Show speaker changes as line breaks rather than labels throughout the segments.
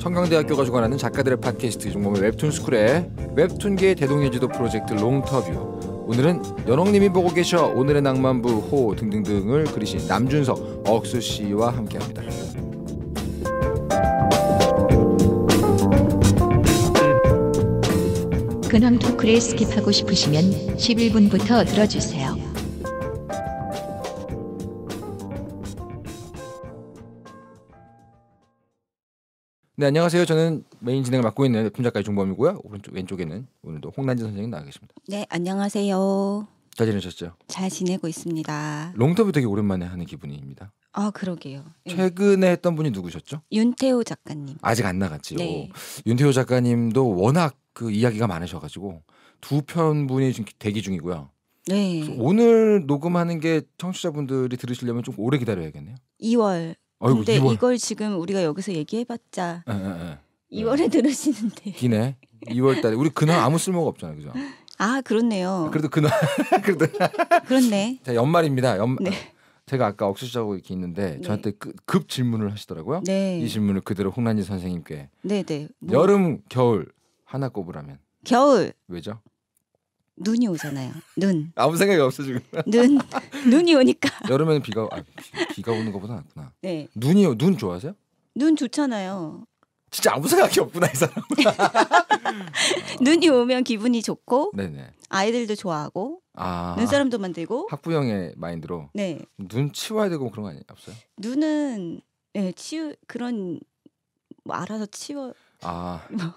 청강대학교가 주관하는 작가들의 팟캐스트 중범의 웹툰 스쿨의 웹툰계 대동여지도 프로젝트 롱터뷰 오늘은 연옥님이 보고 계셔 오늘의 낭만부 호 등등등을 그리신 남준석 억수 씨와 함께합니다.
근황 토크를 스킵하고 싶으시면 11분부터 들어주세요.
네 안녕하세요. 저는 메인 진행을 맡고 있는 품툰 작가 이종범이고요. 오른쪽 왼쪽에는 오늘도 홍난진 선생님 나와 계십니다.
네 안녕하세요.
잘 지내셨죠?
잘 지내고 있습니다.
롱터뷰 되게 오랜만에 하는 기분입니다.
아 그러게요. 예.
최근에 했던 분이 누구셨죠?
윤태호 작가님.
아직 안 나갔지요. 네. 윤태호 작가님도 워낙 그 이야기가 많으셔가지고 두 편분이 지금 대기 중이고요. 네. 오늘 녹음하는 게 청취자분들이 들으시려면 좀 오래 기다려야겠네요.
2월. 아이고, 근데 2월. 이걸 지금 우리가 여기서 얘기해봤자 에, 에, 2월에 네. 들으시는데.
기네. 2월달에 우리 그날 아무 쓸모가 없잖아요, 그죠?
아 그렇네요. 그래도
그날 그래도 그렇네. 자 연말입니다. 연 네. 제가 아까 억수시하고 이렇게 있는데 네. 저한테 그, 급 질문을 하시더라고요. 네. 이 질문을 그대로 홍란희 선생님께.
네네. 네. 뭐. 여름
겨울 하나 꼽으라면. 겨울. 왜죠?
눈이 오잖아요. 눈.
아무 생각이 없어 지금. 눈.
눈이 오니까.
여름에는 비가 아, 비, 가 오는 것보다 낫구나. 네. 눈이 요눈 좋아하세요?
눈 좋잖아요.
진짜 아무 생각이 없구나 이 사람.
눈이 오면 기분이 좋고 네네. 아이들도 좋아하고
아, 눈사람도 만들고 학부형의 마인드로 네. 눈 치워야 되고 그런 거 아니, 없어요?
눈은 예, 네, 치우 그런 뭐 알아서 치워.
아. 뭐.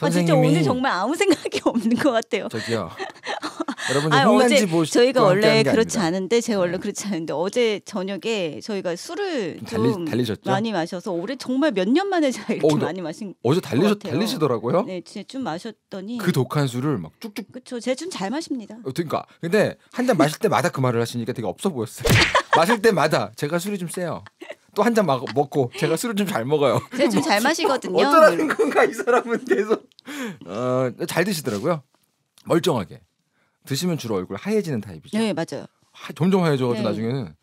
아 진짜 오늘 정말
아무 생각이 없는 것 같아요. 저기요.
여러분 아니, 어제 저희가
원래 그렇지 아닙니다. 않은데 제가 원래 네. 그렇지 않은데 어제 저녁에 저희가 술을 좀, 달리, 좀 많이 마셔서 올해 정말 몇 년 만에 제가 이렇게 어, 많이 마신 어제 달리셨 달리시더라고요. 네, 진짜 좀 마셨더니 그 독한 술을 막 쭉쭉. 그렇죠. 제가 좀 잘 마십니다.
어, 그러니까 근데 한 잔 마실 때마다 그 말을 하시니까 되게 없어 보였어요. 마실 때마다 제가 술이 좀 세요. 또한잔 먹고 제가 술을 좀 잘 먹어요. 제가 네, 좀잘 뭐 마시거든요. 어쩌라는 건가 이 사람은 계속 어잘 드시더라고요. 멀쩡하게 드시면 주로 얼굴 하얘지는 타입이죠. 네 맞아요. 하, 점점 하얘져가지고 네. 나중에는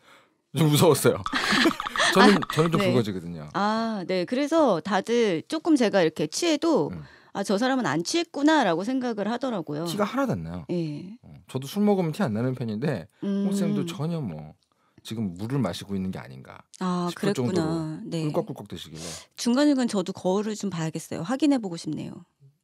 좀 무서웠어요. 저는 아, 저는 좀 네. 붉어지거든요.
아, 네. 그래서 다들 조금 제가 이렇게 취해도 음. 아, 저 사람은
안 취했구나라고 생각을 하더라고요. 티가 하나도 안 나요. 네. 저도 술 먹으면 티 안 나는 편인데 음. 홍쌤도 전혀 뭐 지금 물을 마시고 있는 게 아닌가
아, 싶을 그랬구나. 정도로 네.
꿀꺽꿀꺽 되시길래
중간중간 저도 거울을 좀 봐야겠어요. 확인해 보고 싶네요.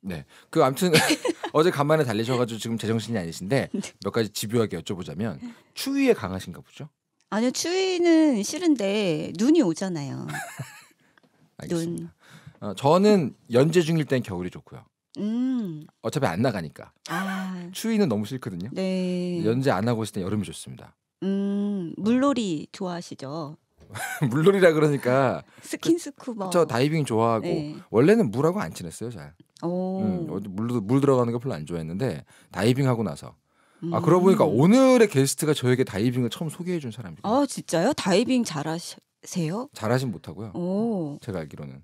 네. 그 아무튼 어제 간만에 달리셔가지고 지금 제정신이 아니신데 네. 몇 가지 집요하게 여쭤보자면 추위에 강하신가 보죠?
아니요 추위는 싫은데 눈이 오잖아요.
알겠습니다. 눈. 어, 저는 연재 중일 땐 겨울이 좋고요.
음.
어차피 안 나가니까. 아. 추위는 너무 싫거든요.
네. 연재
안 하고 있을 땐 여름이 좋습니다.
음, 물놀이 좋아하시죠?
물놀이라 그러니까
스킨스쿠버. 그, 저
다이빙 좋아하고 네. 원래는 물하고 안 친했어요, 잘.
음,
물, 물 들어가는 거 별로 안 좋아했는데 다이빙 하고 나서 아,
음. 아 그러고 보니까
오늘의 게스트가 저에게 다이빙을 처음 소개해 준 사람이에요.
아 진짜요? 다이빙 잘하세요?
잘하진 못하고요.
오.
제가 알기로는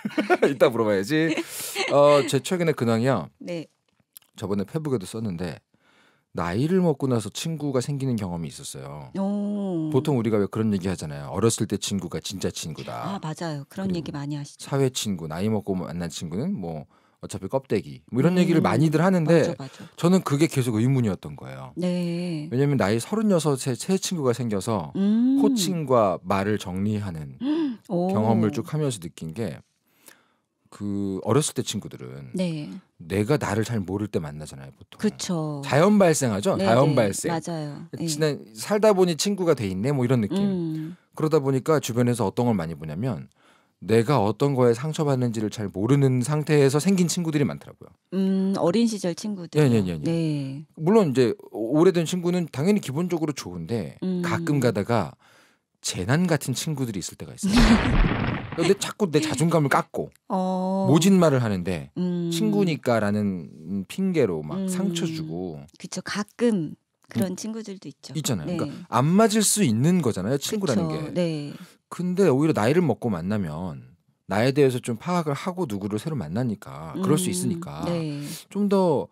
이따 물어봐야지. 어제 최근의 근황이요. 네. 저번에 페북에도 썼는데 나이를 먹고 나서 친구가 생기는 경험이 있었어요.
오.
보통 우리가 왜 그런 얘기 하잖아요. 어렸을 때 친구가 진짜 친구다. 아
맞아요. 그런 얘기 많이 하시죠.
사회 친구, 나이 먹고 만난 친구는 뭐 어차피 껍데기 뭐 이런 음. 얘기를 많이들 하는데 맞아, 맞아. 저는 그게 계속 의문이었던 거예요.
네.
왜냐면 하 나이 서 36에 새 친구가 생겨서 음. 호칭과 말을 정리하는
음. 경험을
쭉 하면서 느낀 게그 어렸을 때 친구들은 네. 내가 나를 잘 모를 때 만나잖아요 보통.
그렇 자연
발생하죠. 네네. 자연 네. 발생. 맞아요. 네. 지난 네. 살다 보니 친구가 돼 있네 뭐 이런 느낌. 음. 그러다 보니까 주변에서 어떤 걸 많이 보냐면 내가 어떤 거에 상처받는지를 잘 모르는 상태에서 생긴 친구들이 많더라고요.
음 어린 시절 친구들. 네네네. 네, 네.
물론 이제 오래된 친구는 당연히 기본적으로 좋은데 음. 가끔 가다가 재난 같은 친구들이 있을 때가 있어요. 근데 자꾸 내 자존감을 깎고
어...
모진
말을 하는데 음... 친구니까라는 핑계로 막 음... 상처 주고. 그렇죠. 가끔
그런 음... 친구들도 있죠. 있잖아요. 네. 그러니까
안 맞을 수 있는 거잖아요. 친구라는 그쵸. 게. 네. 근데 오히려 나이를 먹고 만나면 나에 대해서 좀 파악을 하고 누구를 새로 만나니까 그럴 수 음. 있으니까 네. 좀더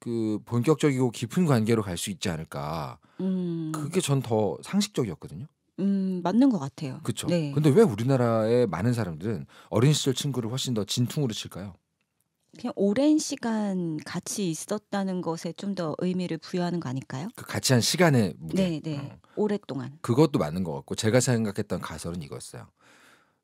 그 본격적이고 깊은 관계로 갈 수 있지 않을까. 음. 그게 전 더 상식적이었거든요.
음, 맞는 것 같아요. 그렇죠. 네. 근데
왜 우리나라의 많은 사람들은 어린 시절 친구를 훨씬 더 진퉁으로 칠까요?
그냥 오랜 시간 같이 있었다는 것에 좀 더 의미를 부여하는 거 아닐까요? 그
같이 한 시간의 무게.
네, 네. 어. 오랫동안.
그것도 맞는 것 같고 제가 생각했던 가설은 이거였어요.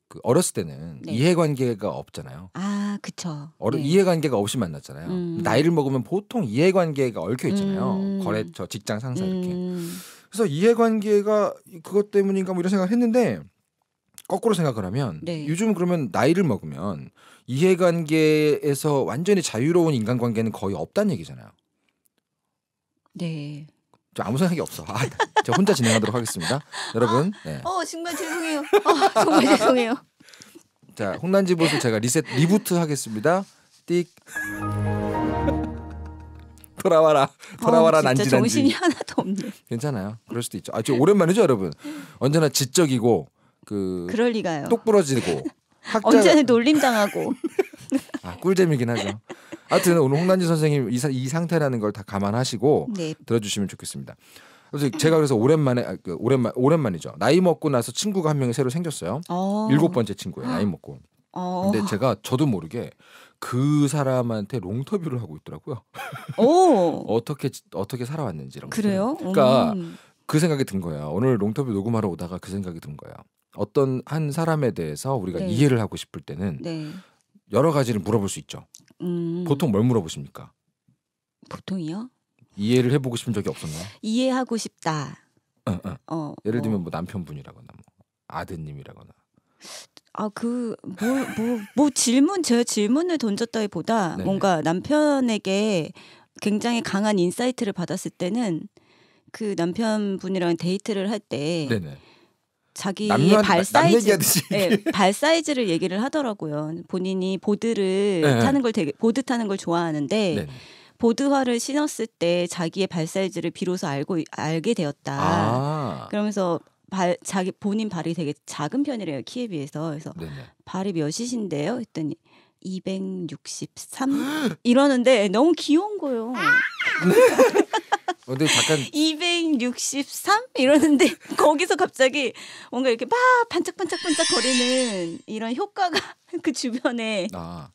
그 어렸을 때는 네. 이해관계가 없잖아요. 아, 그렇죠. 어려, 네. 이해관계가 없이 만났잖아요. 음. 나이를 먹으면 보통 이해관계가 얽혀 있잖아요. 음. 거래처, 직장 상사 이렇게. 음. 그래서 이해관계가 그것 때문인가 뭐 이런 생각을 했는데 거꾸로 생각을 하면 네. 요즘 그러면 나이를 먹으면 이해관계에서 완전히 자유로운 인간관계는 거의 없다는 얘기잖아요. 네. 저 아무 생각이 없어. 아, 저 혼자 진행하도록 하겠습니다. 여러분. 네.
어 정말 죄송해요. 어, 정말 죄송해요.
자, 혼란지 보수 제가 리셋 리부트 하겠습니다. 띡. 돌아와라 돌아와라 난지 난지 정신이
하나도 없네
괜찮아요 그럴 수도 있죠 아주 오랜만이죠 여러분 언제나 지적이고 그 그럴 리가요 똑부러지고
학자... 언제나 놀림당하고
아 꿀잼이긴 하죠 하여튼 오늘 홍난지 선생님 이, 사, 이 상태라는 걸 다 감안하시고 네. 들어주시면 좋겠습니다 그래서 제가 그래서 오랜만에 아, 그 오랜만 오랜만이죠 나이 먹고 나서 친구가 한 명이 새로 생겼어요 오. 어. 일곱 번째 친구예요 나이 먹고 어. 근데 제가 저도 모르게 그 사람한테 롱터뷰를 하고 있더라고요. 오. 어떻게 어떻게 살아왔는지 이런 그래요? 것들. 그러니까 음. 그 생각이 든 거야. 오늘 롱터뷰 녹음하러 오다가 그 생각이 든 거야. 어떤 한 사람에 대해서 우리가 네. 이해를 하고 싶을 때는 네. 여러 가지를 물어볼 수 있죠. 음. 보통 뭘 물어보십니까?
보통이요?
이해를 해보고 싶은 적이 없었나요?
이해하고 싶다.
어, 어. 어 예를 어. 들면 뭐 남편분이라거나 뭐 아드님이라거나
아, 그, 뭐, 뭐, 뭐 질문, 제 질문을 던졌다기보다 네. 뭔가 남편에게 굉장히 강한 인사이트를 받았을 때는 그 남편분이랑 데이트를 할 때 자기의 발 사이즈, 네, 발 사이즈를 얘기를 하더라고요. 본인이 보드를 네, 네. 타는 걸 되게 보드 타는 걸 좋아하는데 네 보드화를 신었을 때 자기의 발 사이즈를 비로소 알고 알게 되었다. 아. 그러면서 발 자기 본인 발이 되게 작은 편이래요 키에 비해서 그래서 네네. 발이 몇이신데요 했더니 263 이러는데 너무 귀여운 거예요. 아! 어, 근데 잠깐 263 이러는데 거기서 갑자기 뭔가 이렇게 막 반짝반짝반짝 거리는 이런 효과가 그 주변에 아.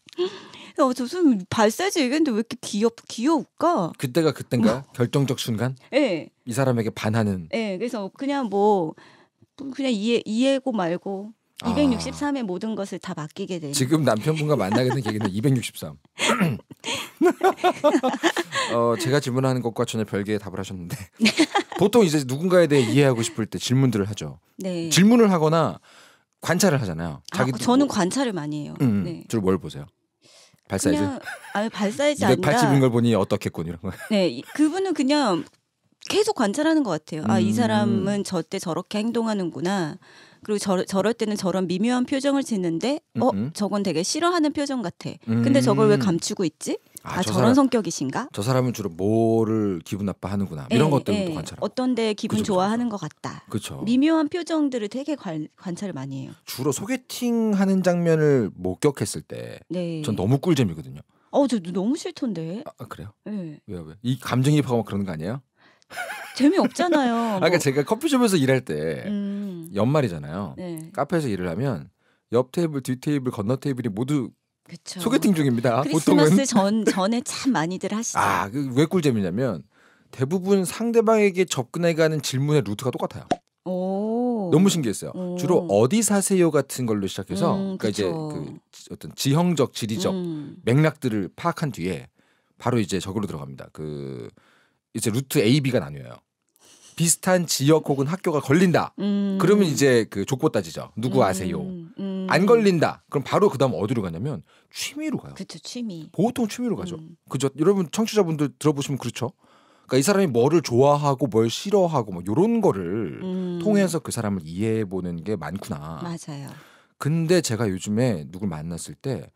어, 저좀 발사지 얘기했데왜 이렇게 귀엽 귀여울까?
그때가 그땐가 뭐. 결정적 순간? 예. 네. 이 사람에게 반하는.
예. 네, 그래서 그냥 뭐 그냥 이해 이해고 말고
263의
아. 모든 것을 다 맡기게 되는 지금
남편분과 만나게 된 계기는 263. 어, 제가 질문하는 것과 전혀 별개의 답을 하셨는데 보통 이제 누군가에 대해 이해하고 싶을 때 질문들을 하죠. 네. 질문을 하거나 관찰을 하잖아요. 자기 아, 뭐 저는
관찰을 많이 해요. 음, 음. 네.
주로 뭘 보세요? 발사이즈.
아니 발사이즈 아니라 발집인 걸
보니 어떻겠군 이런 거.
네, 그분은 그냥 계속 관찰하는 것 같아요. 아, 음. 이 사람은 저때 저렇게 행동하는구나. 그리고 저, 저럴 때는 저런 미묘한 표정을 짓는데 어 음음. 저건 되게 싫어하는 표정 같아. 근데 저걸 왜 음. 감추고 있지? 아, 아 저런 사람, 성격이신가? 저
사람은 주로 뭐를 기분 나빠하는구나 에, 뭐 이런 예, 것 때문에 예. 관찰.
어떤데 기분 그쵸, 좋아하는 그쵸. 것 같다. 그렇 미묘한 표정들을 되게 관, 관찰을 많이 해요.
주로 소개팅하는 장면을 목격했을 때전 네. 너무 꿀잼이거든요.
어, 저 너무 싫던데. 아, 아 그래요? 네.
왜요, 왜? 이 감정이입하고 막 그러는 거 아니에요? 재미없잖아요. 아 그러니까 뭐. 제가 커피숍에서 일할 때 음. 연말이잖아요. 네. 카페에서 일을 하면 옆 테이블, 뒤 테이블, 건너 테이블이 모두 그쵸. 소개팅 중입니다. 크리스마스 보통은.
전 전에 참 많이들 하시죠.
아, 그 왜 꿀잼이냐면 대부분 상대방에게 접근해가는 질문의 루트가 똑같아요. 오. 너무 신기했어요. 오. 주로 어디 사세요 같은 걸로 시작해서 음, 그러니까 이제 그 어떤 지형적, 지리적 음. 맥락들을 파악한 뒤에 바로 이제 저걸로 들어갑니다. 그 이제 루트 A, B가 나뉘어요. 비슷한 지역 혹은 학교가 걸린다. 음. 그러면 이제 그 족보 따지죠. 누구 음, 아세요? 음. 음. 안 걸린다. 그럼 바로 그다음 어디로 가냐면
취미로 가요. 그렇죠. 취미.
보통 취미로 가죠. 음. 그죠? 여러분 청취자분들 들어보시면 그렇죠. 그러니까 이 사람이 뭐를 좋아하고 뭘 싫어하고 뭐 요런 거를 음. 통해서 그 사람을 이해해 보는 게 많구나. 맞아요. 근데 제가 요즘에 누굴 만났을 때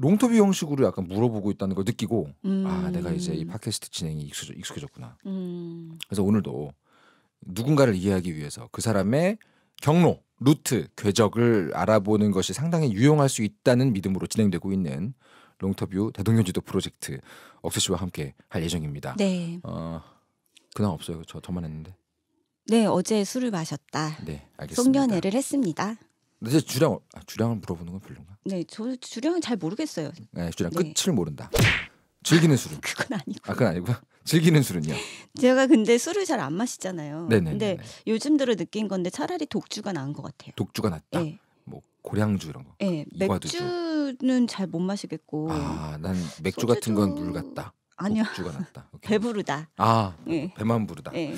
롱터비 형식으로 약간 물어보고 있다는 걸 느끼고
음. 아 내가 이제 이
팟캐스트 진행이 익숙해졌, 구나 음. 그래서 오늘도 누군가를 이해하기 위해서 그 사람의 경로, 루트, 궤적을 알아보는 것이 상당히 유용할 수 있다는 믿음으로 진행되고 있는 롱터뷰 대동면지도 프로젝트 억세 씨와 함께 할 예정입니다. 네. 어, 그날 없어요. 저 저만 했는데.
네, 어제 술을 마셨다. 네, 알겠습니다. 송년회를 했습니다.
근데 주량 아, 주량을 물어보는 건 별론가?
네, 저 주량은 잘 모르겠어요.
네, 주량 네. 끝을 모른다. 즐기는 술은
그건 아니고.
아, 그건 아니고 즐기는 술은요?
제가 근데 술을 잘 안 마시잖아요. 네네. 네, 네, 근데 네. 요즘 들어 느낀 건데 차라리 독주가 나은 것 같아요.
독주가 낫다. 네. 뭐 고량주 이런 거.
네, 맥주는 잘 못 마시겠고. 아,
난 맥주 소주도... 같은 건 물 같다. 아니요. 독주가 낫다.
오케이. 배부르다.
아, 네. 배만 부르다. 네.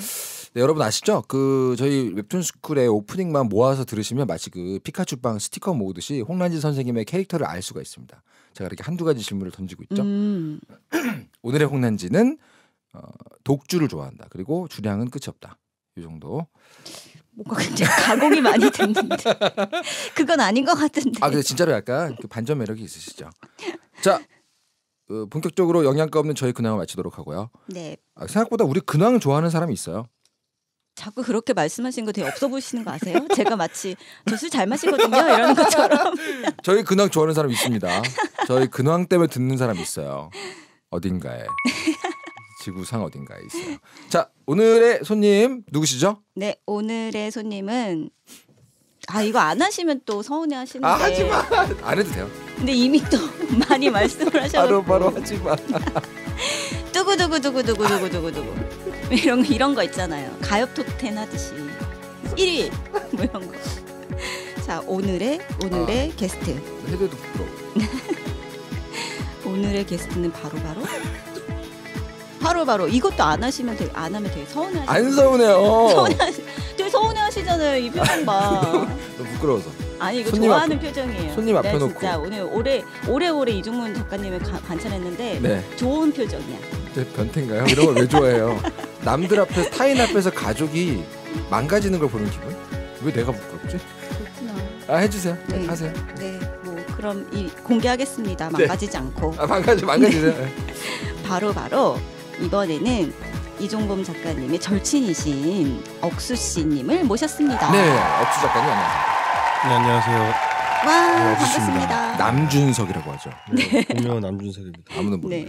네, 여러분 아시죠? 그 저희 웹툰 스쿨의 오프닝만 모아서 들으시면 마치 그 피카츄빵 스티커 모으듯이 홍란지 선생님의 캐릭터를 알 수가 있습니다. 제가 이렇게 한두 가지 질문을 던지고 있죠. 음. 오늘의 홍란지는 어, 독주를 좋아한다. 그리고 주량은 끝이 없다. 이 정도.
뭔가 굉장히 가공이 많이 됐는데 그건 아닌 것 같은데. 아, 근데
진짜로 약간 그 반전 매력이 있으시죠. 자, 어, 본격적으로 영양가 없는 저희 근황을 마치도록 하고요. 네. 아, 생각보다 우리 근황 좋아하는 사람이 있어요.
자꾸 그렇게 말씀하신 거 되게 없어 보이시는 거 아세요? 제가 마치 저술잘 마시거든요 이러 것처럼
저희 근황 좋아하는 사람 있습니다 저희 근황 때문에 듣는 사람 있어요 어딘가에 지구상 어딘가에 있어요 자 오늘의 손님 누구시죠?
네 오늘의 손님은 아 이거 안 하시면 또 서운해 하시는데 아 하지마 안 해도 돼요 근데 이미 또 많이 말씀을 하셔서 바로
바로 하지마
두구두구두구두구두구두구두구 이런 이런 거 있잖아요. 가요톱텐 하듯이 1위 뭐 이런 거. 자 오늘의 오늘의 아, 게스트. 해도부러 오늘의 게스트는 바로 바로 바로 바로 이것도 안 하시면 되안 하면 되게 서운해.
안 서운해요. 서운하
되게 서운해하시잖아요 이 표정 봐. 너 부끄러워서. 아니 이거 좋아하는 앞, 표정이에요. 손님 앞에 놓고. 진짜 오늘 오래 오래 오래 이종문 작가님을 가, 관찰했는데 네. 좋은 표정이야.
네, 변태인가요? 이런 걸 왜 좋아해요? 남들 앞에 서 타인 앞에서 가족이 망가지는 걸 보는 기분? 왜 내가 부끄럽지? 그렇구나. 아 해주세요. 네. 네 하세요.
네, 뭐 그럼 이 공개하겠습니다. 네. 망가지지 네. 않고. 아 망가지 망가지세요. 네. 바로 바로 이번에는 이종범 작가님의 절친이신 억수 씨님을 모셨습니다. 네,
억수 작가님 안녕하세요. 네, 안녕하세요. 와, 반갑습니다. 남준석이라고 하죠. 네. 분명 남준석입니다. 아무도 모르. 네.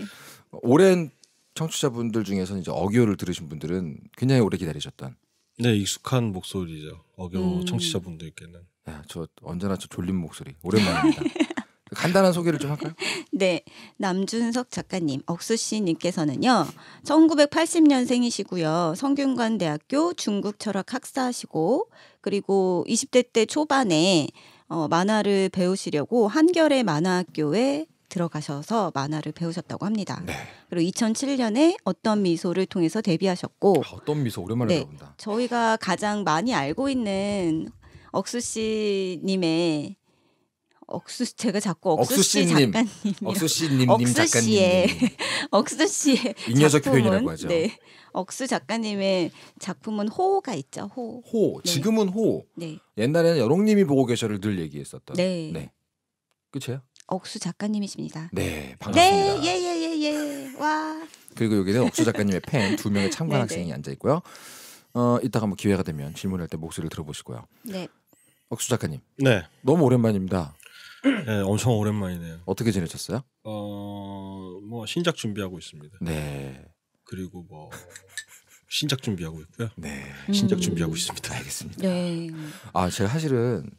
오랜 청취자분들 중에서 이제 어교를 들으신 분들은 굉장히 오래 기다리셨던 네 익숙한 목소리죠 어교 음. 청취자분들께는 야, 저 언제나 저 졸린 목소리 오랜만입니다 간단한 소개를 좀 할까요?
네 남준석 작가님 억수 씨님께서는요 1980년생이시고요 성균관대학교 중국철학 학사하시고 그리고 20대 때 초반에 어, 만화를 배우시려고 한겨레 만화학교에 들어가셔서 만화를 배우셨다고 합니다. 네. 그리고 2007년에 어떤 미소를 통해서 데뷔하셨고 아,
어떤 미소 오랜만에 네, 들어본다.
저희가 가장 많이 알고 있는 억수 씨님의 억수 제가 자꾸 억수, 씨 작가님, 억수
씨님 억수
씨의 억수 씨의 인여적 표현이라고 하죠. 네. 억수 작가님의 작품은 호가 있죠. 호.
호. 네. 지금은 호. 네. 옛날에는 여롱님이 보고 계셔를 늘 얘기했었던. 네. 네. 끝이에요?
억수 작가님이십니다. 네, 네 반갑습니다. 네, 예, 예예예 예, 와.
그리고 여기서 억수 작가님의 팬 두 명의 참관 네, 네. 학생이 앉아 있고요. 어, 이따가 뭐 기회가 되면 질문할 때 목소리를 들어보시고요. 네. 억수 작가님. 네. 너무 오랜만입니다. 네, 엄청 오랜만이네요. 어떻게 지내셨어요?
어, 뭐 신작 준비하고 있습니다. 네. 그리고 뭐 신작 준비하고 있고요. 네. 신작 음. 준비하고 있습니다. 알겠습니다. 네. 아, 제가 사실은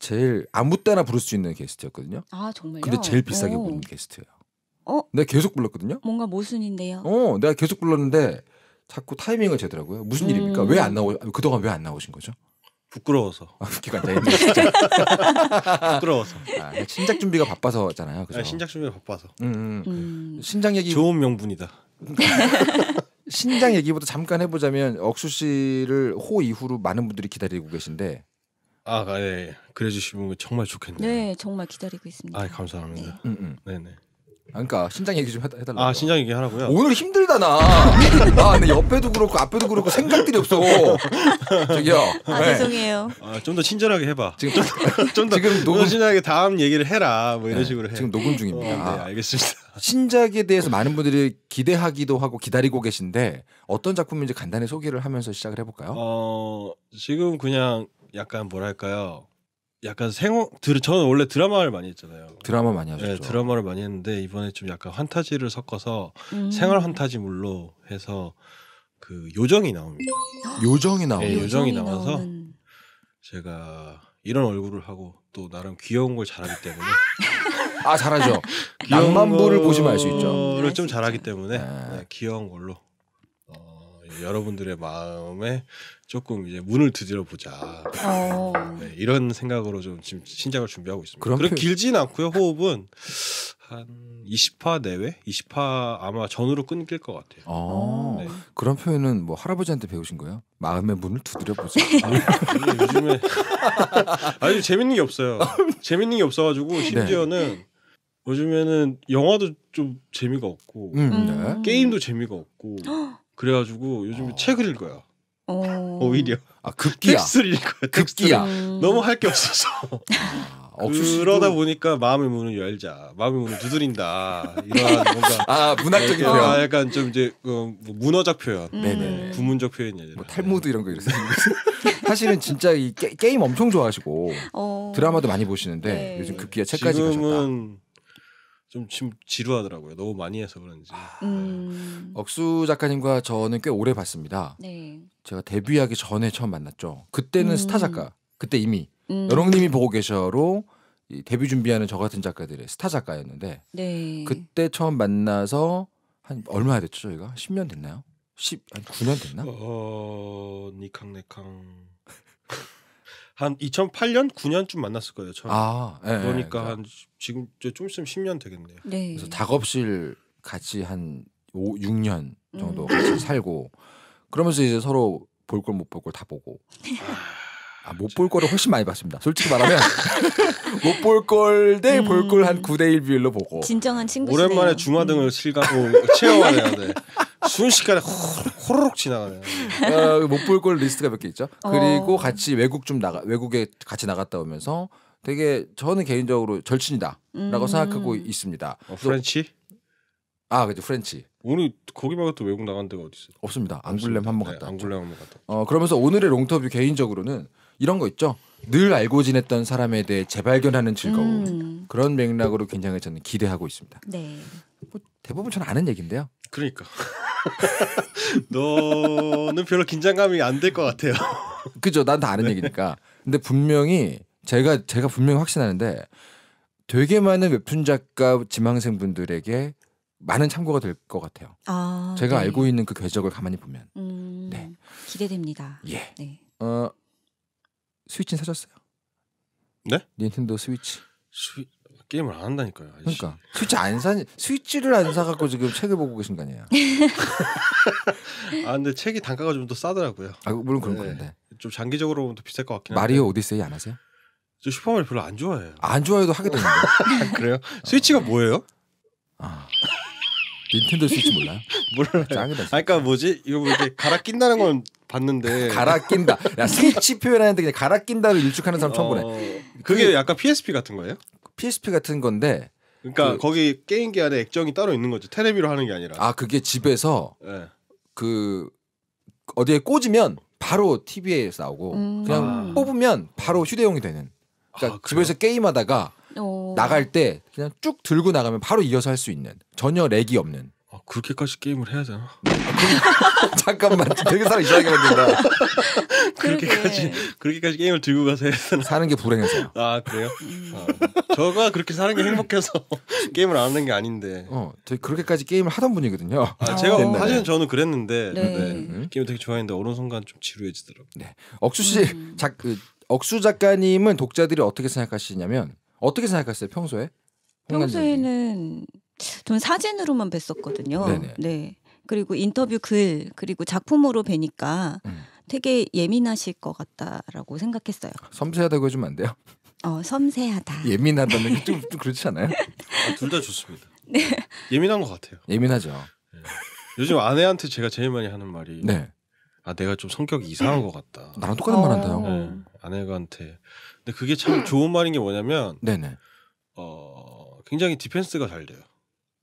제일 아무 때나 부를 수 있는 게스트였거든요. 아
정말요? 근데 제일 비싸게 오. 부른
게스트예요. 어? 내가 계속 불렀거든요. 뭔가
모순인데요.
어, 내가 계속 불렀는데 자꾸 타이밍을 재더라고요. 무슨 음. 일입니까? 왜 안 나오? 그동안 왜 안 나오신 거죠? 부끄러워서. 아, 기가 안 진짜. 부끄러워서. 아, 신작 준비가 바빠서잖아요. 그죠? 아, 신작 준비가 바빠서. 음, 음. 음. 그 신작 얘기. 좋은 명분이다. 신작 얘기부터 잠깐 해보자면 억수 씨를 호 이후로 많은 분들이 기다리고 계신데
아, 네. 아, 예, 예. 그래 주시면 정말 좋겠네요.
네, 정말 기다리고 있습니다. 아,
감사합니다. 네. 음, 음. 네, 네. 그러니까 신장 얘기 좀 해달라. 아, 신장 얘기 하라고요? 오늘 힘들다 나. 아, 근데 옆에도 그렇고 앞에도 그렇고 생각들이 없어. 저기요. 아, 네.
죄송해요.
아, 좀더 친절하게 해봐. 지금 좀더 지금 녹음 친에게 다음 얘기를 해라. 뭐 이런 네, 식으로 해. 지금 녹음 중입니다. 어, 네, 알겠습니다.
신작에 대해서 많은 분들이 기대하기도 하고 기다리고 계신데 어떤 작품인지 간단히 소개를 하면서 시작을 해볼까요?
어, 지금 그냥 약간 뭐랄까요? 약간 생호 들 저는 원래 드라마를 많이 했잖아요. 드라마 많이 하셨죠. 네, 드라마를 많이 했는데 이번에 좀 약간 환타지를 섞어서 음. 생활 환타지물로 해서 그 요정이 나옵니다. 요정이 나와요정 네, 요정이 나와서 나오는... 제가 이런 얼굴을 하고 또 나름 귀여운 걸 잘하기 때문에 아 잘하죠. 낭만부를 보시면 알 수 있죠. 를좀 잘하기 때문에 네. 네, 귀여운 걸로 여러분들의 마음에 조금 이제 문을 두드려 보자.
어. 네,
이런 생각으로 좀 지금 신작을 준비하고 있습니다. 그럼 길진 않고요. 호흡은 한 20화 내외, 20화 아마 전후로 끊길 것 같아요. 어. 네. 그런 표현은 뭐 할아버지한테 배우신 거예요? 마음의 문을 두드려 보자. 요즘에 아니 재밌는 게 없어요. 재밌는 게 없어가지고 네. 심지어는 네. 요즘에는 영화도 좀 재미가 없고 음. 네. 게임도 재미가 없고 그래가지고 요즘 어. 책을 읽어요. 어. 오히려 아, 아 급기야 텍스트를 읽어요. 급기야 음. 너무 할 게 없어서 아, 그러다 보니까 마음의 문을 열자 마음의 문을 두드린다 이런 네. 뭔가 아 문학적인 네, 표현 아, 약간 좀 이제 어, 뭐 문어적 표현 음. 구문적 표현이 아니라 뭐탈모드 네. 이런 거이래 사실은 진짜 이 게, 임 엄청 좋아하시고
어.
드라마도 많이 보시는데 네. 요즘 급기야 책까지 가셨다. 좀지루하더라고요 너무 많이 해서 그런지. 아.
네. 음.
억수 작가님과 저는 꽤 오래 봤습니다. 네. 제가 데뷔하기 전에 처음 만났죠. 그때는 음. 스타 작가. 그때 이미 음. 여롱님이 보고 계셔로 이 데뷔 준비하는 저 같은 작가들의 스타 작가였는데 네. 그때 처음 만나서 한 얼마 됐죠 저희가? 10년
됐나요? 10, 한 9년 됐나? 어, 니캉 네캉. 한 2008년 9년쯤 만났을 거예요. 처음. 아, 네, 그러니까 네. 한 지금 좀 있으면 10년 되겠네요.
네. 그래서 작업실 같이 한 5, 6년 정도 같이 음. 살고 그러면서 이제 서로 볼 걸 못 볼 걸 다 보고 아. 아, 못볼 거를 훨씬 많이 봤습니다. 솔직히 말하면
못 볼걸대볼 걸한 음. 9대 1 비율로 보고
진정한 친구 오랜만에
중화등을 음. 실감 체험하네요. 네. 순식간에 호로록 지나가네요.
어, 못볼 걸 리스트가 몇 개 있죠. 어. 그리고 어. 같이 외국 좀 나가 외국에 같이 나갔다 오면서 되게 저는 개인적으로 절친이다라고 음. 생각하고 있습니다. 어, 프렌치? 아, 그죠 프렌치. 오늘 거기 말고 또 외국 나간 데가 어디 있어요? 없습니다. 안굴렘한번 네, 갔다. 네, 앙굴렘 한번 갔다. 어, 그러면서 오늘의 롱터뷰 개인적으로는 이런 거 있죠. 늘 알고 지냈던 사람에 대해 재발견하는 즐거움 음. 그런 맥락으로 굉장히 저는 기대하고 있습니다. 네. 뭐 대부분 저는 아는 얘기인데요. 그러니까 너는
별로 긴장감이 안 될 것 같아요. 그죠? 난 다 아는 네. 얘기니까.
근데 분명히 제가 제가 분명히 확신하는데 되게 많은 웹툰 작가 지망생 분들에게 많은 참고가 될 것 같아요.
아,
제가 네. 알고
있는 그 궤적을 가만히 보면.
음, 네. 기대됩니다.
예. 네. 어, 스위치는 사셨어요? 네? 닌텐도 스위치. 스위... 게임을 안 한다니까요. 아저씨. 그러니까 스위치 안 사, 스위치를 안 사갖고 지금 책을 보고 계신 거 아니에요? 아
근데 책이 단가가 좀 더 싸더라고요. 아 물론 그런 네. 건데 좀 장기적으로 보면 더 비쌀 것 같긴 한데. 마리오 오디세이 안 하세요? 저슈퍼마 별로 안 좋아해요. 안 좋아해도 하게 되는데. 아, 그래요? 스위치가 뭐예요? 아 닌텐도 스위치 몰라요? 몰라요. 짱이다. 아, 그러니까 뭐지? 이거 뭐 이렇게 갈아 낀다는
건 봤는데 갈아 낀다. 야, 스위치 표현하는데 그냥 갈아 낀다를 일축하는 사람 처음 보네. 어...
그 그게 그... 약간 PSP 같은 거예요? PSP 같은 건데. 그러니까 그... 거기 게임기 안에 액정이 따로 있는 거죠. 테레비로 하는 게 아니라. 아 그게 집에서 네. 그
어디에 꽂으면 바로 TV에서 나오고 음... 그냥 아... 뽑으면 바로 휴대용이 되는. 그러니까 아, 집에서 게임하다가 오... 어. 나갈 때 그냥 쭉 들고 나가면 바로 이어서 할 수 있는 전혀 렉이 없는. 아, 그렇게까지 게임을 해야 되나? 잠깐만 되게 사람 이상하게 만든다.
그렇게까지 그렇게까지 게임을 들고 가서 해야 되나? 사는 게 불행해서. 아 그래요? 아, 저가 그렇게 사는 게 행복해서 게임을 안 하는 게 아닌데. 어, 저 그렇게까지 게임을 하던 분이거든요. 아, 제가 어. 사실은 저는 그랬는데 네. 네. 게임 되게 좋아했는데 어느 순간 좀 지루해지더라고. 네,
억수 씨 음. 작, 그, 억수 작가님은 독자들이 어떻게 생각하시냐면 어떻게 생각하세요 평소에?
평소에는 저는 사진으로만 뵀었거든요. 네네. 네. 그리고 인터뷰 글 그리고 작품으로 뵈니까 음. 되게 예민하실 것 같다라고 생각했어요.
섬세하다고 해주면 안 돼요?
어 섬세하다.
예민하다는 게 좀 그렇지 않아요? 아, 둘다 좋습니다. 네. 예민한 것 같아요. 예민하죠. 네. 요즘 아내한테 제가 제일 많이 하는 말이 네. 아 내가 좀 성격이 이상한 것 같다. 나랑 똑같은 어... 말 한다요. 네, 아내가한테. 근데 그게 참 좋은 말인 게 뭐냐면 네네. 어 굉장히 디펜스가 잘 돼요.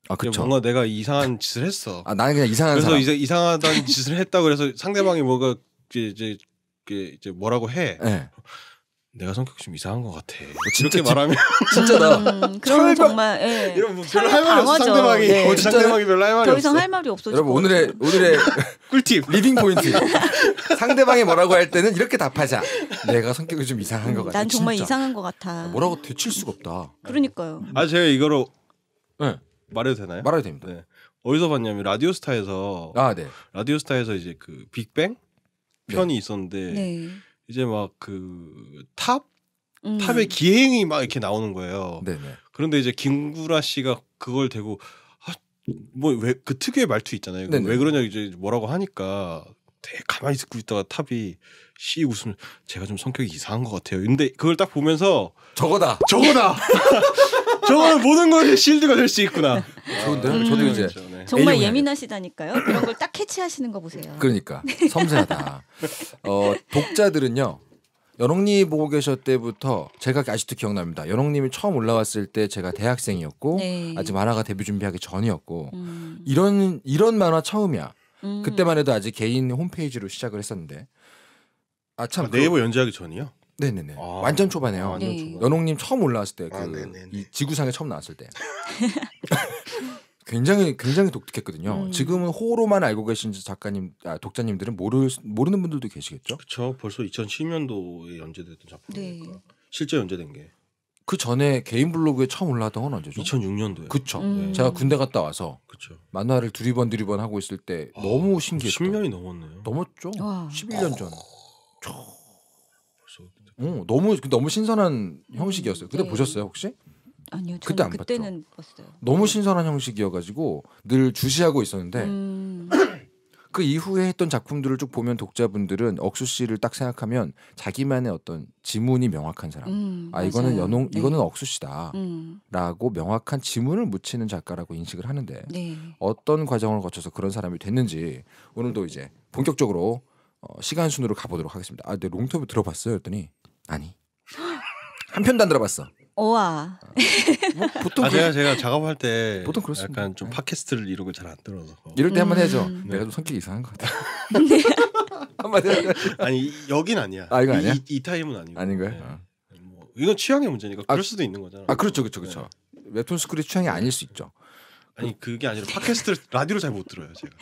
아, 그쵸. 뭔가 내가 이상한 짓을 했어. 아, 나는 그냥 이상한 그래서 사람. 이제 이상하다는 짓을 했다 그래서 상대방이 뭐가 이제 이제 뭐라고 해. 네. 내가 성격 좀 이상한 것 같아. 뭐 진짜 이렇게 말하면 진짜 나 음, 그
정말 예. 이런 뭐 별로 할 말이 없어 상대방이 네.
어, 상대방이 별로 할 말이 더 이상
할 말이 없어. 여러분
오늘의 오늘의 꿀팁 리빙 포인트 상대방이 뭐라고 할 때는 이렇게 답하자. 내가 성격이 좀 이상한 것 음, 같아. 난 정말 이상한
것 같아.
뭐라고 되칠 수가 없다. 그러니까요. 아 제가 이거로 네. 말해도 되나요? 말해도 됩니다. 네. 어디서 봤냐면 라디오스타에서 아, 네. 라디오스타에서 이제 그 빅뱅 네. 편이 네. 있었는데 네. 이제 막 그탑 음. 탑의 기행이 막 이렇게 나오는 거예요. 네네. 네. 그런데 이제 김구라 씨가 그걸 대고 아, 뭐왜 그 특유의 말투 있잖아요. 네네. 네. 왜 그러냐 이제 뭐라고 하니까 되게 가만히 듣고 있다가 탑이 씨 웃으면 제가 좀 성격이 이상한 것 같아요. 근데 그걸 딱 보면서 저거다 저거다 저걸 모든 것이 실드가 될 수 있구나. 좋은데 음. 저도 이제 정말 그렇죠. 네.
예민하시다니까요. 그런 걸 딱 캐치하시는 거 보세요. 그러니까 네.
섬세하다. 어, 독자들은요. 연홍님 보고 계셨 때부터 제가 아직도 기억납니다. 연홍님이 처음 올라왔을 때 제가 대학생이었고 네. 아직 만화가 데뷔 준비하기 전이었고 음. 이런 이런 만화 처음이야. 음. 그때만 해도 아직 개인 홈페이지로 시작을 했었는데 아참 아, 네이버 연재하기 전이요? 네네네. 아, 완전 초반에요. 아, 완전 초반. 연홍님 처음 올라왔을 때, 아, 그 지구상에 처음 나왔을 때. 굉장히 굉장히 독특했거든요. 음. 지금은 호로만 알고 계신 작가님, 아, 독자님들은 모르
모르는 분들도 계시겠죠. 그렇죠. 벌써 2010년도에 연재됐던
작품이니까 네.
실제 연재된 게. 그 전에 개인 블로그에 처음 올라왔던 건 언제죠? 2006년도에. 그쵸. 음. 네. 제가 군대 갔다
와서 그쵸. 만화를 두리번 두리번 하고 있을 때 아, 너무 신기했죠. 10년이 넘었네요. 넘었죠. 와. 11년 전. 어, 너무 너무 신선한 형식이었어요. 그때 네. 보셨어요 혹시? 아니요. 그때 안 그때는 봤죠. 봤어요. 너무 신선한 형식이어가지고 늘 주시하고 있었는데 음... 그 이후에 했던 작품들을 쭉 보면 독자분들은 억수 씨를 딱 생각하면 자기만의 어떤 지문이 명확한 사람. 음, 아 이거는 연홍 네. 이거는 네. 억수 씨다라고 음. 명확한 지문을 묻히는 작가라고 인식을 하는데 네. 어떤 과정을 거쳐서 그런 사람이 됐는지 오늘도 이제 본격적으로 어, 시간 순으로 가보도록 하겠습니다. 아, 근데 롱터브 들어봤어요? 했더니 아니 한
편도 안 들어봤어.
오와.
뭐 보통 아, 제가 제가 작업할 때 보통 그렇습니다. 약간 좀 네. 팟캐스트를 이러고 잘 안 들어서 이럴 때 음. 한번 해줘. 음. 내가 좀 성격 이상한 것 같아. 네. 한마해 아니 여긴 아니야. 아 이거 아니야? 이, 이 타임은 아니고. 아닌 거야? 네. 어. 뭐 이건 취향의 문제니까 아, 그럴 수도 있는 거잖아. 아 그렇죠, 그렇죠, 그렇죠. 네. 웹툰 스쿨이 취향이 아닐 수 있죠. 아니 그게 아니라 팟캐스트를 라디오를 잘 못 들어요 제가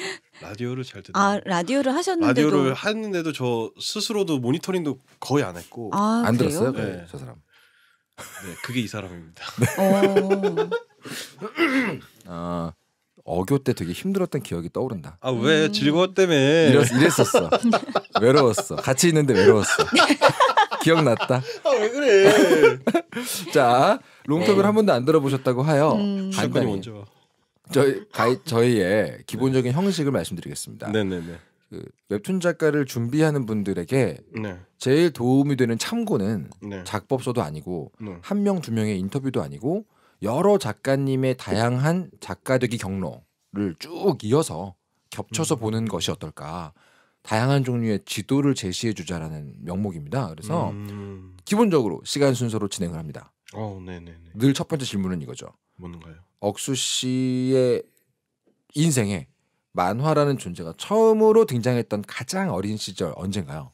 라디오를 잘 듣는
아 라디오를 하셨는데도 라디오를
하는데도 저 스스로도 모니터링도 거의 안 했고 아, 안 들었어요 네. 그, 저 사람 네 그게 이 사람입니다 어. 아
어교 때 되게 힘들었던 기억이 떠오른다
아왜 음. 즐거웠 때문에 이랬, 이랬었어
외로웠어 같이 있는데 외로웠어 네. 기억났다
아 왜 그래
자 롱톡을 네. 한 번도 안 들어보셨다고 하여 음. 간단히 먼저 저희 가이, 저희의 기본적인 형식을 말씀드리겠습니다. 네네네. 그 웹툰 작가를 준비하는 분들에게 네. 제일 도움이 되는 참고는 네. 작법서도 아니고 네. 한명 두 명의 인터뷰도 아니고 여러 작가님의 다양한 작가 되기 경로를 쭉 이어서 겹쳐서 음. 보는 것이 어떨까. 다양한 종류의 지도를 제시해 주자라는 명목입니다. 그래서
음.
기본적으로 시간 순서로 진행을 합니다. 어, 네네네. 늘 첫 번째 질문은 이거죠. 뭔가요? 억수 씨의 인생에 만화라는 존재가 처음으로 등장했던 가장 어린
시절 언젠가요?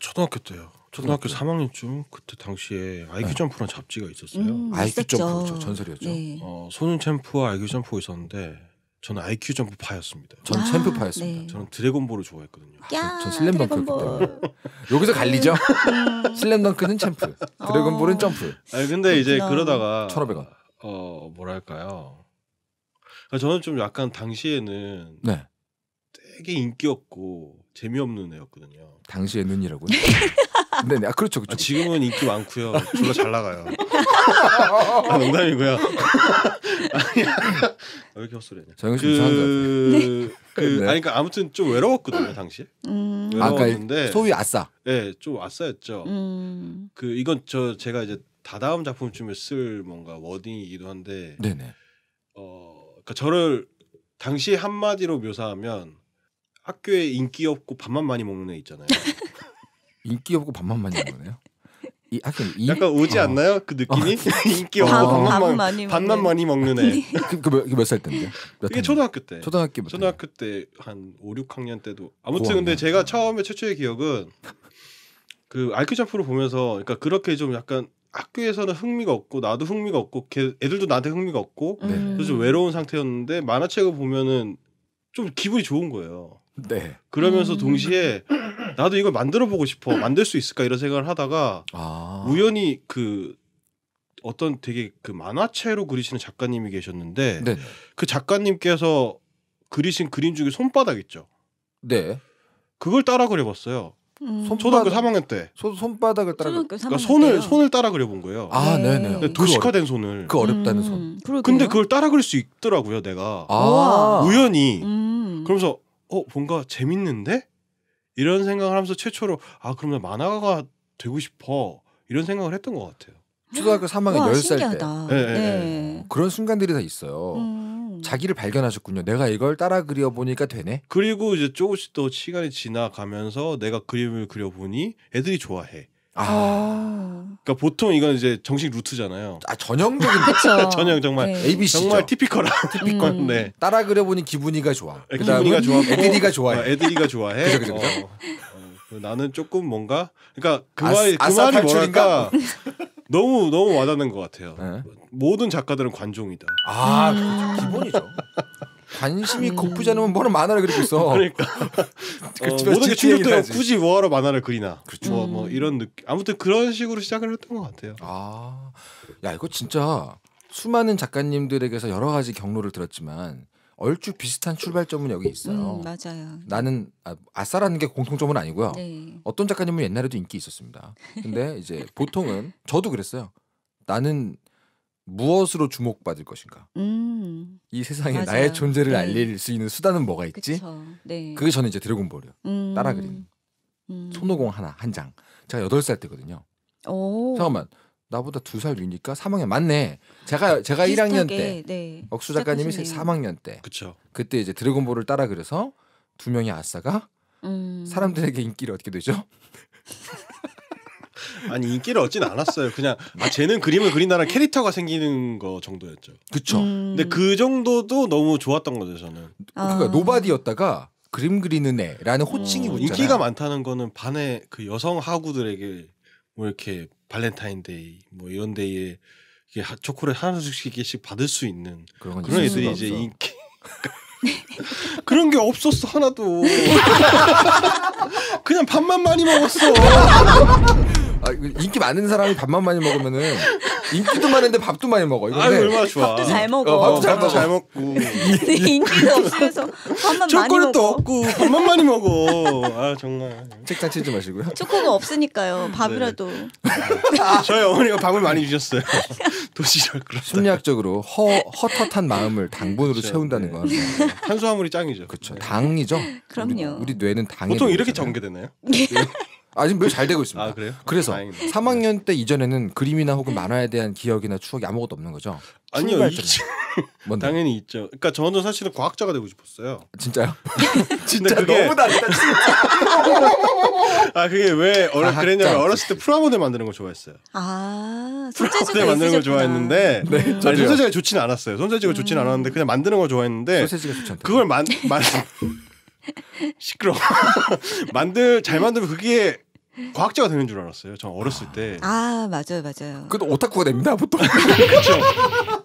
초등학교 때요. 초등학교 네. 3학년쯤 그때 당시에 아이큐 네. 점프라는 잡지가 있었어요. 음, 아이큐 점프 그렇죠. 전설이었죠. 네. 어, 소년 챔프와 아이큐 점프 있었는데 저는 아이큐 점프 파였습니다. 전 아, 챔프 파였습니다. 네. 저는 드래곤볼을 좋아했거든요. 야, 전, 전슬램덩크 때문에 여기서 갈리죠. 네. 슬램덩크는 챔프, 드래곤볼은 어. 점프. 아니 근데 이제 그러다가 1,500원. 어 뭐랄까요? 그러니까 저는 좀 약간 당시에는 네. 되게 인기 없고 재미없는 애였거든요. 당시의 눈이라고요? 네네, 네. 아, 그렇죠. 그렇죠. 아, 지금은 인기 많고요. 졸라 잘 나가요.
아, 농담이고요.
아니야. 왜 이렇게 헛소리냐? 정영 씨 그 이상한 그, 그, 네. 아니, 그러니까 아무튼 좀 외로웠거든요, 음. 당시에. 음... 외로웠는데. 소위 아싸. 네, 좀 아싸였죠. 음... 그, 이건 저, 제가 이제 다다음 작품쯤에 쓸 뭔가 워딩이기도 한데 네네. 어 그러니까 저를 당시 한마디로 묘사하면 학교에 인기 없고 밥만 많이 먹는 애 있잖아요. 인기 없고 밥만 많이 먹는 애요? 이 학교 이? 약간 오지 어. 않나요? 그 느낌이 어. 인기 없고 밥, 만밥 많이 밥만 많이 먹는 애. 그몇살 그, 그, 그 때인데? 이게 초등학교 때. 초등학교 초등학교 때 한 5, 6학년 때도 아무튼 근데 제가 처음에 최초의 기억은 그 알큐 점프를 보면서 그러니까 그렇게 좀 약간 학교에서는 흥미가 없고 나도 흥미가 없고 걔, 애들도 나한테 흥미가 없고 음. 네. 그래서 좀 외로운 상태였는데 만화책을 보면은 좀 기분이 좋은 거예요. 네. 그러면서 음. 동시에 나도 이걸 만들어 보고 싶어 만들 수 있을까 이런 생각을 하다가 아. 우연히 그 어떤 되게 그 만화체로 그리시는 작가님이 계셨는데 네. 그 작가님께서 그리신 그림 중에 손바닥 있죠. 네. 그걸 따라 그려봤어요.
음. 초등학교 3학년 때 손, 손바닥을 따라 그러니까 손을 때요.
손을 따라 그려본 거예요. 아, 네, 네. 그 도식화된 손을. 그 어렵다는 손. 음, 그러게요. 근데 그걸 따라 그릴 수 있더라고요, 내가. 아. 우연히. 음. 그러면서 어, 뭔가 재밌는데? 이런 생각을 하면서 최초로 아, 그러면 만화가가 되고 싶어. 이런 생각을 했던 것 같아요.
초등학교 3학년 와, 10살 신기하다. 때. 네, 네, 네.
그런 순간들이 다 있어요. 음. 음. 자기를
발견하셨군요.
내가 이걸 따라 그려 보니까 되네. 그리고 이제 조금씩 또 시간이 지나가면서 내가 그림을 그려 보니 애들이 좋아해. 아.
아.
그러니까 보통 이건 이제 정식 루트잖아요. 아 전형적인 전형 정말 네. ABC 정말 티피컬한 티피컬. 네. 음. 네.
따라 그려보니 기분이가 좋아. 네, 기분이가 좋아. 애들이가 어, 좋아해. 아, 애들이가 좋아해. 그죠, 그죠, 그죠?
어, 어 나는 조금 뭔가 그러니까 그 말이 그 말이 뭐랄까 너무 너무 와닿는 것 같아요. 네. 모든 작가들은 관종이다. 아 그렇죠. 기본이죠. 관심이 고프지 않으면 뭐는 만화를 그리고 있어. 그러니까 그 어, 모든 게 충족돼요. 굳이 뭐하러 만화를 그리나. 그렇죠. 뭐, 뭐 이런 느낌. 아무튼 그런 식으로 시작을 했던 것 같아요.
아, 야 이거 진짜 수많은 작가님들에게서 여러 가지 경로를 들었지만 얼추 비슷한 출발점은 여기 있어요. 음, 맞아요. 네. 나는 아, 아싸라는 게 공통점은 아니고요. 네. 어떤 작가님은 옛날에도 인기 있었습니다. 근데 이제 보통은 저도 그랬어요. 나는 무엇으로 주목받을 것인가?
음.
이 세상에 맞아요. 나의 존재를 네. 알릴 수 있는 수단은 뭐가 있지? 그 네. 그게 저는 이제 드래곤볼이요. 음. 따라 그린 음. 손오공 하나 한 장. 제가 여덟 살 때거든요.
오. 잠깐만.
나보다 두살 위니까 3학년 맞네. 제가 제가 비슷하게, 1학년 때 네. 억수 작가님이 시작하시네요. 3학년 때. 그쵸. 그때 이제 드래곤볼을 따라 그려서 두 명의 아싸가 음. 사람들에게
인기를 얻게 되죠. 아니 인기를 얻진 않았어요. 그냥 아 쟤는 그림을 그린다는 캐릭터가 생기는 거 정도였죠. 그쵸. 음. 근데 그 정도도 너무 좋았던 거죠 저는. 그러니까 아. 노바디였다가 그림 그리는 애라는 호칭이 어, 인기가 많다는 거는 반에그 여성 하구들에게 뭐 이렇게 발렌타인데이 뭐 이런 데이에 이게 초콜릿 하나씩 개씩 받을 수 있는 그런, 그런 애들이 없어. 이제 인기 그런 게 없었어 하나도 그냥 밥만 많이 먹었어
아, 인기 많은 사람이 밥만 많이 먹으면은 인기도 많은데 밥도 많이 먹어. 이 얼마나 좋아. 밥도 잘 먹어. 어, 밥도 잘, 먹어. 잘 먹고.
인기가
없으면서 밥만 많이 먹어. 초콜릿도 없고
밥만
많이 먹어. 아 정말. 책상 치지 마시고요.
초코가 없으니까요. 밥이라도. 네.
저희 어머니가 밥을
많이 주셨어요. 도시절 그렇다. 심리학적으로 허 헛헛한 마음을 당분으로 그렇죠. 채운다는 네. 건 네.
탄수화물이 짱이죠. 그렇죠.
당이죠.
그럼요. 우리, 우리
뇌는 당이 보통 이렇게 전개되나요?
아직 매잘 되고 있습니다. 아, 그래요? 그래서 다
3학년 때 이전에는 그림이나
혹은 만화에 대한 기억이나 추억이 아무것도 없는 거죠. 아니요, 있 당연히 있죠. 그러니까 저는 사실은 과학자가 되고 싶었어요. 진짜요? 진짜 그게... 너무 다르다. 아 그게 왜 어렸 그랬냐면 어렸을 때 프라모델 만드는 거 좋아했어요.
아
프라모델 만드는 걸 좋아했는데 네, 아니, 손재주가 좋지는 않았어요. 손재주가 음. 좋지는 않았는데 그냥 만드는 걸 좋아했는데 소세지가 좋지 않다. 그걸 만만 시끄러. 만들 잘 만들면 그게 과학자가 되는 줄 알았어요. 전 어렸을 때.
아 맞아요, 맞아요.
그래도 오타쿠가 됩니다 보통. 그렇죠.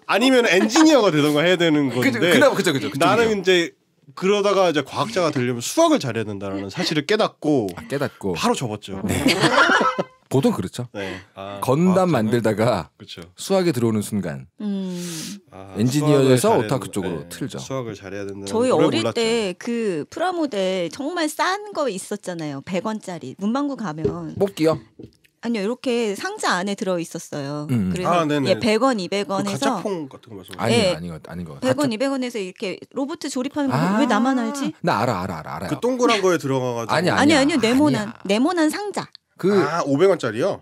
아니면 엔지니어가 되던가 해야 되는 건데. 그죠, 그나마 그죠, 그죠. 나는 이제 그러다가 이제 과학자가 되려면 수학을 잘해야 된다라는 사실을 깨닫고 아, 깨닫고 바로 접었죠. 네. 보통
그렇죠. 네.
아,
건담 아, 그렇죠.
만들다가 그쵸. 그렇죠. 수학에 들어오는 순간
음.
아, 엔지니어에서 오타크 쪽으로 네.
틀죠.
수학을 잘해야 된다. 저희 어릴 때
그 프라모델 정말 싼 거 있었잖아요. 100원짜리 문방구 가면 뽑기요. 아니요 이렇게 상자 안에 들어 있었어요.
음. 음. 그래서 아, 예, 100원,
200원 그 에 해서 가짜
같은 거 말씀 아니 예,
아니요
아닌 것요 100원, 200원에서 이렇게 로봇 조립하는 거 왜 나만 아, 알지?
나 알아 알아 알아 알아그 동그란 거에 들어가가지고 아니 아니 아니요 네모난 아니야.
네모난 상자.
그 아, 500원짜리요?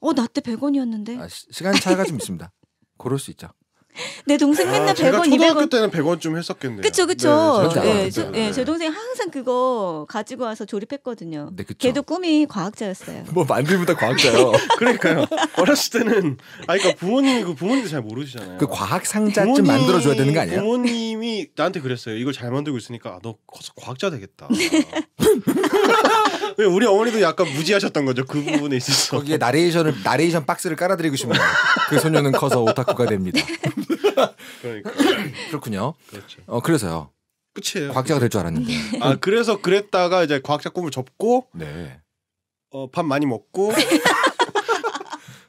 어, 나 때 100원이었는데. 아,
시간
차이가 좀 있습니다. 그럴 수 있죠. 내 동생 아, 맨날 아, 100원, 제가 초등학교 200원. 때는 100원쯤 했었겠네요. 그쵸, 그쵸. 네, 네, 저, 네, 네, 제
동생 항상 그거 가지고 와서 조립했거든요. 네, 그쵸. 걔도 꿈이 과학자였어요.
뭐 만들보다 과학자요. 그러니까요. 어렸을 때는 아, 그러니까 부모님이 그 부모님도 잘 모르시잖아요. 그 과학 상자 좀 만들어 줘야 되는 거 아니에요? 부모님이 나한테 그랬어요. 이걸 잘 만들고 있으니까 아, 너 커서 과학자 되겠다. 우리 어머니도 약간 무지하셨던 거죠 그 부분에 있어서 거기에 나레이션을 나레이션 박스를 깔아드리고 싶네요
그 소녀는 커서 오타쿠가 됩니다 그러니까 그렇군요 그렇죠.
어 그래서요 끝이에요
과학자가 될 줄 알았는데 아
그래서 그랬다가 이제 과학자 꿈을 접고 네. 어 밥 많이 먹고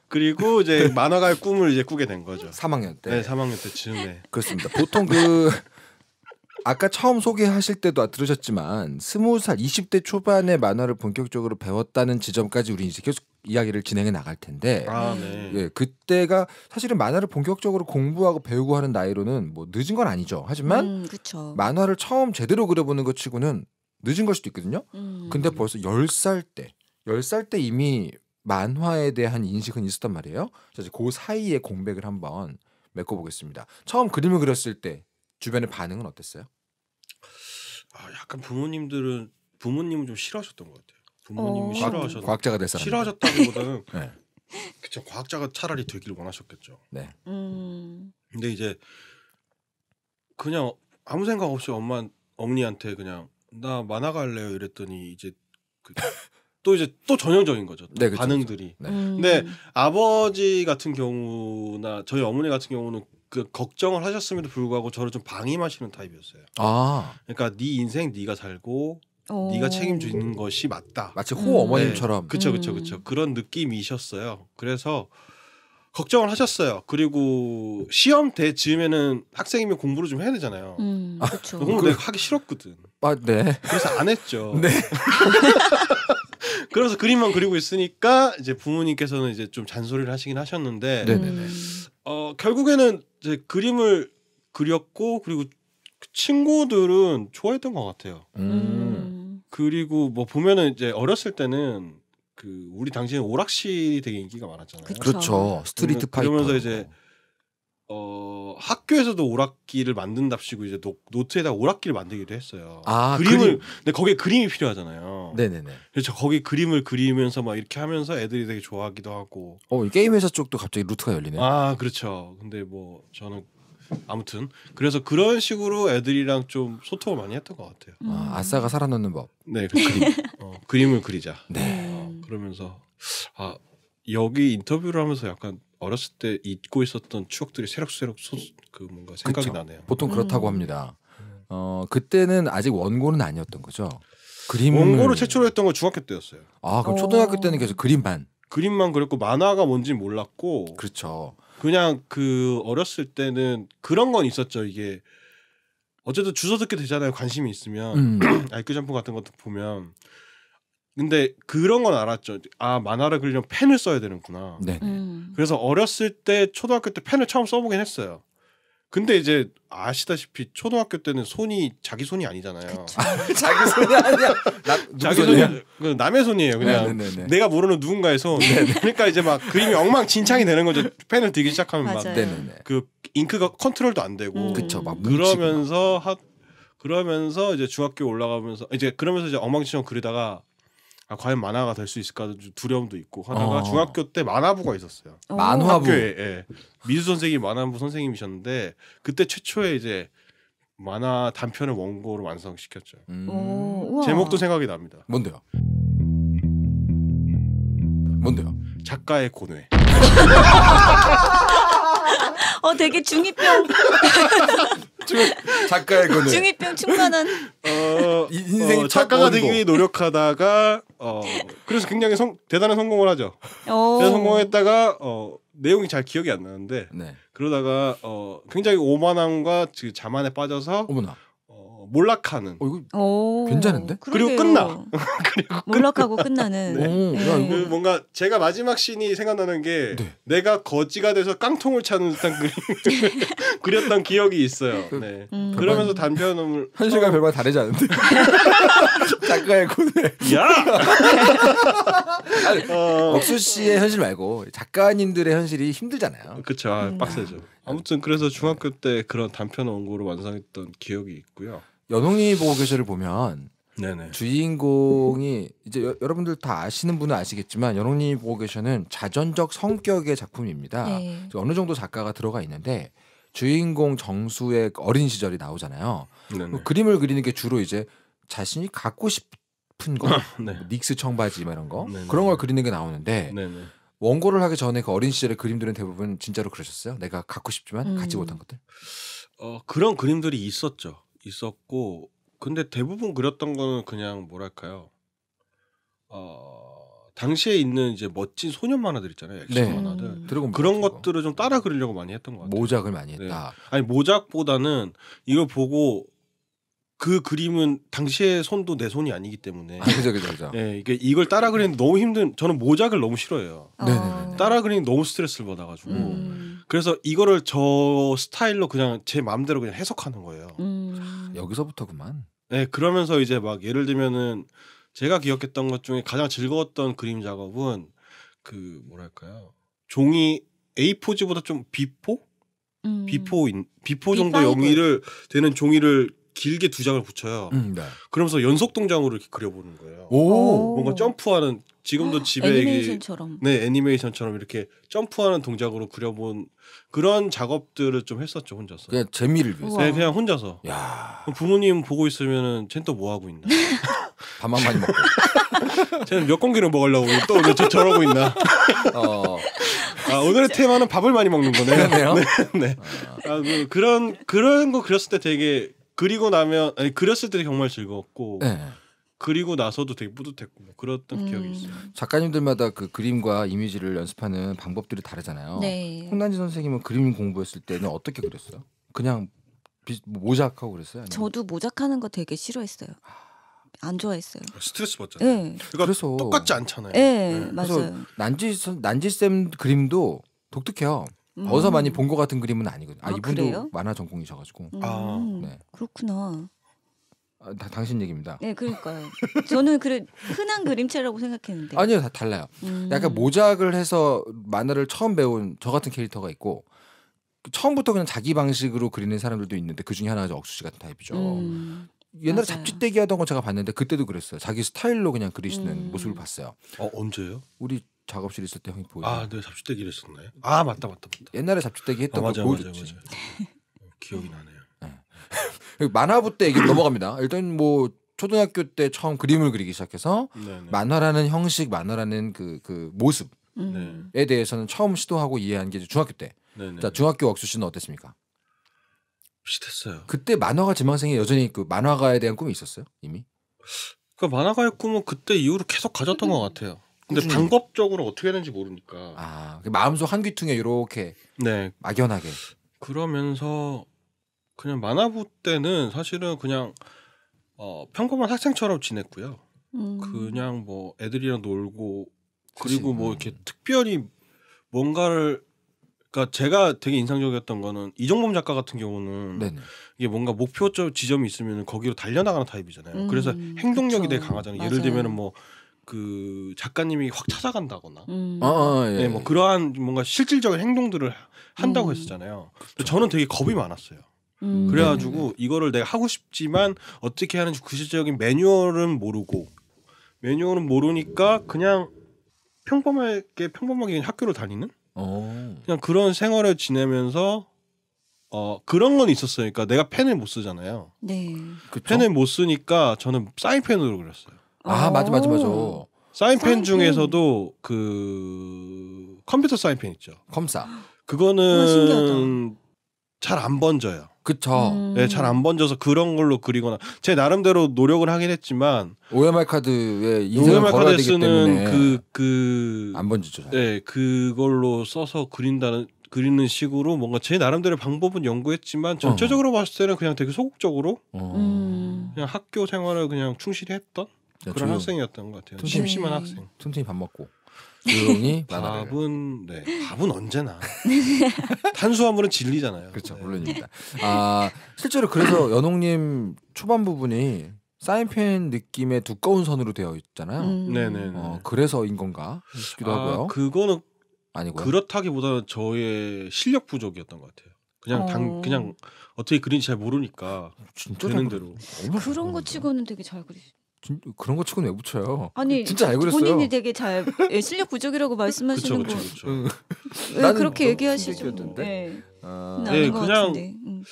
그리고 이제 만화가의 꿈을 이제 꾸게 된 거죠. 3학년 때. 네, 3학년 때쯤에. 그렇습니다. 보통 그
아까 처음 소개하실 때도 들으셨지만 스무 살 이십 대 초반에 만화를 본격적으로 배웠다는 지점까지 우리 이제 계속 이야기를 진행해 나갈 텐데 아, 네. 예 그때가 사실은 만화를 본격적으로 공부하고 배우고 하는 나이로는 뭐 늦은 건 아니죠 하지만 음, 만화를 처음 제대로 그려보는 것 치고는 늦은 걸 수도 있거든요 음. 근데 벌써 열 살때열 살 때 이미 만화에 대한 인식은 있었단 말이에요 자, 그 사이에 공백을 한번 메꿔보겠습니다 처음 그림을 그렸을 때 주변의 반응은
어땠어요? 아, 약간 부모님들은 부모님은 좀 싫어하셨던 것 같아요. 부모님 어. 싫어하셨 던 과학자가 될 사람 싫어하셨다기보다는 네. 그쵸 과학자가 차라리 되길 원하셨겠죠. 네.
음.
근데 이제 그냥 아무 생각 없이 엄마 어머니한테 그냥 나 만화 갈래요 이랬더니 이제 그, 또 이제 또 전형적인 거죠. 네, 반응들이. 그쵸. 네. 음. 근데 음. 아버지 같은 경우나 저희 어머니 같은 경우는 그 걱정을 하셨음에도 불구하고 저를 좀 방임하시는 타입이었어요. 아. 그러니까 네 인생 네가 살고 오. 네가 책임지는 것이 맞다. 마치 호 어머님처럼. 그렇죠, 그렇죠, 그렇죠. 그런 느낌이셨어요. 그래서 걱정을 하셨어요. 그리고 시험 때 즈음에는 학생이면 공부를 좀 해야 되잖아요. 음, 그렇죠. 공부 그, 내가 하기 싫었거든. 아, 네. 그래서 안 했죠. 네. 그래서 그림만 그리고 있으니까 이제 부모님께서는 이제 좀 잔소리를 하시긴 하셨는데 네네네. 네, 음. 어 결국에는 이제 그림을 그렸고 그리고 친구들은 좋아했던 것 같아요. 음. 그리고 뭐 보면은 이제 어렸을 때는 그 우리 당시에 오락실이 되게 인기가 많았잖아요. 그렇죠 스트리트 파이터. 그러면서 이제 어 학교에서도 오락기를 만든답시고 이제 노, 트에다 오락기를 만들기도 했어요. 아, 그림을 그림. 근데 거기에 그림이 필요하잖아요. 네네네. 그래서 거기 그림을 그리면서 막 이렇게 하면서 애들이 되게 좋아하기도 하고. 어 게임 회사 쪽도 갑자기 루트가 열리네. 아 그렇죠. 근데 뭐 저는 아무튼 그래서 그런 식으로 애들이랑 좀 소통을 많이 했던 것 같아요. 음. 아, 싸가 살아놓는 법. 네, 그림. 어, 그림을 그리자. 네. 어, 그러면서 아 여기 인터뷰를 하면서 약간 어렸을 때 잊고 있었던 추억들이 새록새록 소, 그 뭔가 생각이 그쵸? 나네요. 보통 그렇다고 음. 합니다.
어 그때는 아직 원고는 아니었던 거죠. 그림 원고를 최초로
했던 건 중학교 때였어요.
아 그럼 초등학교 때는
어. 계속 그림만 그림만 그렸고 만화가 뭔지 몰랐고 그렇죠. 그냥 그 어렸을 때는 그런 건 있었죠. 이게 어쨌든 주워 듣게 되잖아요. 관심이 있으면 음. IQ 점프 같은 것도 보면 근데 그런 건 알았죠. 아 만화를 그리려면 펜을 써야 되는구나. 네. 음. 그래서 어렸을 때 초등학교 때 펜을 처음 써보긴 했어요. 근데 이제 아시다시피 초등학교 때는 손이 자기 손이 아니잖아요. 자기 손이 아니야. 남, 자기 손이 그 남의 손이에요. 그냥 네네네네. 네, 네, 내가 모르는 누군가의 손. 그러니까 이제 막 그림이 엉망진창이 되는 거죠. 펜을 들기 시작하면 막 그 잉크가 컨트롤도 안 되고. 음. 그쵸, 막 그러면서 하, 그러면서 이제 중학교 올라가면서 이제 그러면서 이제 엉망진창 그리다가 아 과연 만화가 될 수 있을까 두려움도 있고 하다가 어. 중학교 때 만화부가 있었어요. 어. 만화부. 학교에 예. 미술 선생님 만화부 선생님이셨는데 그때 최초에 이제 만화 단편을 원고로 완성시켰죠. 음.
어, 제목도
생각이 납니다. 뭔데요? 뭔데요? 작가의 고뇌.
어 되게 중이병
작가의 거는 중이병 충만한 어, 인생이 어, 작가가 되기 위해 노력하다가 어, 그래서 굉장히 성, 대단한 성공을 하죠. 대단 성공했다가 어, 내용이 잘 기억이 안 나는데 네. 그러다가 어, 굉장히 오만함과 그 자만에 빠져서 어머나. 몰락하는. 어, 이거 괜찮은데? 그리고 그러게요. 끝나. 그리고 몰락하고 끝나는. 네. 오, 야, 네. 이거. 그 뭔가 제가 마지막 씬이 생각나는 게 네. 내가 거지가 돼서 깡통을 차는 듯한 그렸던 기억이 있어요. 그 네. 음. 그러면서 단편을 현실과 어. 별반 다르지 않은데 작가의 고뇌. 야. 아니, 어... 억수 씨의 현실 말고 작가님들의 현실이 힘들잖아요. 그렇죠, 빡세죠. 아무튼 그래서 중학교 때 그런 단편 원고를 완성했던 기억이 있고요.
연홍이 보고 계시을 보면 네네. 주인공이 이제 여, 러분들다 아시는 분은 아시겠지만 연홍이 보고 계시는 자전적 성격의 작품입니다. 네. 어느 정도 작가가 들어가 있는데 주인공 정수의 어린 시절이 나오잖아요. 뭐 그림을 그리는 게 주로 이제 자신이 갖고 싶은 거, 네. 닉스 청바지 뭐 이런 거 네네. 그런 걸 그리는 게 나오는데 네네. 원고를 하기 전에 그 어린 시절의 그림들은 대부분
진짜로 그러셨어요? 내가 갖고 싶지만 음. 갖지 못한 것들? 어, 그런 그림들이 있었죠. 있었고 근데 대부분 그렸던 거는 그냥 뭐랄까요? 어, 당시에 있는 이제 멋진 소년 만화들 있잖아요. 액션 네. 만화들. 드래곤 음. 그런 것들을 좀 따라 그리려고 많이 했던 것 같아요. 모작을 많이 네. 했다. 네. 아니 모작보다는 이걸 보고 그 그림은 당시의 손도 내 손이 아니기 때문에 아, 그죠 그죠 그죠. 예, 이게 이걸 따라 그리는 너무 힘든 저는 모작을 너무 싫어해요. 네네 네, 네, 네. 따라 그리는 너무 스트레스를 받아가지고 음. 그래서 이거를 저 스타일로 그냥 제 마음대로 그냥 해석하는 거예요. 음. 여기서부터구만. 네, 그러면서 이제 막 예를 들면은 제가 기억했던 것 중에 가장 즐거웠던 그림 작업은 그 뭐랄까요 종이 a 포즈보다좀 비포? 비포인 음. 비포 정도 영위를 되는 종이를 길게 두 장을 붙여요. 음, 네. 그러면서 연속 동작으로 이렇게 그려보는 거예요. 오. 뭔가 점프하는 지금도 집에 애니메이션처럼 이, 네 애니메이션처럼 이렇게 점프하는 동작으로 그려본 그런 작업들을 좀 했었죠 혼자서. 그냥 재미를 위해서. 네, 그냥 혼자서. 야. 부모님 보고 있으면은 쟨또 뭐 하고 있나. 밥만 많이 먹고. 쟤는 몇 공기를 먹으려고 또왜 저러고 있나. 어. 아, 오늘의 테마는 밥을 많이 먹는 거네. 요 네. 네. 아, 뭐 그런 그런 거 그렸을 때 되게 그리고 나면 아니, 그렸을 때 정말 즐거웠고 네. 예. 그리고 나서도 되게 뿌듯했고 뭐 그랬던 음. 기억이 있어요.
작가님들마다 그 그림과 이미지를 연습하는 방법들이 다르잖아요. 네. 홍난지 선생님은 그림 공부했을 때는 어떻게 그렸어요? 그냥 비, 뭐 모작하고 그랬어요? 아니면?
저도 모작하는 거 되게 싫어했어요. 안 좋아했어요.
스트레스 받잖아요. 네. 그러니까 그래서 똑같지 않잖아요. 네, 네. 맞아요. 난지 난지 쌤 그림도 독특해요. 음. 어디서 많이 본 것 같은 그림은 아니거든요. 아, 아 이분도 그래요? 만화 전공이셔가지고. 음. 아 네.
그렇구나.
아, 다, 당신 얘기입니다.
네, 그러니까요. 저는 그 흔한 그림체라고 생각했는데. 아니요,
다 달라요. 음. 약간 모작을 해서 만화를 처음 배운 저 같은 캐릭터가 있고 처음부터 그냥 자기 방식으로 그리는 사람들도 있는데 그 중에 하나가 억수 씨 같은 타입이죠.
음,
옛날에 잡지떼기 하던 거 제가 봤는데 그때도 그랬어요. 자기 스타일로 그냥 그리시는 음. 모습을 봤어요. 어, 언제요? 우리 작업실 있을 때 형이 보여. 아,
네잡주대기 했었나요? 아
맞다 맞다 맞다. 옛날에 잡주대기 했던 아, 맞아, 거 보여줬지.
맞아, 맞아. 기억이 나네요.
네. 만화부 때 얘기 넘어갑니다. 일단 뭐 초등학교 때 처음 그림을 그리기 시작해서 네네. 네. 만화라는 형식, 만화라는 그그 그, 그 모습에 음. 네. 대해서는 처음 시도하고 이해한 게 중학교 때. 네네. 네, 자 네. 중학교 억수 씨는 어땠습니까? 비슷했어요. 그때 만화가 지망생이 여전히 그 만화가에 대한 꿈이 있었어요 이미?
그 만화가의 꿈은 그때 이후로 계속 가졌던 것 같아요. 근데 방법적으로 어떻게 해는지 모르니까. 아, 그 마음속 한 귀퉁에 이 이렇게 네. 막연하게. 그러면서 그냥 만화부 때는 사실은 그냥 어, 평범한 학생처럼 지냈고요. 음. 그냥 뭐 애들이랑 놀고 그리고 그치. 뭐 이렇게 특별히 뭔가를 그러니까 제가 되게 인상적이었던 거는 이정범 작가 같은 경우는 네네. 이게 뭔가 목표적 지점이 있으면 거기로 달려나가는 타입이잖아요. 음. 그래서 행동력이 그쵸. 되게 강하잖아요. 맞아요. 예를 들면은 뭐그 작가님이 확 찾아간다거나 음. 아, 아, 예. 네, 뭐 그러한 뭔가 실질적인 행동들을 한다고 음. 했었잖아요. 그쵸. 저는 되게 겁이 많았어요.
음. 그래가지고
이거를 내가 하고 싶지만 어떻게 하는지 구체적인 매뉴얼은 모르고 매뉴얼은 모르니까 그냥 평범하게 평범하게 학교를 다니는 오. 어. 그냥 그런 생활을 지내면서 어 그런 건있었으니까 그러니까 내가 펜을 못 쓰잖아요. 네. 그 펜을 못 쓰니까 저는 사인펜으로 그렸어요. 아 맞아 맞아 맞아. 어. 사인펜, 사인 중에서도 그 컴퓨터 사인펜 있죠. 검사. 그거는 잘 안 번져요. 그쵸. 네, 음. 네, 잘안 번져서 그런 걸로 그리거나 제 나름대로 노력을 하긴 했지만 OMR 카드에 인생을 OMR 걸어야 되그그 안 번지죠. 네, 그걸로 써서 그린다는 그리는 식으로 뭔가 제 나름대로 방법은 연구했지만 전체적으로 어. 봤을 때는 그냥 되게 소극적으로 어. 그냥 학교 생활을 그냥 충실히 했던 네, 그런 조용. 학생이었던 것 같아요. 틈틈이, 심심한 학생.
틈틈이 밥 먹고.
조용히 밥은 네 밥은 언제나 탄수화물은 진리잖아요. 그렇죠 네. 물론입니다. 아 실제로 그래서
연홍님 초반 부분이 사인펜 느낌의 두꺼운 선으로 되어 있잖아요. 음. 네네. 어, 그래서인 건가 싶기도 아, 하고요.
그거는 아니고요. 그렇다기보다는 저의 실력 부족이었던 것 같아요. 그냥 어. 당 그냥 어떻게 그린지 잘 모르니까 진짜 되는 대로.
그런 거 치고는 되게 잘 그리시.
진, 그런 거 치고는 왜 붙여요?
아니 진짜 알고 그랬어요. 본인이 되게 잘 예, 실력 부족이라고 말씀하시는 그쵸, 그쵸,
거. 그쵸. 왜 예, 그렇게 얘기하시죠? 네. 아. 네, 그냥 음.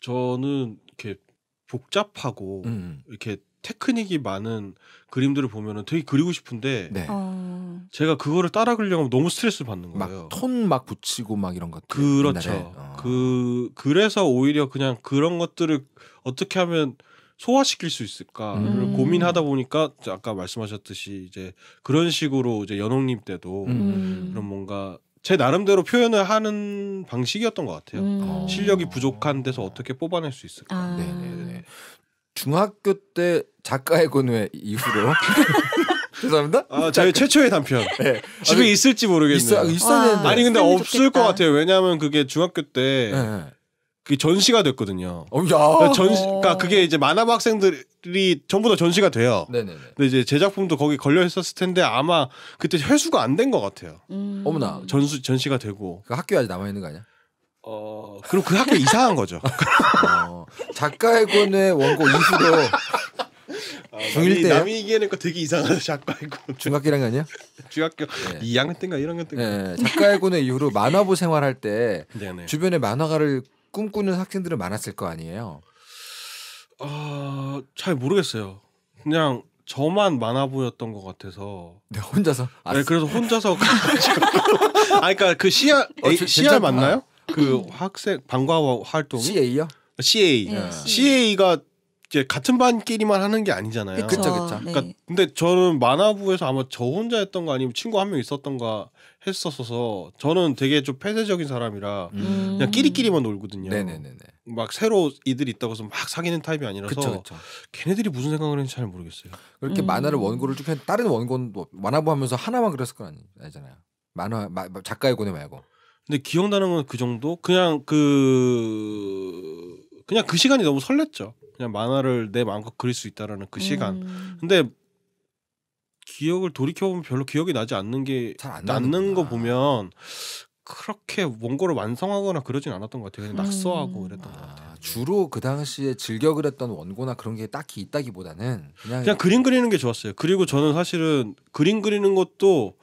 저는 이렇게 복잡하고 음, 음. 이렇게 테크닉이 많은 그림들을 보면은 되게 그리고 싶은데 네. 어. 제가 그거를 따라 그리려면 너무 스트레스 받는 거예요. 톤막 붙이고 막 이런 것들. 그렇죠. 어... 그 그래서 오히려 그냥 그런 것들을 어떻게 하면 소화시킬 수 있을까를 음. 고민하다 보니까 아까 말씀하셨듯이 이제 그런 식으로 이제 연홍님 때도 음. 그런 뭔가 제 나름대로 표현을 하는 방식이었던 것 같아요. 음. 어. 실력이 부족한 데서 어떻게 뽑아낼 수 있을까. 아. 네네네. 네, 네, 네. 중학교 때 작가의 권회 이후로 죄송합니다. 아, 제 최초의 단편. 네. 집에 아니, 있을지 모르겠네요. 있어, 있어야 되는데. 아니 근데 없을 좋겠다. 것 같아요. 왜냐하면 그게 중학교 때. 네. 그 전시가 됐거든요. 어, 야. 그러니까 전시, 그러니까 그게 이제 만화부 학생들이 전부 다 전시가 돼요. 네네 근데 이제 제작품도 거기 걸려 있었을 텐데 아마 그때 회수가 안 된 것 같아요. 음. 어머나. 전수 전시가 되고. 그학교 아직 남아 있는 거 아니야? 어. 그럼 그 학교 이사한 거죠. 어, 작가의 권의 원고 이수도 아, 중1 때 남이 기하니까
되게 이상하 작가의 권. 중학교 1학년이야?
중학교 네. 2학년 때인가 1학년 때 네, 네. 작가의
권의 이후로 만화부 생활할 때 네네. 주변에 만화가를 꿈꾸는 학생들은 많았을 거 아니에요.
아잘 모르겠어요. 그냥 저만 많아 보였던 것 같아서. 네 혼자서. 아, 네 그래서 혼자서. 아 그러니까 그시 r 어, 저, c 맞나요? 아. 그 학생 방과 활동. CA요? 아, CA. 네. CA가 이제 같은 반끼리만 하는 게 아니잖아요. 그쵸, 그쵸. 어, 네. 그러니까 네. 근데 저는 만화부에서 아마 저 혼자 했던 거 아니면 친구 한 명 있었던가 했었어서 저는 되게 좀 폐쇄적인 사람이라 음. 그냥 끼리끼리만 놀거든요. 네네네네. 막 새로 이들이 있다고 해서 막 사귀는 타입이 아니라서 그쵸, 그쵸. 걔네들이 무슨 생각을 했는지 잘 모르겠어요. 그렇게 음. 만화를 원고를 쭉 했는데 다른
원고는 뭐 만화부 하면서 하나만 그렸을 건 아니잖아요. 만화 마, 작가의 고뇌 말고.
근데 기억나는 건 그 정도? 그냥 그 그냥 그 시간이 너무 설렜죠. 그냥 만화를 내 마음껏 그릴 수 있다라는 그 시간. 음. 근데 기억을 돌이켜 보면 별로 기억이 나지 않는 게낫는거 보면 그렇게 원고를 완성하거나 그러진 않았던 것 같아요. 그냥 낙서하고 음. 그랬던것 아, 같아요. 주로 그 당시에 즐겨
그렸던 원고나 그런 게 딱히 있다기보다는
그냥, 그냥 그림 그리는 게 좋았어요. 그리고 저는 사실은 그림 그리는 것도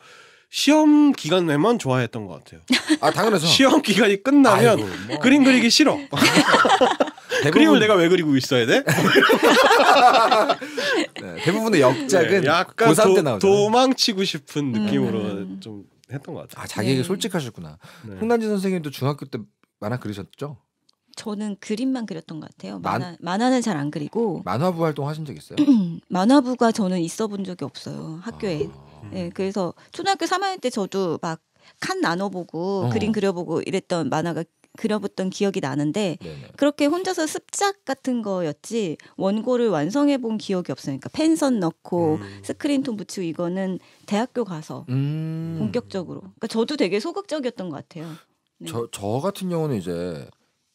시험 기간 내만 좋아했던 것 같아요. 아 당연해서 시험 기간이 끝나면 아이고, 뭐. 그림 그리기 싫어. 그림을 내가 왜 그리고 있어야 돼? 네, 대부분의 역작은 네, 약간 고3 때 나오죠. 도망치고 싶은 음. 느낌으로 음. 좀 했던 것 같아요. 아 자기에게 네. 솔직하셨구나. 네.
홍남진 선생님도 중학교 때 만화 그리셨죠?
저는 그림만 그렸던 것 같아요. 만화, 만... 화는 잘 안 그리고 만화부 활동 하신 적 있어요? 만화부가 저는 있어 본 적이 없어요. 학교에. 아... 네, 그래서 초등학교 3학년 때 저도 막 칸 나눠보고 어. 그림 그려보고 이랬던 만화가 그려봤던 기억이 나는데 네네. 그렇게 혼자서 습작 같은 거였지 원고를 완성해 본 기억이 없으니까 펜선 넣고 음. 스크린톤 붙이고 이거는 대학교 가서
음.
본격적으로 그러니까 저도 되게 소극적이었던 것 같아요.
네. 저, 저 같은 경우는 이제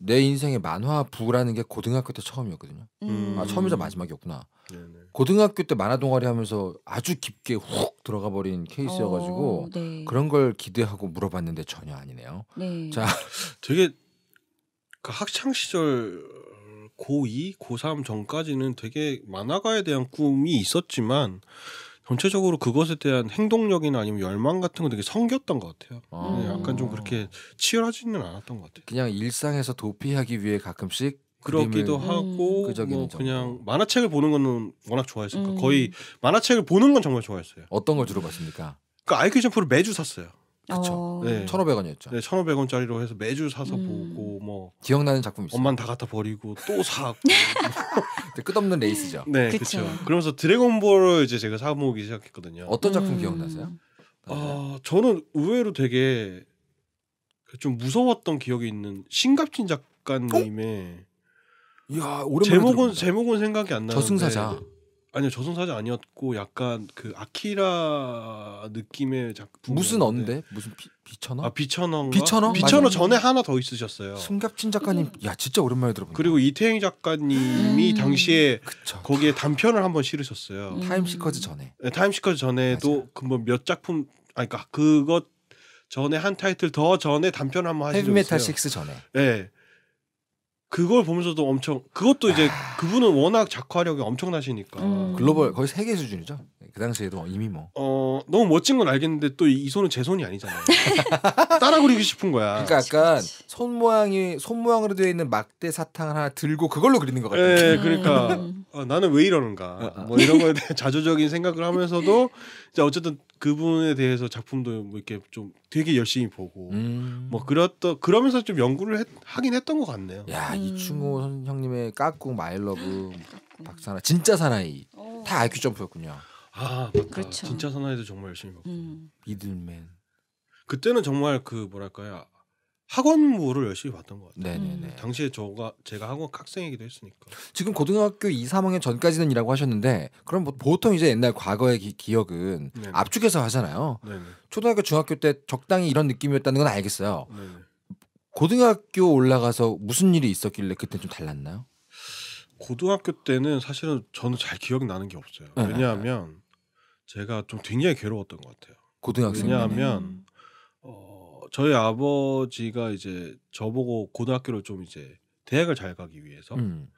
내 인생의 만화부라는 게 고등학교 때 처음이었거든요. 음. 아 처음이자 마지막이었구나. 네네. 고등학교 때 만화 동아리 하면서 아주 깊게 훅 들어가 버린 케이스여가지고 어, 네. 그런 걸 기대하고 물어봤는데 전혀 아니네요. 네. 자,
되게 그 학창 시절 고2, 고3 전까지는 되게 만화가에 대한 꿈이 있었지만 전체적으로 그것에 대한 행동력이나 아니면 열망 같은 거 되게 성겼던 것 같아요. 아. 네, 약간 좀 그렇게 치열하지는 않았던 것 같아요. 그냥 일상에서 도피하기 위해 가끔씩 그렇기도 하고 음. 뭐 그냥 만화책을 보는 거는 워낙 좋아했으니까 음. 거의 만화책을 보는 건 정말 좋아했어요. 어떤 걸 주로 봤습니까? 그 아이큐 점프를 매주 샀어요.
그렇죠. 어... 네.
1,500원이었죠. 네, 1,500원짜리로 해서 매주 사서 음... 보고 뭐 기억나는 작품 있어요. 엄만 다 갖다 버리고 또 사고 끝없는 레이스죠. 네, 그렇죠. 그러면서 드래곤볼을 이제 제가 사 모으기 시작했거든요. 어떤 작품 음... 기억나세요? 아, 어, 저는 의외로 되게 좀 무서웠던 기억이 있는 신갑진 작가님의 어? 이야, 제목은 들어본다. 제목은 생각이 안 나는데 저승사자 아니요 저승사자 아니었고 약간 그 아키라 느낌의 작품 무슨 언데 무슨 비, 비천어? 아 비천어 비천어 비천어 전에 하나 더 있으셨어요.
승갑진 작가님 음.
야 진짜 오랜만에 들어본 그리고 이태행 작가님이 음. 당시에 그쵸. 거기에 단편을 한번 실으셨어요. 음. 타임시커즈 전에 네, 타임시커즈 전에도 그뭐 몇 작품 아 그러니까 그것 전에 한 타이틀 더 전에 단편 한번 하셨어요. 헤비메탈 6 전에. 네. 그걸 보면서도 엄청 그것도 이제 아. 그분은 워낙 작화력이 엄청나시니까 음. 글로벌 거의 세계 수준이죠. 그 당시에도 이미 뭐 어, 너무 멋진 건 알겠는데 또 이 손은 제 손이 아니잖아요. 따라 그리기 싶은 거야. 그러니까 약간 손 모양이 손 모양으로 되어 있는 막대 사탕을 하나 들고 그걸로 그리는 것 같아요. 예, 음. 그러니까 어, 나는 왜 이러는가 어, 어. 뭐 이런 거에 대해 자조적인 생각을 하면서도 이제 어쨌든 그분에 대해서 작품도 뭐 이렇게 좀 되게 열심히 보고 음. 뭐 그랬던 그러면서 좀 연구를 했, 하긴 했던 것 같네요.
야 음. 이충호 형님의 까꿍 마일러브 박사나 진짜 사나이 오. 어. 다 IQ 점프였군요.
아 맞다. 그렇죠. 진짜 사나이도 정말 열심히 봤고 음. 이들맨 그때는 정말 그 뭐랄까요 학원물을 열심히 봤던 것 같아요. 네네네. 음. 당시에 저가 제가 학원 학생이기도 했으니까.
지금 고등학교 2, 3학년 전까지는 일하고 하셨는데 그럼 뭐 보통 이제 옛날 과거의 기, 억은 압축해서 하잖아요. 네네. 초등학교 중학교 때 적당히 이런 느낌이었다는 건 알겠어요. 네네. 고등학교 올라가서 무슨 일이 있었길래 그때 좀 달랐나요?
고등학교 때는 사실은 저는 잘 기억이 나는 게 없어요. 네. 왜냐하면 제가 좀 굉장히 괴로웠던 것 같아요. 고등학생 왜냐하면 음. 저희 아버지가 이제 저보고 고등학교를 좀 이제 대학을 잘 가기 위해서 음.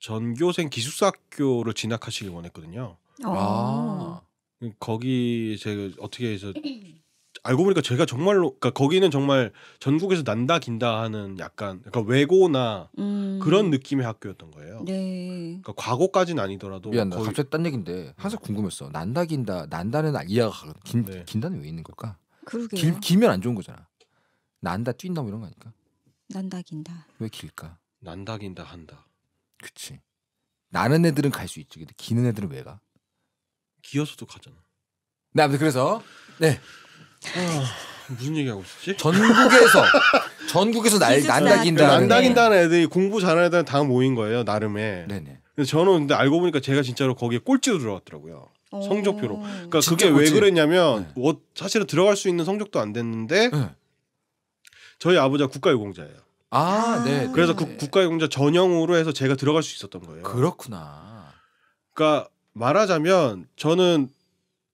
전교생 기숙사학교를 진학하시길 원했거든요. 아. 아. 음, 거기 제가 어떻게 해서 알고 보니까 제가 정말로 그러니까 거기는 정말 전국에서 난다 긴다 하는 약간 그러니까 외고나 음. 그런 느낌의 학교였던
거예요.
네.
그러니까 과거까지는 아니더라도 미안 나 거의... 갑자기 딴 얘긴데 항상 궁금했어. 난다 긴다
난다는 이해가 긴, 네. 긴다는 왜 있는 걸까?
그러게요.
길,
길면 안 좋은 거잖아. 난다 뛴다 뭐 이런 거 아닐까?
난다 긴다.
왜 길까?
난다 긴다 한다.
그치. 나는 애들은 갈 수 있지. 근데 기는 애들은 왜
가? 기어서도 가잖아. 네, 아무튼 그래서 네. 아, 무슨 얘기하고 있었지? 전국에서 전국에서 날 난다긴다 난다긴다는 네. 애들이 공부 잘하는 애들다 모인 거예요 나름에. 네네. 근데 저는 근데 알고 보니까 제가 진짜로 거기에 꼴찌로 들어갔더라고요. 어. 성적표로. 그러니까 그게 왜 그랬냐면 네. 사실은 들어갈 수 있는 성적도 안 됐는데 네. 저희 아버지가 국가유공자예요. 아, 네. 네 그래서 그 네. 국가유공자 전형으로 해서 제가 들어갈 수 있었던 거예요. 그렇구나. 그러니까 말하자면 저는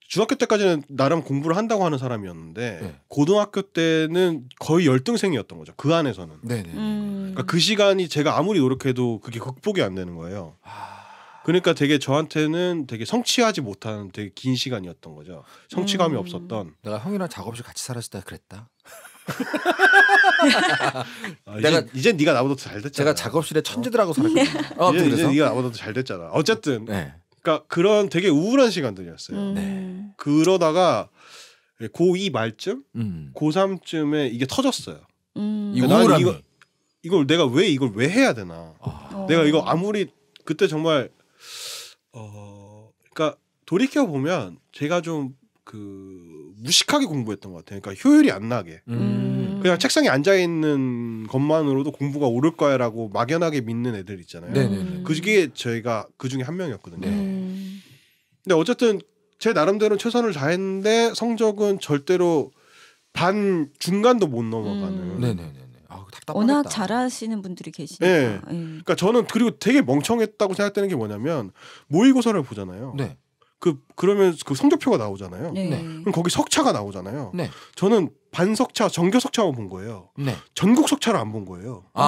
중학교 때까지는 나름 공부를 한다고 하는 사람이었는데 네. 고등학교 때는 거의 열등생이었던 거죠 그 안에서는 네, 음. 그러니까 그 시간이 제가 아무리 노력해도 그게 극복이 안 되는 거예요 하... 아. 그러니까 되게 저한테는 되게 성취하지 못한 되게 긴 시간이었던 거죠. 성취감이 음. 없었던. 내가 형이랑 작업실 같이 살았을 때 그랬다. 아, 내가 이제, 이제 네가 나보다 더잘 됐잖아. 제가 작업실에 천재들하고 살았거든 네. 어, 이제, 이제 네가 나보다 더잘 됐잖아. 어쨌든 네. 그러니까 그런 되게 우울한 시간들이었어요.
음. 네.
그러다가 고2 말쯤, 음. 고3쯤에 이게 터졌어요. 음. 그러니까 이우울함 이걸 내가 왜 이걸 왜 해야 되나?
아. 어. 내가 이거
아무리 그때 정말 어, 그러니까 돌이켜 보면 제가 좀 그 무식하게 공부했던 것 같아요. 그러니까 효율이 안 나게. 음. 음. 그냥 책상에 앉아 있는 것만으로도 공부가 오를 거야라고 막연하게 믿는 애들 있잖아요. 네네네. 음. 그게 저희가 그 중에 한 명이었거든요. 음. 근데 어쨌든 제 나름대로 최선을 다했는데 성적은 절대로 반 중간도 못 넘어가는. 음. 답답하겠다. 워낙
잘하시는 분들이 계시니까. 네.
네. 그러니까 저는 그리고 되게 멍청했다고 생각되는 게 뭐냐면 모의고사를 보잖아요. 네. 그 그러면 그 성적표가 나오잖아요. 네. 네. 그럼 거기 석차가 나오잖아요. 네. 저는 반석차, 정교석차만 본 거예요. 네. 전국 석차를 안 본 거예요. 아.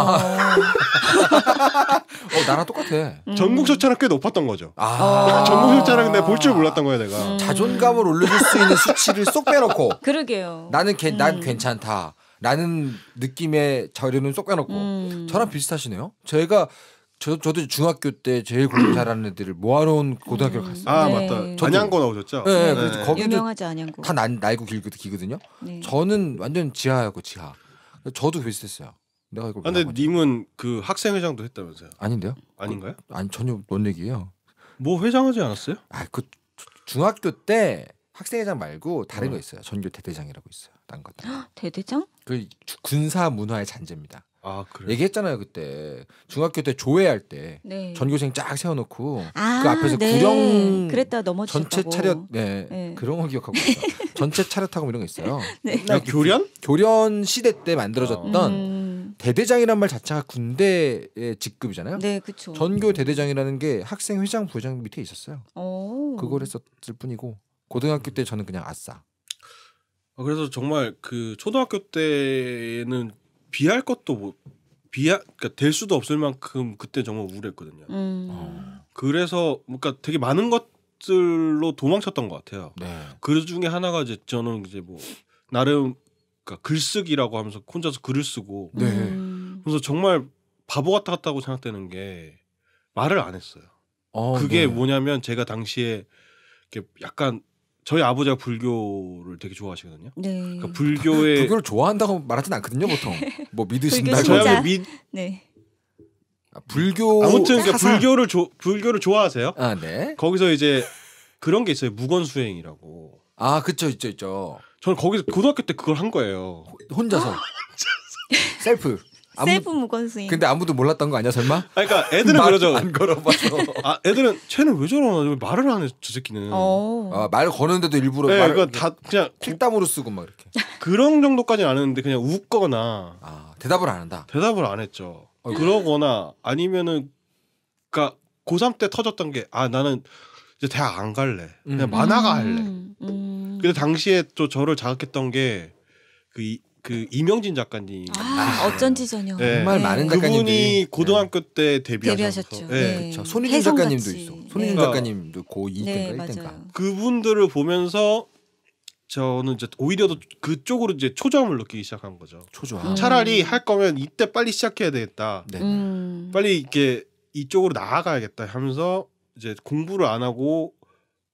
어, 어 나랑 똑같아.
음. 전국 석차는 꽤 높았던 거죠. 아. 어. 전국 석차는 근데 볼 줄 몰랐던 거예요 내가.
음. 자존감을 올려줄 수 있는 수치를 쏙 빼놓고.
그러게요.
나는 개, 난 음. 괜찮다. 라는 느낌의 자료는쏟아놓고 음. 저랑 비슷하시네요. 제가 저, 저도 중학교 때 제일 공부 잘하는 애들을 모아놓은 고등학교를 음. 갔어요. 아 네. 맞다. 안양고 나오셨죠? 네, 네. 네. 거기도 유명하죠 안양고. 다 날, 날고 길거든요. 네. 저는 완전 지하였고 지하. 저도 비슷했어요. 내가 이걸. 아, 근데 님은 그 학생회장도 했다면서요? 아닌데요? 아닌가요? 그, 아니 전혀 뭔 얘기예요. 뭐 회장하지 않았어요? 아 그 중학교 때 학생회장 말고 다른 어. 거 있어요. 전교 대대장이라고 있어요. 난
거다. 대대장?
그 군사 문화의 잔재입니다. 아, 그래. 얘기했잖아요 그때 중학교 때 조회할 때 네. 전교생 쫙 세워놓고 아, 그 앞에서 네. 구령
그랬다 넘어 전체 차렷 네, 네.
그런 거 기억하고 있어 요 전체 차렷하고 이런 거 있어요. 네. 나 아, 교련? 교련 시대 때 만들어졌던 어. 대대장이란 말 자체가 군대의 직급이잖아요. 네, 그렇죠. 전교 대대장이라는 게 학생 회장 부장 밑에 있었어요. 오. 그걸 했었을 뿐이고 고등학교 때 저는 그냥 아싸.
아, 그래서 정말 그 초등학교 때는 비할 것도 뭐 비할 그러니까 될 수도 없을 만큼 그때 정말 우울했거든요.
음. 어.
그래서 그러니까 되게 많은 것들로 도망쳤던 것 같아요. 네. 그 중에 하나가 이제 저는 이제 뭐 나름 그러니까 글쓰기라고 하면서 혼자서 글을 쓰고 네. 음. 그래서 정말 바보 같다 같다고 생각되는 게 말을 안 했어요. 어, 그게 네. 뭐냐면 제가 당시에 이렇게 약간 저희 아버지가 불교를 되게 좋아하시거든요. 네. 그러니까 불교의 아, 불교를 좋아한다고 말하진 않거든요, 보통. 뭐 믿으신다. 저희 믿 네. 아, 불교 아무튼 그러니까 불교를 조, 불교를 좋아하세요? 아, 네. 거기서 이제 그런 게 있어요. 무건 수행이라고. 아, 그쵸 있죠, 있죠. 저는 거기서 고등학교 때 그걸 한 거예요. 혼자서.
셀프. 셀프 무건수행. 근데 아무도 몰랐던 거 아니야 설마? 아 그러니까 애들은 그러죠. 안
걸어봐서. 아 애들은 쟤는 왜 저러나 왜 말을 안해저 새끼는. 어. 아, 말 거는데도 일부러 네, 그러니까 다 그냥 킬담으로 쓰고 막 이렇게. 그런 정도까지는 안 했는데 그냥 웃거나. 아 대답을 안 한다. 대답을 안 했죠. 어, 그러거나 아니면은 그러니까 고3 때 터졌던 게 아 나는 이제 대학 안 갈래. 그냥 음. 만화가 할래. 음. 음. 근데 당시에 또 저를 자극했던 게그 그 이명진 작가님.
아, 어쩐지 전혀. 아. 네.
정말 많은 네. 작가님들이 그분이 네. 고등학교 때데뷔하셨죠 네. 그렇죠. 손희준 작가님도 같이 있어. 손희준 네. 작가님도 고2 때인가 1때가 그분들을 보면서 저는 이제 오히려 더 그쪽으로 이제 초점을 느끼기 시작한 거죠. 초조 음. 차라리 할 거면 이때 빨리 시작해야 되겠다. 네.
음.
빨리 이렇게 이쪽으로 나아가야겠다 하면서 이제 공부를 안 하고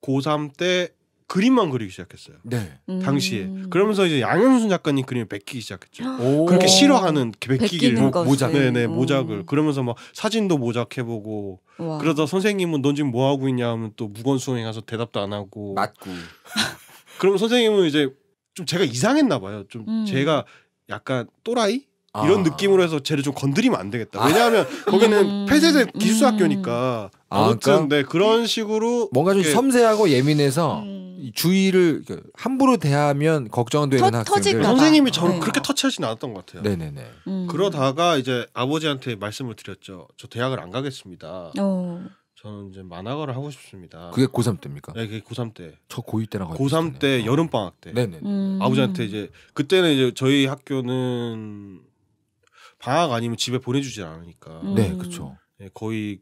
고3 때 그림만 그리기 시작했어요. 네. 음. 당시에. 그러면서 이제 양현순 작가님 그림을 베끼기 시작했죠. 그렇게 싫어하는 베끼기를 뭐 모, 작 네네 음. 모작을. 그러면서 막 사진도 모작해보고. 와. 그러다 선생님은 넌 지금 뭐 하고 있냐 하면 또 무건수행에 가서 대답도 안 하고. 맞고. 그럼 선생님은 이제 좀 제가 이상했나 봐요. 좀 음. 제가 약간 또라이 아. 이런 느낌으로 해서 쟤를 좀 건드리면 안 되겠다. 아. 왜냐하면 아. 거기는 음. 폐쇄된 음. 기숙학교니까. 음. 아무튼 아, 그러니까? 네 그런 식으로 뭔가 좀 섬세하고 예민해서 음.
주의를 그 함부로 대하면 걱정되는 학생들 선생님이 저를 네. 그렇게
터치하지는 않았던 것 같아요. 네네네. 음. 그러다가 이제 아버지한테 말씀을 드렸죠. 저 대학을 안 가겠습니다. 어. 저는 이제 만화가를 하고 싶습니다. 그게 고3 때입니까? 네, 그게 고3 때. 저 고2 때랑 고3 때 아. 여름 방학 때. 네네. 음. 아버지한테 이제 그때는 이제 저희 학교는 방학 아니면 집에 보내주질 않으니까. 음. 네, 그렇죠. 네, 거의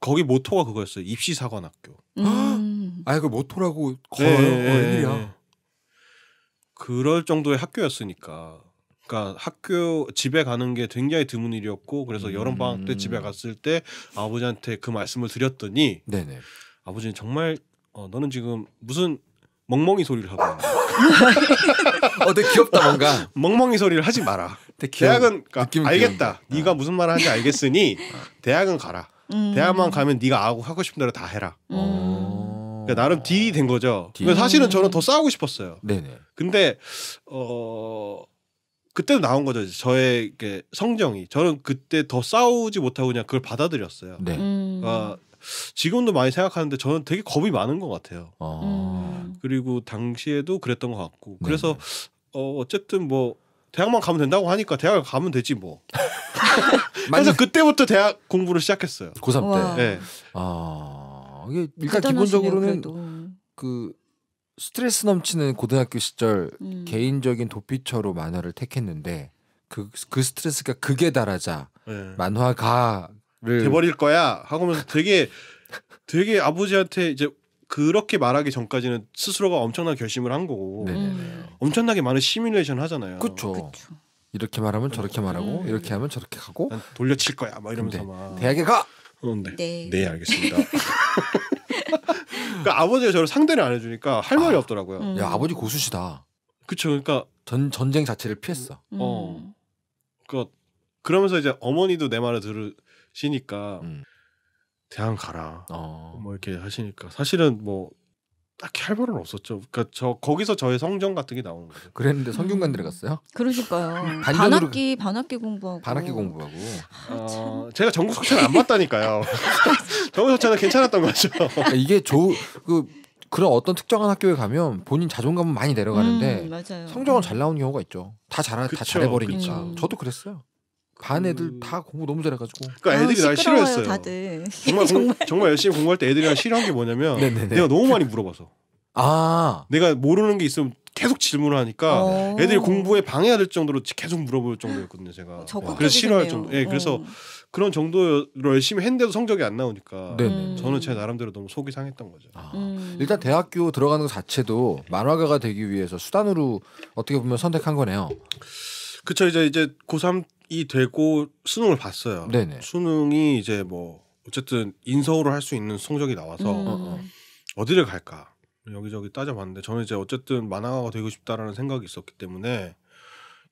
거기 모토가 그거였어요. 입시 사관학교. 음. 아예 그걸 모토라고 네, 걸어요. 어, 네, 어, 웬일 네. 그럴 정도의 학교였으니까. 그러니까 학교 집에 가는 게 굉장히 드문 일이었고 그래서 음. 여름 방학 때 집에 갔을 때 아버지한테 그 말씀을 드렸더니 네네. 아버지는 정말 어, 너는 지금 무슨 멍멍이 소리를 하고 있 어, 되게 귀엽다 뭔가. 멍멍이 소리를 하지 마라. 대학은 가, 아, 알겠다. 귀여운. 어. 네가 무슨 말을 하는지 알겠으니 어. 대학은 가라. 음. 대학만 가면 네가 하고 하고 싶은 대로 다 해라.
음.
그러니까 나름 아. 딜이 된 거죠. 딜. 그 사실은 저는 더 싸우고 싶었어요. 네네. 근데 어 그때도 나온 거죠. 저의 성정이 저는 그때 더 싸우지 못하고 그냥 그걸 받아들였어요. 네. 음. 그 지금도 많이 생각하는데 저는 되게 겁이 많은 것 같아요. 아.
음.
그리고 당시에도 그랬던 것 같고 네 그래서 어 어쨌든 뭐 대학만 가면 된다고 하니까 대학 을 가면 되지 뭐. 그래서 그때부터 대학 공부를 시작했어요. 고3 때. 네.
아. 아, 이게
일단 기본적으로는 그래도. 그 스트레스
넘치는 고등학교 시절 음. 개인적인 도피처로 만화를 택했는데 그, 그 스트레스가 극에 달하자 네. 만화가를 돼버릴
거야 하고면서 되게 되게 아버지한테 이제 그렇게 말하기 전까지는 스스로가 엄청난 결심을 한 거고 네. 음. 엄청나게 많은 시뮬레이션 하잖아요. 그렇죠. 이렇게 말하면 저렇게 음. 말하고 음. 이렇게 하면 저렇게 하고 돌려칠 거야 막 이러면서 막 대학에 가 어, 네. 네. 네. 알겠습니다. 그러니까 아버지가 저를 상대를 안 해주니까 할 말이 아, 없더라고요. 음. 아버지 고수시다. 그쵸. 그러니까 전 전쟁 자체를 피했어. 음. 어. 그러니까 그러면서 이제 어머니도 내 말을 들으시니까 음. 대항 가라. 어. 뭐 이렇게 하시니까 사실은 뭐 딱히 할 말은 없었죠. 그러니까 저 거기서 저의 성정 같은 게 나오는 거죠. 그랬는데 성균관 들어갔어요? 음.
그러니까요. 반학기 반학기 공부하고 반학기
공부하고. 아, 어, 제가 전국 석차를 안 봤다니까요.
전국 석차는 괜찮았던 거죠. 그러니까 이게 좋그 그런 어떤 특정한 학교에 가면 본인 자존감은 많이 내려가는데
음,
성적은
음. 잘 나오는 경우가 있죠. 다 잘, 하다 잘해버리니까. 그쵸. 저도 그랬어요. 반 애들 음. 다 공부 너무
잘해가지고. 그러니까 아, 애들이 날 싫어했어요.
다들. 정말, 정말.
공, 정말 열심히 공부할 때 애들이랑 싫어한 게 뭐냐면 네네네. 내가 너무 많이 물어봐서. 아. 내가 모르는 게 있으면 계속 질문을 하니까 어. 애들이 공부에 방해될 정도로 계속 물어볼 정도였거든요 제가 어, 어, 그래서 싫어할 정도 예 네, 그래서 어. 그런 정도로 열심히 했는데도 성적이 안 나오니까 네네. 음. 저는 제 나름대로 너무 속이 상했던 거죠 아. 음. 일단 대학교 들어가는 것 자체도
만화가가 되기 위해서 수단으로 어떻게 보면 선택한 거네요
그쵸 이제 이제 고삼 이 되고 수능을 봤어요. 네네. 수능이 이제 뭐 어쨌든 인서울을 할 수 있는 성적이 나와서 음. 어디를 갈까 여기저기 따져봤는데 저는 이제 어쨌든 만화가가 되고 싶다라는 생각이 있었기 때문에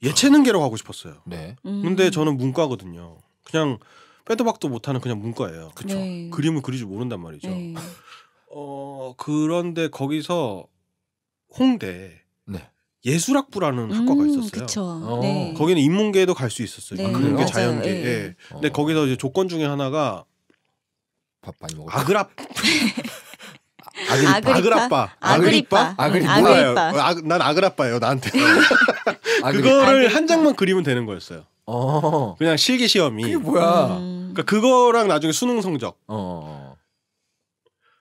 예체능계로 가고 싶었어요.
네. 음. 근데
저는 문과거든요. 그냥 빼도 박도 못하는 그냥 문과예요. 그쵸. 네. 그림을 그리지 모른단 말이죠. 네. 어 그런데 거기서 홍대 네. 예술학부라는 음, 학과가 있었어요. 어. 네. 거기는 인문계도 갈 수 있었어요. 네. 인문계, 자연계. 네. 예. 근데 거기서 이제 조건 중에 하나가 밥 많이 먹어. 아그랍.
아그리빠. 아그리빠.
아그리빠. 난 아그라빠예요. 나한테.
그거를 한
장만 그리면 되는 거였어요. 어. 그냥 실기 시험이. 그게 뭐야? 음. 그러니까 그거랑 나중에 수능 성적. 어. 어, 어.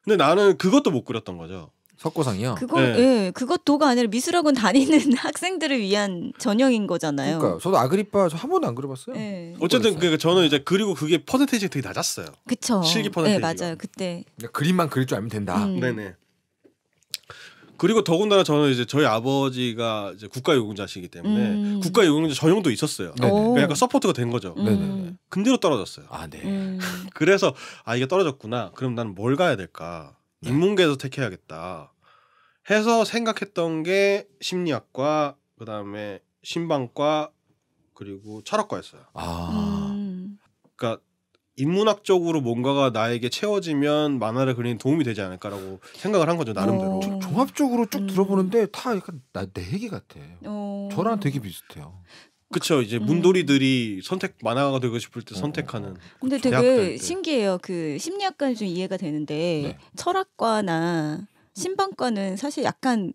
근데 나는 그것도 못 그렸던 거죠. 석고상이요. 그거 네. 예,
네. 그것도가 아니라 미술학원 다니는 학생들을 위한 전형인 거잖아요. 그러니까
저도 아그리파 저한 번도 안 그려봤어요. 네. 어쨌든 그 그러니까 저는 이제 그리고 그게 퍼센테이지 되게 낮았어요.
그쵸. 실기 예, 퍼센테이지. 네 맞아요. 그때
그러니까 그림만 그릴 줄 알면 된다. 음. 네네. 그리고 더군다나 저는 이제 저희 아버지가 이제 국가유공자시기 때문에 음. 국가유공자 전형도 있었어요. 그러니까 약간 서포트가 된 거죠. 음. 근대로 떨어졌어요. 아 네. 음. 그래서 아 이게 떨어졌구나. 그럼 나는 뭘 가야 될까? 네. 인문계에서 택해야겠다 해서 생각했던 게 심리학과 그다음에 신방과 그리고 철학과였어요. 아. 음. 그러니까 인문학적으로 뭔가가 나에게 채워지면 만화를 그리는 도움이 되지 않을까라고 생각을 한 거죠 나름대로. 어. 종합적으로
쭉 음. 들어보는데
다 약간 나, 내 얘기 같아. 어. 저랑 되게 비슷해요. 그쵸 이제 음. 문돌이들이 음. 선택 만화가 되고 싶을 때 어, 어. 선택하는. 근데 되게
신기해요. 그 심리학과는 좀 이해가 되는데 네. 철학과나 심방과는 사실 약간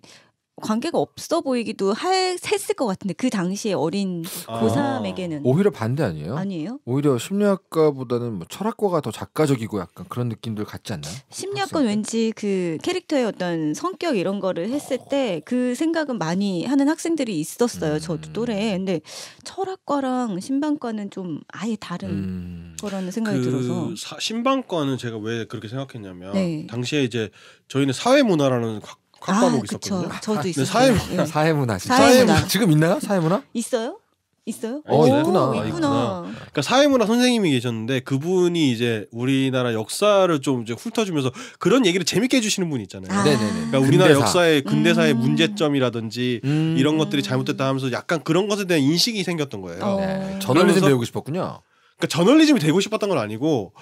관계가 없어 보이기도 할, 했을 것 같은데 그 당시에 어린 고3에게는 아.
오히려 반대 아니에요? 아니에요? 오히려 심리학과보다는 뭐 철학과가 더 작가적이고 약간 그런 느낌들 같지 않나요?
심리학과 왠지 그 캐릭터의 어떤 성격 이런 거를 했을 때 그 생각은 많이 하는 학생들이 있었어요. 음. 저도 또래. 근데 철학과랑 신방과는 좀 아예 다른 음. 거라는 그 생각이 그 들어서 사,
신방과는 제가 왜 그렇게 생각했냐면 네. 당시에 이제 저희는 사회문화라는 학학 과목 아, 있었거든요. 저도 아, 있어요. 사회문화. 예. 사회문화. 사회문화. 지금 있나요? 사회문화?
있어요? 있어요? 어, 있구나. 있구나. 아, 있구나.
그러니까 사회문화 선생님이 계셨는데 그분이 이제 우리나라 역사를 좀 이제 훑어주면서 그런 얘기를 재밌게 해주시는 분이 있잖아요. 아~ 그러니까 우리나라 근대사. 역사의 근대사의 음~ 문제점이라든지 음~ 이런 것들이 잘못됐다 하면서 약간 그런 것에 대한 인식이 생겼던 거예요. 어~
네. 저널리즘 배우고
싶었군요. 그러니까 저널리즘이 되고 싶었던 건 아니고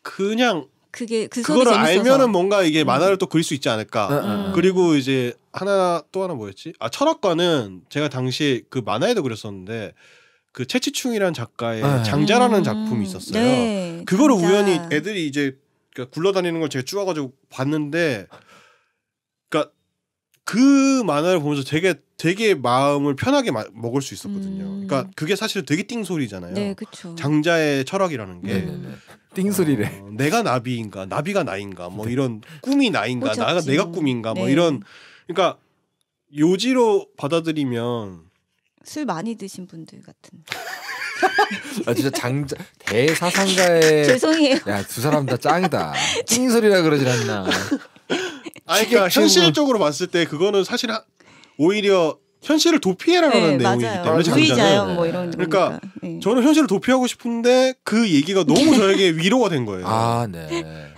그냥 그게 그 그거를 알면은 뭔가 이게 음. 만화를 또 그릴 수 있지 않을까. 음, 음, 그리고 이제 하나 또 하나 뭐였지? 아 철학과는 제가 당시 그 만화에도 그렸었는데 그 채치충이라는 작가의 네. 장자라는 작품이 있었어요. 네, 그거를 장자. 우연히 애들이 이제 그러니까 굴러다니는 걸 제가 쭈어가지고 봤는데, 그러니까 그 만화를 보면서 되게 되게 마음을 편하게 마, 먹을 수 있었거든요. 음. 그러니까 그게 사실 되게 띵 소리잖아요. 네, 장자의 철학이라는 게. 네, 네, 네. 띵소리래. 어, 내가 나비인가, 나비가 나인가, 뭐 이런 꿈이 나인가, 꽂혔 그렇죠. 나가 내가 꿈인가, 뭐 네. 뭐 이런. 그러니까 요지로 받아들이면
술 많이 드신 분들 같은.
아 진짜 장 대사상가의 죄송해요. 야두 사람 다 짱이다. 띵소리라 그러질 않나. 아니 그러니까 현실적으로 봤을 때 그거는 사실 하, 오히려 현실을 도피해라라는 네, 내용이기 맞아요. 때문에 장자는 뭐 이런 그러니까 거 네. 저는 현실을 도피하고 싶은데 그 얘기가 너무 저에게 위로가 된 거예요. 아, 네.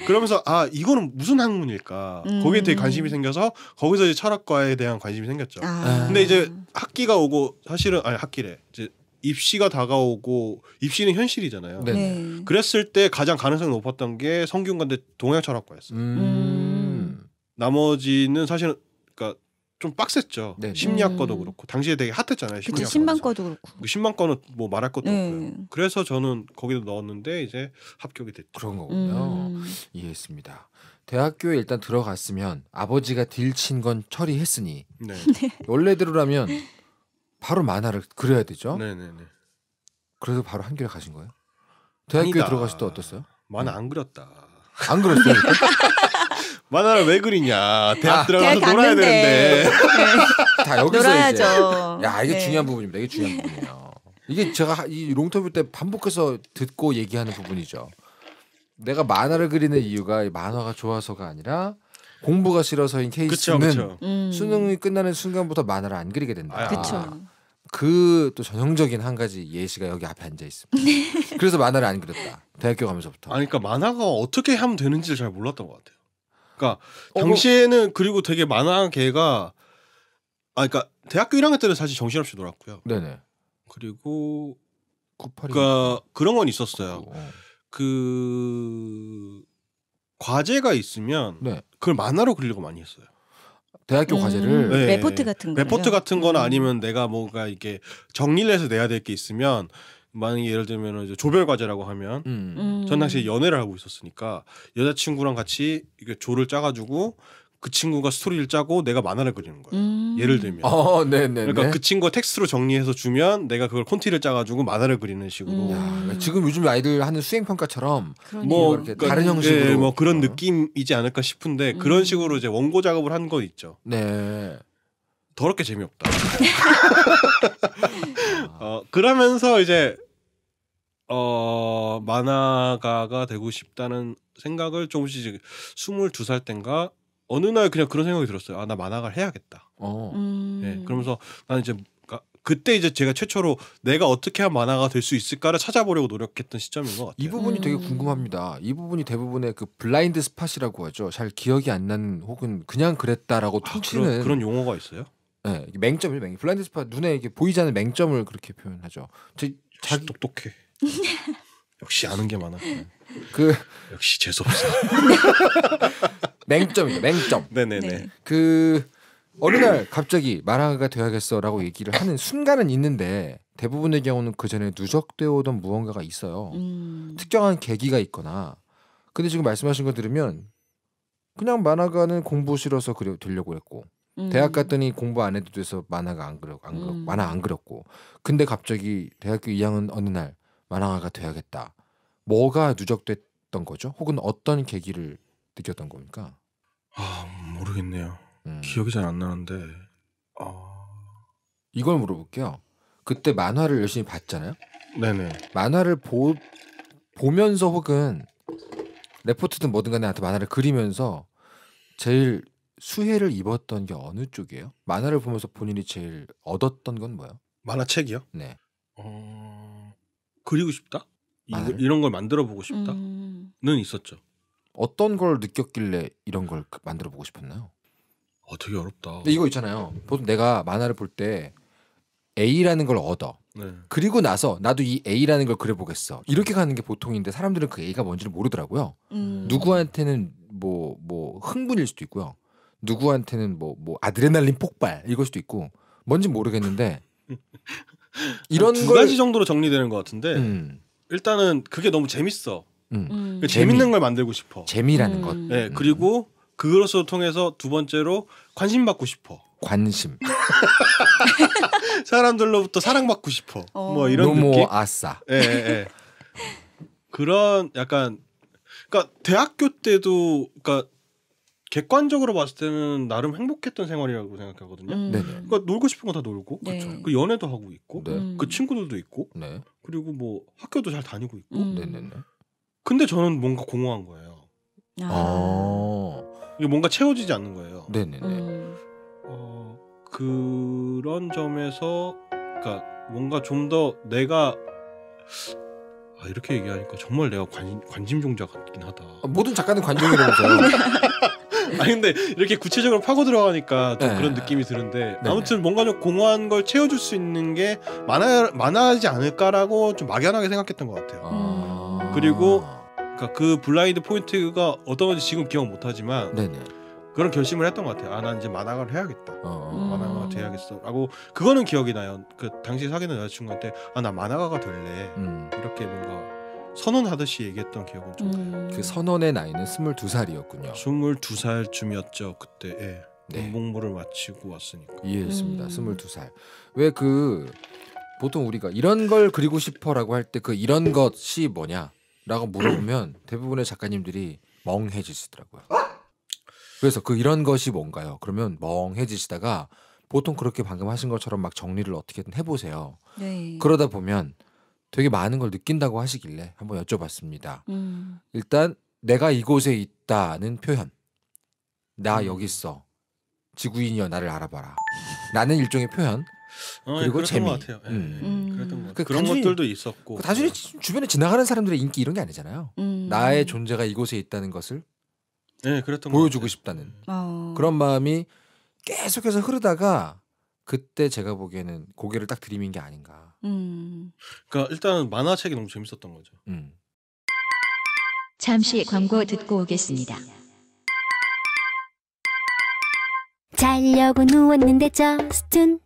그러면서 아 이거는 무슨 학문일까 음. 거기에 되게 관심이 음. 생겨서 거기서 이제 철학과에 대한 관심이 생겼죠. 아. 근데 이제 학기가 오고 사실은 아니 학기래 이제 입시가 다가오고 입시는 현실이잖아요. 네. 네. 그랬을 때 가장 가능성이 높았던 게 성균관대 동양철학과였어요. 음. 음. 나머지는 사실은 그러니까 좀 빡셌죠. 네 심리학 음. 거도 그렇고 당시에 되게 핫했잖아요. 심리학 그치, 신방
거도 그렇고.
신방 그 거는 뭐 말할 것도 네. 없고요. 그래서 저는 거기도 넣었는데 이제 합격이 됐죠. 그런 거군요. 음.
이해했습니다. 대학교에 일단 들어갔으면 아버지가 딜친 건 처리했으니 네. 네. 원래대로라면 바로 만화를 그려야 되죠. 네네네. 네, 네. 그래서 바로 한길에 가신 거예요?
대학교에 아니다. 들어가실
때 어땠어요? 만화 안 그렸다. 안 그렸어요. 만화를 왜 그리냐. 대학 아, 들어가서 대학 놀아야 되는데. 네. 다 여기서 놀아야죠. 이제. 야 이게 네. 중요한 부분입니다. 이게 중요한 부분이에요. 이게 제가 이 롱터뷰 때 반복해서 듣고 얘기하는 부분이죠. 내가 만화를 그리는 이유가 만화가 좋아서가 아니라 공부가 싫어서인 케이스는 음. 수능이 끝나는 순간부터 만화를 안 그리게 된다. 그렇죠. 아, 그또 아. 그 전형적인 한 가지 예시가 여기 앞에 앉아 있습니다.
네. 그래서 만화를 안 그렸다. 대학교 가면서부터. 아니 그러니까 만화가 어떻게 하면 되는지를 잘 몰랐던 것 같아요. 그러니까 어, 당시에는 그리고 되게 만화계가 아 그러니까 대학교 1학년 때는 사실 정신없이 놀았고요. 네네. 그리고 그러니까 그런 건 있었어요. 어, 어. 그 과제가 있으면 네. 그걸 만화로 그리려고 많이 했어요. 대학교 음, 과제를 네. 레포트 같은 거 레포트 같은 거나 음. 아니면 내가 뭔가 이게 정리를 해서 내야 될 게 있으면 만약 예를 들면 이제 조별 과제라고 하면 음. 음. 전 당시 에 연애를 하고 있었으니까 여자친구랑 같이 이게 조를 짜가지고 그 친구가 스토리를 짜고 내가 만화를 그리는 거예요. 음. 예를 들면. 어, 네, 네, 그러니까 네. 그 친구가 텍스트로 정리해서 주면 내가 그걸 콘티를 짜가지고 만화를 그리는 식으로. 음. 야,
지금 요즘 아이들 하는 수행 평가처럼 뭐 그러니까, 다른 그 형식으로 네, 뭐
그런 어. 느낌이지 않을까 싶은데 음. 그런 식으로 이제 원고 작업을 한 거 있죠. 네. 더럽게 재미없다. 어, 그러면서 이제 어, 만화가가 되고 싶다는 생각을 조금씩 이 스물두 살 땐가 어느 날 그냥 그런 생각이 들었어요. 아, 나 만화가를 해야겠다. 어. 음. 예, 그러면서 나는 이제 그때 이제 제가 최초로 내가 어떻게 하면 만화가 될 수 있을까를 찾아보려고 노력했던 시점인 것 같아요. 이 부분이 음. 되게 궁금합니다. 이 부분이 대부분의 그
블라인드 스팟이라고 하죠. 잘 기억이 안 나는 혹은 그냥 그랬다라고 아, 치는 그런, 그런 용어가 있어요? 네, 예, 맹점이 맹. 블라인드 스팟 눈에 이게 보이지 않는 맹점을 그렇게 표현하죠. 제 자기
똑똑해. 역시 아는 게 많아. 네. 그, 그 역시 재수 없어. 맹점이죠. 맹점. 네네네. 네. 그 어느 날
갑자기 마라가 되어야겠어라고 얘기를 하는 순간은 있는데 대부분의 경우는 그 전에 누적되어 오던 무언가가 있어요. 음. 특정한 계기가 있거나. 근데 지금 말씀하신 거 들으면 그냥 만화가는 공부 싫어서 그려 되려고 했고 음. 대학 갔더니 공부 안 해도 돼서 만화가 안 그려 안 그려 음. 만화 안 그렸고 근데 갑자기 대학교 2학년 어느 날 만화가가 돼야겠다. 뭐가 누적됐던 거죠? 혹은 어떤 계기를 느꼈던 겁니까? 아 모르겠네요. 음. 기억이 잘 안 나는데. 아... 이걸 물어볼게요. 그때 만화를 열심히 봤잖아요. 네네. 만화를 보 보면서 혹은 레포트든 뭐든 간에 나한테 만화를 그리면서 제일 수혜를 입었던 게 어느 쪽이에요? 만화를 보면서 본인이
제일 얻었던 건 뭐예요? 만화책이요?
네. 어...
그리고 싶다. 만화 이, 아, 네. 런걸 만들어 보고 싶다는 음. 있었죠. 어떤 걸 느꼈길래 이런 걸 그, 만들어 보고 싶었나요? 어, 되게 어렵다. 이거 있잖아요.
보통 내가 만화를 볼 때 A라는 걸 얻어. 네. 그리고 나서 나도 이 A라는 걸 그려보겠어. 이렇게 가는 게 보통인데 사람들은 그 A가 뭔지를 모르더라고요. 음... 누구한테는 뭐뭐 뭐 흥분일 수도 있고요. 누구한테는 뭐뭐 뭐 아드레날린 폭발 이걸 수도 있고 뭔지 모르겠는데 이런 두 걸... 가지
정도로 정리되는 것 같은데 음. 일단은 그게 너무 재밌어.
음. 음. 그러니까 재밌는 걸
만들고 싶어. 재미라는 음. 것. 네 음. 그리고 그로서 통해서 두 번째로 관심 받고 싶어. 관심. 사람들로부터 사랑받고 싶어. 어. 뭐 이런 노모 느낌. 아싸. 예, 예, 예, 그런 약간 그러니까 대학교 때도 그러니까 객관적으로 봤을 때는 나름 행복했던 생활이라고 생각하거든요. 음. 그러니까 놀고 싶은 거 다 놀고, 네. 그 연애도 하고 있고, 네. 음. 그 친구들도 있고, 네. 그리고 뭐 학교도 잘 다니고 있고. 음. 근데 저는 뭔가 공허한 거예요. 아. 아. 이게 뭔가 채워지지 않는 거예요. 네네네. 음. 어, 그런 점에서, 그러니까 뭔가 좀 더 내가 아, 이렇게 얘기하니까 정말 내가 관, 관심 종자 같긴 하다. 아, 모든 작가는 관심종자죠. 아니 근데 이렇게 구체적으로 파고 들어가니까 좀 네. 그런 느낌이 드는데 네 아무튼 뭔가 좀 공허한 걸 채워줄 수 있는 게 많아 많아지 않을까라고 좀 막연하게 생각했던 것 같아요. 아... 음. 그리고 그러니까 그 블라인드 포인트가 어떤 건지 지금 기억 못하지만 네네. 그런 결심을 했던 것 같아요. 아, 난 이제 만화가를 해야겠다. 어... 만화가가 음. 돼야겠어. 라고 그거는 기억이 나요. 그 당시 사귀는 여자친구한테 아, 나 만화가가 될래. 음. 이렇게 뭔가 선언하듯이 얘기했던 기억은 좀 음. 그 선언의 나이는 22살이었군요. 22살쯤이었죠. 그때 예. 네. 군복를 마치고 왔으니까.
이해했습니다. 음. 22살. 왜 그 보통 우리가 이런 걸 그리고 싶어라고 할 때 그 이런 것이 뭐냐라고 물어보면 대부분의 작가님들이 멍해지시더라고요. 그래서 그 이런 것이 뭔가요? 그러면 멍해지시다가 보통 그렇게 방금 하신 것처럼 막 정리를 어떻게든 해보세요. 네. 그러다 보면 되게 많은 걸 느낀다고 하시길래 한번 여쭤봤습니다. 음. 일단 내가 이곳에 있다는 표현. 나 음. 여기 있어. 지구인이여 나를 알아봐라. 나는 일종의 표현.
어, 예, 그리고 재미. 것 같아요. 예, 예, 예, 음. 그랬던 것 같아요. 그 그런 단순히, 것들도 있었고. 그 단순히
주변에 지나가는 사람들의 인기 이런 게 아니잖아요. 음. 나의 존재가 이곳에 있다는 것을 네, 그랬던 보여주고 싶다는 어. 그런 마음이 계속해서 흐르다가 그때 제가 보기에는 고개를 딱 들이민 게 아닌가.
음.
그러니까 일단
만화책이 너무 재밌었던 거죠.
음. 잠시 광고 듣고 오겠습니다. 자려고 누웠는데
저스툰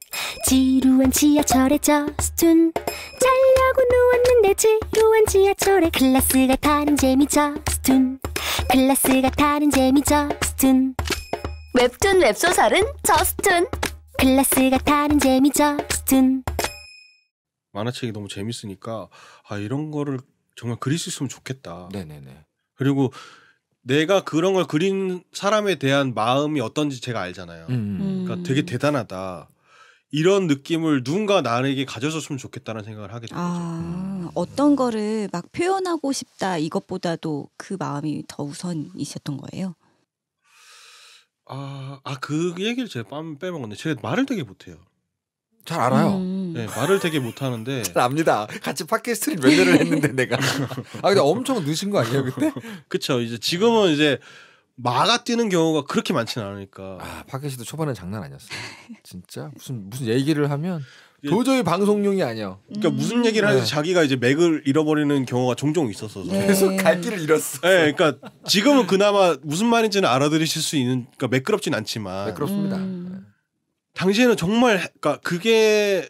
지루한 지하철에 저스툰 자려고 누웠는데 지루한 지하철에 클래스가 다른 재미 저스툰 클래스가 다른 재미 저스툰 웹툰 웹소설은 저스툰 클래스가 타는 재미죠 스툰
만화책이 너무 재밌으니까 아 이런 거를 정말 그릴 수 있으면 좋겠다 네네네 그리고 내가 그런 걸 그린 사람에 대한 마음이 어떤지 제가 알잖아요 음. 음, 음. 그러니까 되게 대단하다 이런 느낌을 누군가 나에게 가져줬으면 좋겠다는 생각을 하게 되죠. 아,
어떤 거를 막 표현하고 싶다 이것보다도 그 마음이 더 우선이셨던 거예요?
아, 아, 그 얘기를 제가 빰 빼먹었네. 제가 말을 되게 못해요. 잘 알아요. 음. 네, 말을 되게 못하는데. 잘 압니다. 같이 팟캐스트를 몇 년을 했는데 내가. 아 근데 엄청 늦은 거 아니에요 그때? 그쵸. 이제 지금은 이제 마가 뛰는 경우가 그렇게 많지는 않으니까. 아 팟캐스트 초반에 장난 아니었어. 요
진짜 무슨 무슨 얘기를 하면 예. 도저히 방송용이 아니야. 그러니까 음. 무슨 얘기를 하는지 네. 자기가
이제 맥을 잃어버리는 경우가 종종 있었어서 네. 계속 갈 길을 잃었어. 네, 그러니까 지금은 그나마 무슨 말인지는 알아들으실 수 있는 그러니까 매끄럽진 않지만 매끄럽습니다. 음. 네. 당시에는 정말 그러니까 그게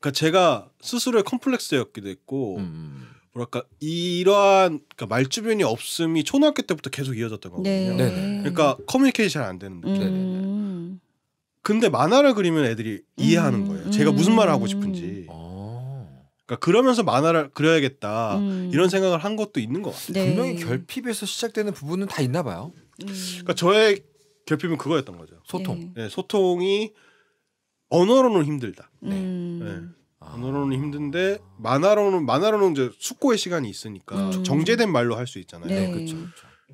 그러니까 제가 스스로의 컴플렉스였기도 했고 음. 음. 뭐랄까 이러한 그러니까 말주변이 없음이 초등학교 때부터 계속 이어졌던 거거든요. 네. 그러니까 커뮤니케이션이 안 되는 느낌. 음. 근데 만화를 그리면 애들이 이해하는 음. 거예요. 제가 무슨 말을 하고 싶은지. 음. 아. 그러니까 그러면서 만화를 그려야겠다 음. 이런 생각을 한 것도 있는 것 같아요. 네. 분명히 결핍에서 시작되는 부분은 다 있나 봐요. 그러니까 저의 결핍은 그거였던 거죠. 소통. 네. 네, 소통이 언어로는 힘들다. 네. 음. 네. 아. 언어로는 힘든데 만화로는 만화로는 이제 숙고의 시간이 있으니까 음. 정제된 말로 할 수 있잖아요. 그렇 네. 네, 그렇죠.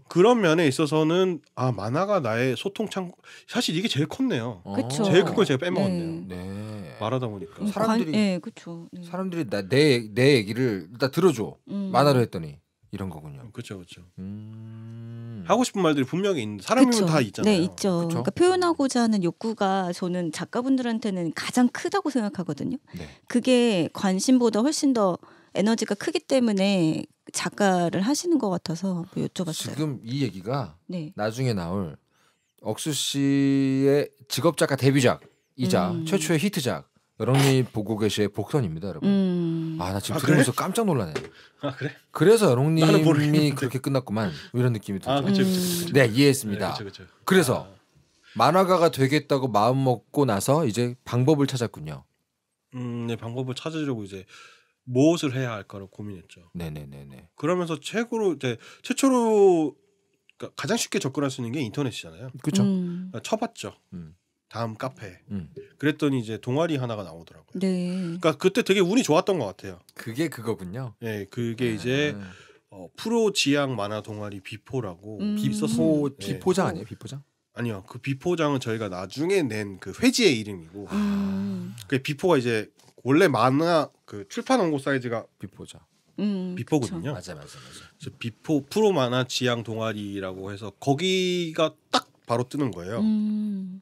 그런 면에 있어서는 아 만화가 나의 소통 창 사실 이게 제일 컸네요. 어. 그쵸. 제일 큰 걸 제가 빼먹었네요.
네. 네.
말하다 보니까 음, 사람들이
네, 그쵸. 네. 사람들이 나 내내 내 얘기를 일단 들어줘 음. 만화로 했더니 이런 거군요. 그렇죠, 그렇죠. 음...
하고 싶은 말들이 분명히 있는 사람이면 다 있잖아요. 네, 있죠. 그쵸? 그러니까
표현하고자 하는 욕구가 저는 작가분들한테는 가장 크다고 생각하거든요. 네. 그게 관심보다 훨씬 더 에너지가 크기 때문에 작가를 하시는 것 같아서 뭐 여쭤봤어요. 지금
이 얘기가 네. 나중에 나올 억수 씨의 직업 작가 데뷔작이자 음. 최초의 히트작 여러분이 보고 계실 복선입니다, 여러분. 음. 아, 나 지금 아, 들으면서 그래? 깜짝 놀라네. 아, 그래? 그래서 여롱님이 그렇게 끝났구만. 이런 느낌이 들죠. 아, 그쵸, 그쵸, 그쵸, 그쵸. 네, 이해했습니다. 네, 그쵸, 그쵸. 그래서 아. 만화가가 되겠다고 마음 먹고 나서 이제 방법을 찾았군요.
음, 네, 방법을 찾으려고 이제 무엇을 해야 할까를 고민했죠.
네네네네.
그러면서 최고로 이제 최초로 그러니까 가장 쉽게 접근할 수 있는 게 인터넷이잖아요. 그렇죠. 음. 그러니까 쳐봤죠. 음. 다음 카페. 음. 그랬더니 이제 동아리 하나가 나오더라고요.
네. 그러니까
그때 되게 운이 좋았던 것 같아요. 그게 그거군요. 네, 그게 아. 이제 어, 프로 지향 만화 동아리 비포라고 음. 비포 예. 비포장 아니에요? 비포장? 아니요. 그 비포장은 저희가 나중에 낸 그 회지의 이름이고.
아.
그 비포가 이제 원래 만화 그 출판 원고 사이즈가 비포자.
음, 비포거든요. 맞아 맞아
맞아. 비포 프로 만화 지향 동아리라고 해서 거기가 딱 바로 뜨는 거예요.
음.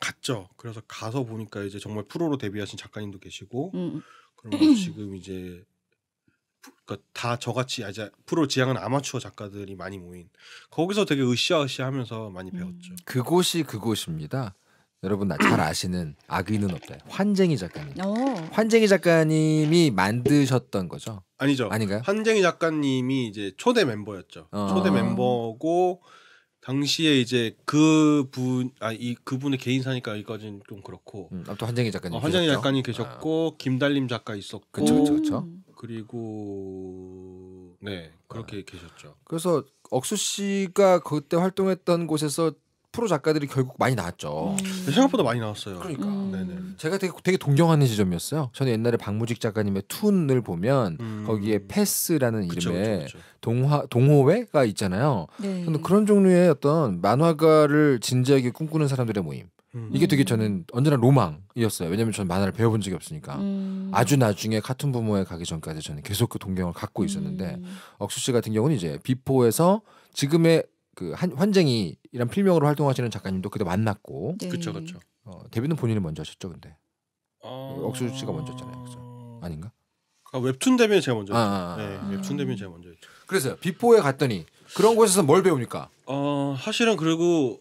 갔죠. 그래서 가서 보니까 이제 정말 프로로 데뷔하신 작가님도 계시고 음. 음. 그고 지금 이제 그다 그러니까 저같이 아제 프로 지향은 아마추어 작가들이 많이 모인 거기서 되게 으쌰으쌰하면서 많이 배웠죠. 음.
그곳이 그곳입니다. 여러분 잘 아시는 아귀는 없다. 환쟁이 작가님. 오. 어. 환쟁이 작가님이 만드셨던 거죠?
아니죠. 아닌가요? 환쟁이 작가님이 이제 초대 멤버였죠. 어. 초대 멤버고 당시에 이제 그 분 아 이 그분의 개인사니까 이거는 좀 그렇고. 음, 아무튼 환쟁이 작가님. 어, 환쟁이 작가님 계셨고 아. 김달림 작가 있었고. 그렇죠, 그렇 그리고 네 그렇게 아. 계셨죠.
그래서 억수 씨가 그때 활동했던 곳에서 프로 작가들이 결국 많이 나왔죠. 음. 네, 생각보다 많이 나왔어요. 그러니까. 음. 제가 되게, 되게 동경하는 지점이었어요. 저는 옛날에 박무직 작가님의 툰을 보면 음. 거기에 패스라는 그쵸, 이름의 그쵸, 그쵸. 동화 동호회가 있잖아요. 네. 저는 그런 종류의 어떤 만화가를 진지하게 꿈꾸는 사람들의 모임. 음. 이게 되게 저는 언제나 로망이었어요. 왜냐면 저는 만화를 배워본 적이 없으니까. 음. 아주 나중에 카툰 부모에 가기 전까지 저는 계속 그 동경을 갖고 있었는데 억수 음. 씨 같은 경우는 이제 비포에서 지금의 그 한, 환쟁이 이란 필명으로 활동하시는 작가님도 그때 만났고 그쵸그쵸 네. 어, 데뷔는 본인이 먼저 하셨죠 근데 아. 억수 씨가 먼저 했잖아요 억수. 아닌가? 아, 웹툰 데뷔는 제가
먼저 아, 했죠 아, 아, 네, 웹툰 데뷔는 제가 먼저 했죠 그래서 비포에 갔더니 그런 곳에서 뭘 배웁니까? 어 사실은 그리고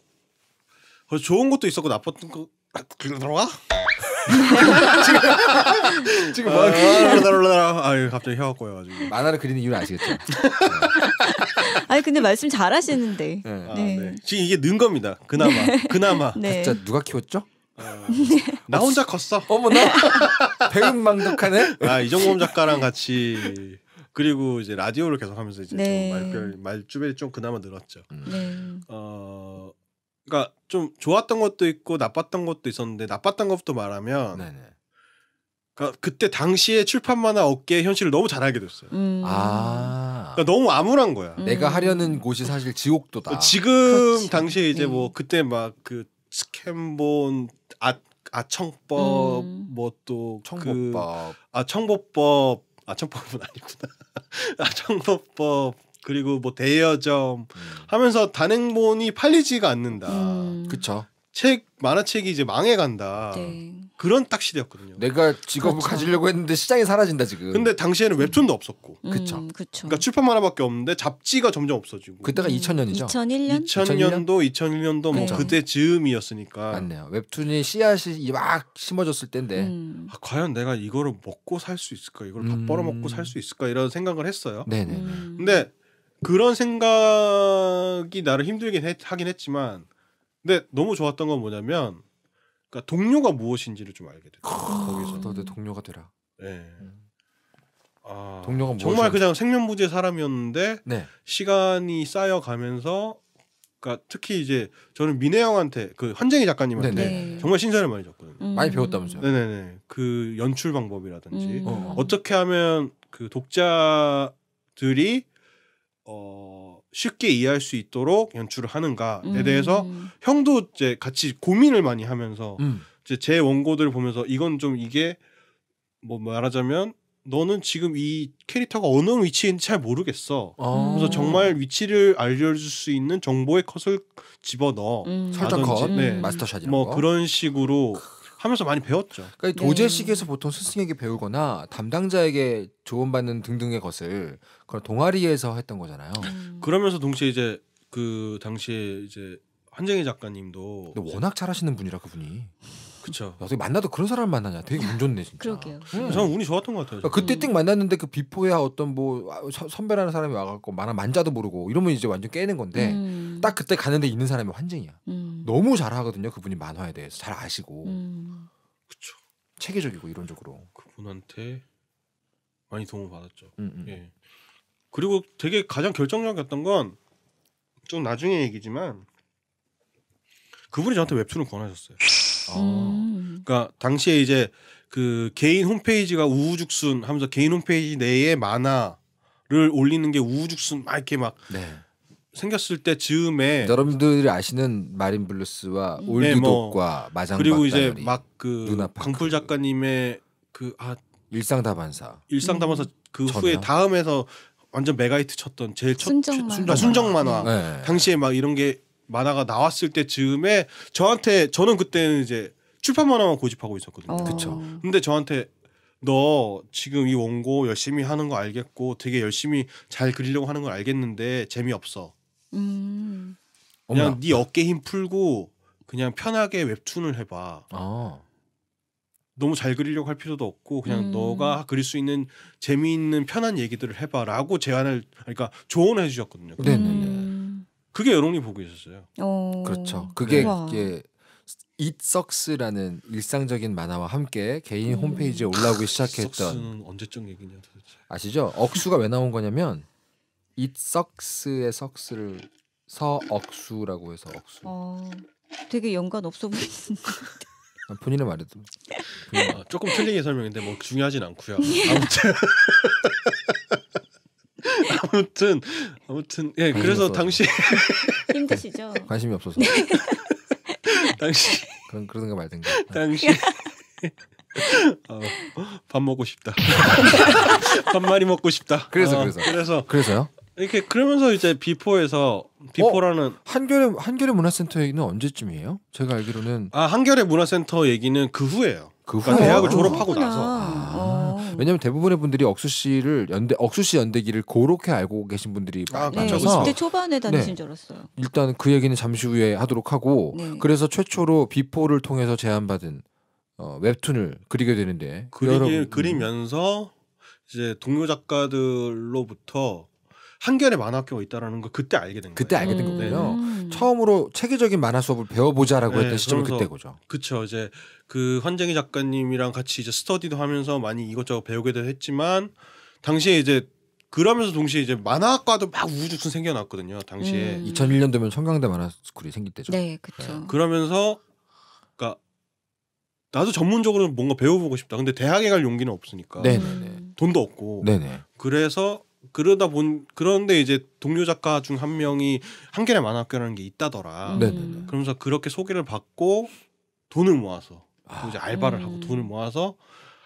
좋은 것도 있었고 나빴던 거 들어와?
지금
지금 뭐 아, 아, 갑자기 혀가 꼬여가지고 만화를 그리는 이유는 아시겠죠?
아니 근데 말씀 잘하시는데.
네. 아, 네. 네. 지금 이게 는 겁니다. 그나마 네. 그나마. 네. 진짜 누가 키웠죠? 어. 나 혼자 컸어. 어머나 배은망덕하네. 아 이정범 작가랑 같이 그리고 이제 라디오를 계속하면서 이제 네. 좀말주변이좀 그나마 늘었죠. 음. 네. 어 그러니까 좀 좋았던 것도 있고 나빴던 것도 있었는데 나빴던 것부터 말하면. 네네. 그러니까 그때 당시에 출판 만화 업계의 현실을 너무 잘 알게 됐어요. 음. 아 그러니까 너무 암울한 거야. 음. 내가 하려는 곳이 사실 지옥도다. 뭐 지금 그렇지. 당시에 이제 뭐 음. 그 아, 아, 음. 뭐 그때 막 그 스캔본 아 아청법 뭐또 청보법 그, 아청법법 아청법은 아니구나 아청보법 그리고 뭐 대여점 음. 하면서 단행본이 팔리지가 않는다. 음. 그쵸. 책 만화책이 이제 망해간다. 네. 그런 딱 시대였거든요. 내가 직업을 그렇죠. 가지려고 했는데 시장이 사라진다 지금. 근데 당시에는 웹툰도 없었고. 음, 그렇죠. 그러니까 출판 만화밖에 없는데 잡지가 점점 없어지고. 그때가 2000년이죠.
2001년? 2000년도
2001년도 네. 그때 즈음이었으니까. 맞네요. 웹툰이 씨앗이 막 심어졌을 때인데. 음. 아, 과연 내가 이거를 먹고 살 수 있을까? 이걸 밥 음. 벌어먹고 살 수 있을까? 이런 생각을 했어요. 네네. 음. 근데 그런 생각이 나를 힘들긴 했, 하긴 했지만 근데 너무 좋았던 건 뭐냐면 그러니까 동료가 무엇인지를 좀 알게 돼. 아, 거기서 너내 동료가 되라. 네. 음. 아, 동료가 무엇 정말 그냥 생명부재 사람이었는데 네. 시간이 쌓여가면서 그러니까 특히 이제 저는 민혜 형한테 그 현쟁이 작가님한테 네네. 네. 네. 정말 신선을 많이 줬거든요. 음. 많이 배웠다면서요? 네네네. 네, 그 연출 방법이라든지 음. 어, 어. 어떻게 하면 그 독자들이 어 쉽게 이해할 수 있도록 연출을 하는가에 음. 대해서 형도 이제 같이 고민을 많이 하면서 음. 이제 제 원고들 보면서 이건 좀 이게 뭐 말하자면 너는 지금 이 캐릭터가 어느 위치인지 잘 모르겠어. 아. 그래서 정말 위치를 알려줄 수 있는 정보의 컷을 집어 넣어. 음. 설정 컷, 네. 마스터샷 이뭐 그런 식으로 크.
하면서 많이 배웠죠. 그러니까 네. 도제식에서 네. 보통 스승에게 배우거나 담당자에게 조언받는 등등의 것을 그런 동아리에서 했던 거잖아요.
음. 그러면서 동시에 이제 그 당시에 이제 한정희 작가님도 워낙
잘하시는 분이라 그분이. 그렇죠. 어떻게 만나도 그런 사람을 만나냐? 되게 운 좋네 진짜.
그러게요. 네. 음. 저는 운이
좋았던 것 같아요. 그러니까 그때 띵 만났는데 그 비포야 어떤 뭐 아, 선배라는 사람이 와갖고 만화 만자도 모르고 이러면 이제 완전 깨는 건데. 음. 음. 딱 그때 가는데 있는 사람이 환쟁이야 음. 너무 잘하거든요. 그분이 만화에 대해서 잘 아시고
음.
그쵸. 체계적이고 이론적으로 그분한테 많이 도움을 받았죠. 음, 음. 예. 그리고 되게 가장 결정적이었던 건 좀 나중에 얘기지만 그분이 저한테 웹툰을 권하셨어요. 아. 그러니까 당시에 이제 그 개인 홈페이지가 우후죽순 하면서 개인 홈페이지 내에 만화를 올리는 게 우후죽순 막 이렇게 막 네. 생겼을 때 즈음에 여러분들이 아시는 마린 블루스와 음. 올드독과 네, 뭐, 마장 그리고 이제 막 그 강풀 작가님의 그 아 일상다반사 일상다반사 음. 그 전혀? 후에 다음에서 완전 메가히트 쳤던 제일 첫 순정, 순정 만화 음. 네. 당시에 막 이런 게 만화가 나왔을 때 즈음에 저한테 저는 그때는 이제 출판 만화만 고집하고 있었거든요. 어. 그렇 근데 저한테 너 지금 이 원고 열심히 하는 거 알겠고 되게 열심히 잘 그리려고 하는 걸 알겠는데 재미없어.
음.
그냥 어머네 어깨 힘 풀고 그냥 편하게 웹툰을 해봐. 아. 너무 잘 그리려고 할 필요도 없고 그냥 음. 너가 그릴 수 있는 재미있는 편한 얘기들을 해봐라고 제안을 그러니까 조언을 해주셨거든요. 네네 네, 네. 음. 그게 여론이 보고 있었어요.
어. 그렇죠. 그게 이게
이석스라는 일상적인
만화와 함께 개인 음. 홈페이지에 올라오기 시작했던. 석스는 언제적 얘기냐 도대체. 아시죠? 억수가 왜 나온 거냐면 이석스의 석스를 서억수라고 해서 억수.
어, 되게 연관 없어 보이는데.
본인의 말이도
아, 조금 틀리게 설명인데 뭐 중요하진 않고요. 예. 아무튼 아무튼 아무튼 예 그래서 당시
힘드시죠? 관심이 없어서
당시 그런 그러든 말든가 당시 어, 밥 먹고 싶다. 밥 많이 먹고 싶다. 그래서 어, 그래서 그래서 그래서요? 이렇게 그러면서 이제 비포에서 어, 비포라는 어?
한겨레 한겨레 문화센터 얘기는 언제쯤이에요?
제가 알기로는 아 한겨레 문화센터 얘기는 그후에요그 그 그러니까 후에? 대학을 졸업하고 그렇구나. 나서 아. 아. 왜냐면 대부분의 분들이 억수 씨를 연대
억수 씨 연대기를 그렇게 알고 계신 분들이 아, 많아서 네, 초반에 다니신 네. 줄 알았어요. 일단 그 얘기는 잠시 후에 하도록 하고 네. 그래서 최초로 비포를 통해서 제안받은
어, 웹툰을 그리게 되는데 그리기, 여러분, 그리면서 이제 동료 작가들로부터 한겨레 만화 학교가 있다라는 걸 그때 알게 된 거예요. 그때 알게 된 거고요. 음. 처음으로 체계적인 만화 수업을 배워보자라고 네, 했던 시점이 그때고죠. 그쵸 이제 그 환쟁이 작가님이랑 같이 이제 스터디도 하면서 많이 이것저것 배우기도 했지만 당시에 이제 그러면서 동시에 이제 만화과도 학막 우후죽순 생겨났거든요. 당시에 음.
2001년도면 성경대
만화스쿨이 생길 때죠. 네, 그렇죠. 네. 그러면서 그러니까 나도 전문적으로 뭔가 배워보고 싶다. 근데 대학에 갈 용기는 없으니까. 네네네. 네, 네. 돈도 없고. 네네. 네. 그래서 그러다 본 그런데 이제 동료 작가 중 한 명이 한겨레 만화학교라는 게 있다더라. 음. 네, 네, 네. 그러면서 그렇게 소개를 받고 돈을 모아서 아. 이제 알바를 하고 음. 돈을 모아서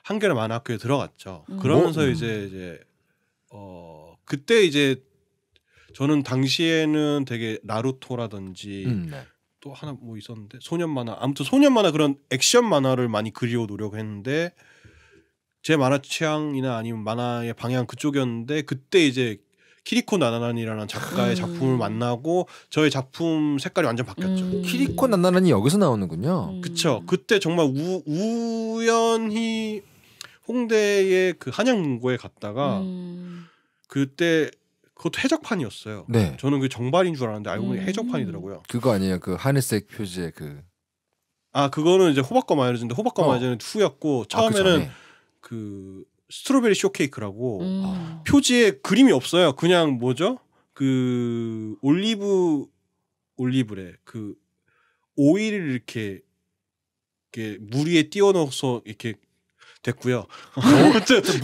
한겨레 만화학교에 들어갔죠. 음. 그러면서 어? 이제 이제 어 그때 이제 저는 당시에는 되게 나루토라든지 음, 네. 또 하나 뭐 있었는데 소년 만화 아무튼 소년 만화 그런 액션 만화를 많이 그리고 노력했는데 제 만화 취향이나 아니면 만화의 방향 그쪽이었는데 그때 이제 키리코 나나란이라는 작가의 음. 작품을 만나고 저의 작품 색깔이 완전 바뀌었죠. 음. 키리코 나나란이 여기서 나오는군요. 음. 그쵸. 그때 정말 우, 우연히 홍대의 그 한양문고에 갔다가 음. 그때 그것도 해적판이었어요. 네. 저는 그 정발인 줄 알았는데 알고 보니 음. 해적판이더라고요.
그거 아니에요. 그 하늘색 표지의 그.
아 그거는 이제 호박과 마요네즈인데 호박과 어. 마요네즈는 2였고 처음에는 아, 그그 스트로베리 쇼케이크라고 음. 표지에 그림이 없어요. 그냥 뭐죠? 그 올리브 올리브래 그 오일을 이렇게 이렇게 물 위에 띄워 넣어서 이렇게 됐고요. 어,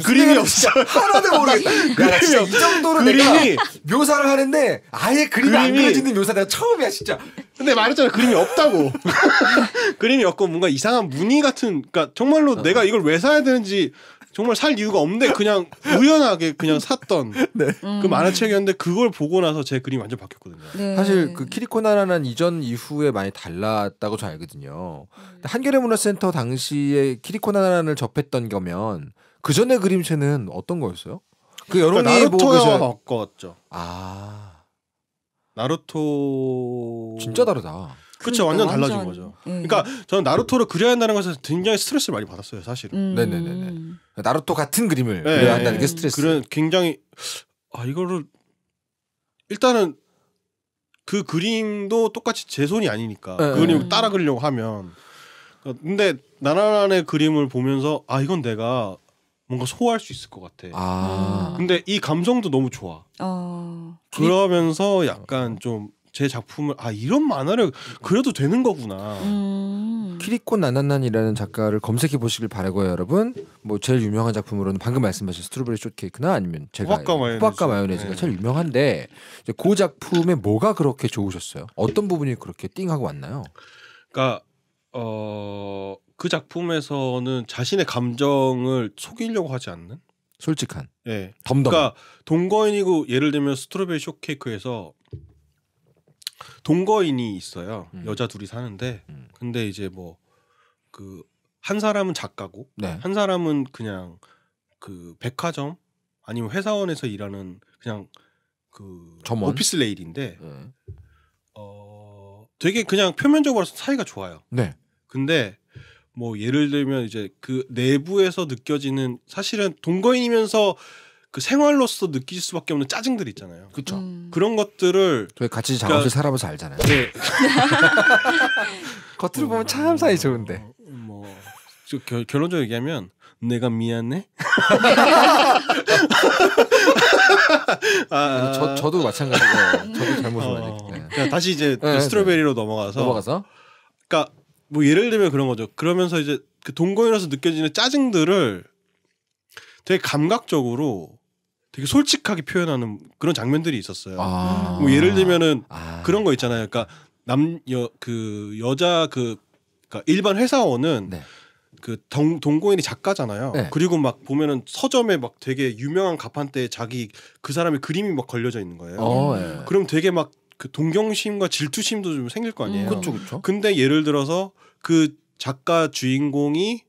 그림이 없어. 하나도 모르겠다. 야, 진짜 이 정도로 그림이 내가 묘사를 하는데 아예 그림이, 그림이 안 그려지는 묘사 내가 처음이야 진짜. 근데 말했잖아 그림이 없다고. 그림이 없고 뭔가 이상한 무늬 같은. 그러니까 정말로 어. 내가 이걸 왜 사야 되는지 정말 살 이유가 없는데 그냥 우연하게 그냥 샀던 네. 그 음. 만화책이었는데 그걸 보고 나서 제 그림 완전 바뀌었거든요.
네. 사실 그 키리코나라는 이전 이후에 많이 달랐다고 저 알거든요. 음. 한겨레 문화센터 당시에 키리코나라를 접했던 거면 그전에 그림체는 어떤 거였어요?
그 여러분이 그러니까 뭐 나루토와 바꿨죠. 아 나루토 진짜 다르다. 그렇죠. 완전 달라진 완전, 거죠. 예. 그러니까 저는 나루토를 그려야 한다는 것에 굉장히 스트레스를 많이 받았어요, 사실은. 음. 네네네 음. 나루토 같은 그림을 네, 그려야 네. 한다는 게 스트레스. 그런 굉장히 아 이거를 일단은 그 그림도 똑같이 제 손이 아니니까 네. 그 그림 네. 따라 그리려고 하면 근데 나나란의 그림을 보면서 아 이건 내가 뭔가 소화할 수 있을 것 같아. 아. 근데 이 감성도 너무 좋아.
어...
그러면서 약간 좀제 작품을 아 이런 만화를 그래도 되는 거구나. 음. 키리코 나나난이라는 작가를
검색해 보시길 바라고요, 여러분. 뭐 제일 유명한 작품으로는 방금 말씀하신 스트로베리 쇼케이크나 아니면 제가 호박과 마요네즈. 가 네. 제일 유명한데 이제 그 작품에 뭐가 그렇게 좋으셨어요? 어떤 부분이 그렇게 띵하고 왔나요?
그러니까 어. 그 작품에서는 자신의 감정을 속이려고 하지 않는 솔직한 예 네. 덤덤 그러니까 동거인이고 예를 들면 스트로베리 쇼케이크에서 동거인이 있어요. 음. 여자 둘이 사는데 음. 근데 이제 뭐 그 한 사람은 작가고 네. 한 사람은 그냥 그 백화점 아니면 회사원에서 일하는 그냥 그 점원? 오피스 레일인데 네. 어 되게 그냥 표면적으로 사이가 좋아요. 네. 근데 뭐 예를 들면 이제 그 내부에서 느껴지는 사실은 동거인이면서 그 생활로서 느낄 수밖에 없는 짜증들 있잖아요. 그렇죠. 음. 그런 것들을 저희 같이 작업실 그러니까, 살아봐서 알잖아요. 네. 겉으로 보면 참 사이 좋은데. 어, 뭐, 뭐 결, 결론적으로 얘기하면 내가 미안해. 아, 저 저도 마찬가지고 저도 잘못을 많이 어, 그러니 다시 이제 네, 네, 스트로베리로 네. 넘어가서 넘어가서 그러니까 뭐 예를 들면 그런 거죠. 그러면서 이제 그 동공이라서 느껴지는 짜증들을 되게 감각적으로 되게 솔직하게 표현하는 그런 장면들이 있었어요.
아~ 뭐 예를
들면은 아~ 그런 거 있잖아요. 그러니까 남 여 그 여자 그 그러니까 일반 회사원은 네. 그 동, 동고인이 작가잖아요. 네. 그리고 막 보면은 서점에 막 되게 유명한 가판대에 자기 그 사람의 그림이 막 걸려져 있는 거예요. 어, 네. 그럼 되게 막 그 동경심과 질투심도 좀 생길 거 아니에요. 음, 그쵸, 그쵸. 근데 예를 들어서 그 작가 주인공이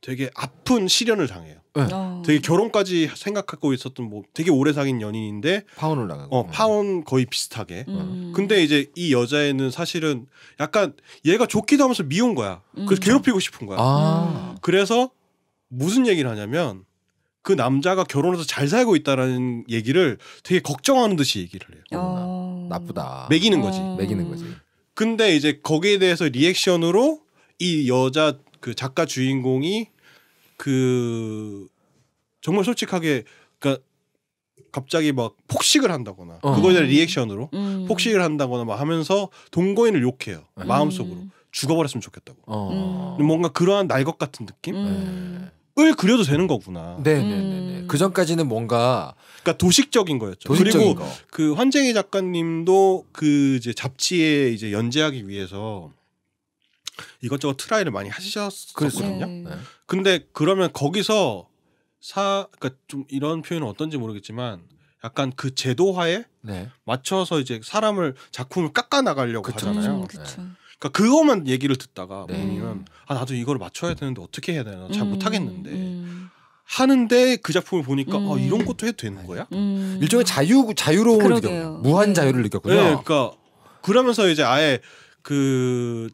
되게 아픈 시련을 당해요. 네. 어. 되게 결혼까지 생각하고 있었던 뭐 되게 오래 사귄 연인인데 파혼을 나가고 어, 파혼 거의 비슷하게. 음. 근데 이제 이 여자애는 사실은 약간 얘가 좋기도 하면서 미운 거야. 음. 그래서 음. 괴롭히고 싶은 거야. 아. 그래서 무슨 얘기를 하냐면 그 남자가 결혼해서 잘 살고 있다라는 얘기를 되게 걱정하는 듯이 얘기를 해요.
어. 어. 나쁘다.
매기는 거지. 어. 매기는 거지. 근데 이제 거기에 대해서 리액션으로 이 여자 그 작가 주인공이 그 정말 솔직하게 그니까 갑자기 막 폭식을 한다거나 어. 그거에 대한 리액션으로 음. 폭식을 한다거나 막 하면서 동거인을 욕해요 음. 마음속으로 죽어버렸으면 좋겠다고 어. 음. 뭔가 그러한 날 것 같은 느낌을 음. 그려도 되는 거구나 네네네 네, 네, 네. 음. 그 전까지는 뭔가 그러니까 도식적인 거였죠 도식적인 그리고 거. 그 환쟁이 작가님도 그 이제 잡지에 이제 연재하기 위해서 이것저것 트라이를 많이 하셨거든요. 네. 네. 근데 그러면 거기서 사 그러니까 좀 이런 표현은 어떤지 모르겠지만 약간 그 제도화에 네. 맞춰서 이제 사람을 작품을 깎아 나가려고 그쵸, 하잖아요. 그쵸. 네. 그러니까 그거만 얘기를 듣다가 네. 본인은 아 나도 이걸 맞춰야 되는데 어떻게 해야 되나 잘 음, 못하겠는데 음. 하는데 그 작품을 보니까 아, 음. 아 이런 것도 해도 되는 거야? 음. 일종의 자유 자유로움을 느꼈 무한 네. 자유를 느꼈군요. 네, 그러니까 그러면서 이제 아예 그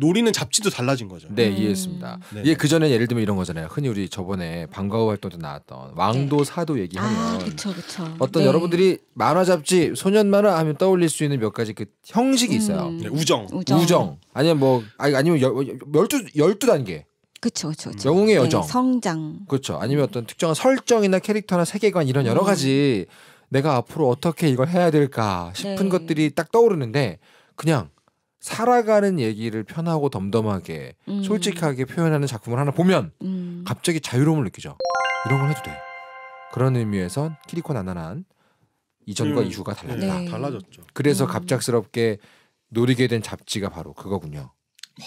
노리는 잡지도 달라진 거죠. 네, 이해했습니다.
음. 예, 네. 그 전에 예를 들면 이런 거잖아요. 흔히 우리 저번에 방과후 활동 때 나왔던 왕도 네. 사도 얘기하면 아, 그쵸,
그쵸. 어떤 네.
여러분들이 만화 잡지 소년 만화 하면 떠올릴 수 있는 몇 가지 그 형식이 음. 있어요. 음. 네, 우정. 우정. 우정. 아니면 뭐 아니, 아니면 열, 열두 열두 단계.
그렇죠, 그렇죠. 영웅의 네, 여정, 네, 성장.
그렇죠. 아니면 어떤 특정한 설정이나 캐릭터나 세계관 이런 여러 음. 가지 내가 앞으로 어떻게 이걸 해야 될까 싶은 것들이 딱 떠오르는데 그냥 살아가는 얘기를 편하고 덤덤하게 음. 솔직하게 표현하는 작품을 하나 보면 음. 갑자기 자유로움을 느끼죠. 이런 걸 해도 돼. 그런 의미에서 키리코 나나란 이전과 음. 이후가 달랐 네. 달라졌죠. 그래서 음. 갑작스럽게 노리게 된 잡지가 바로 그거군요.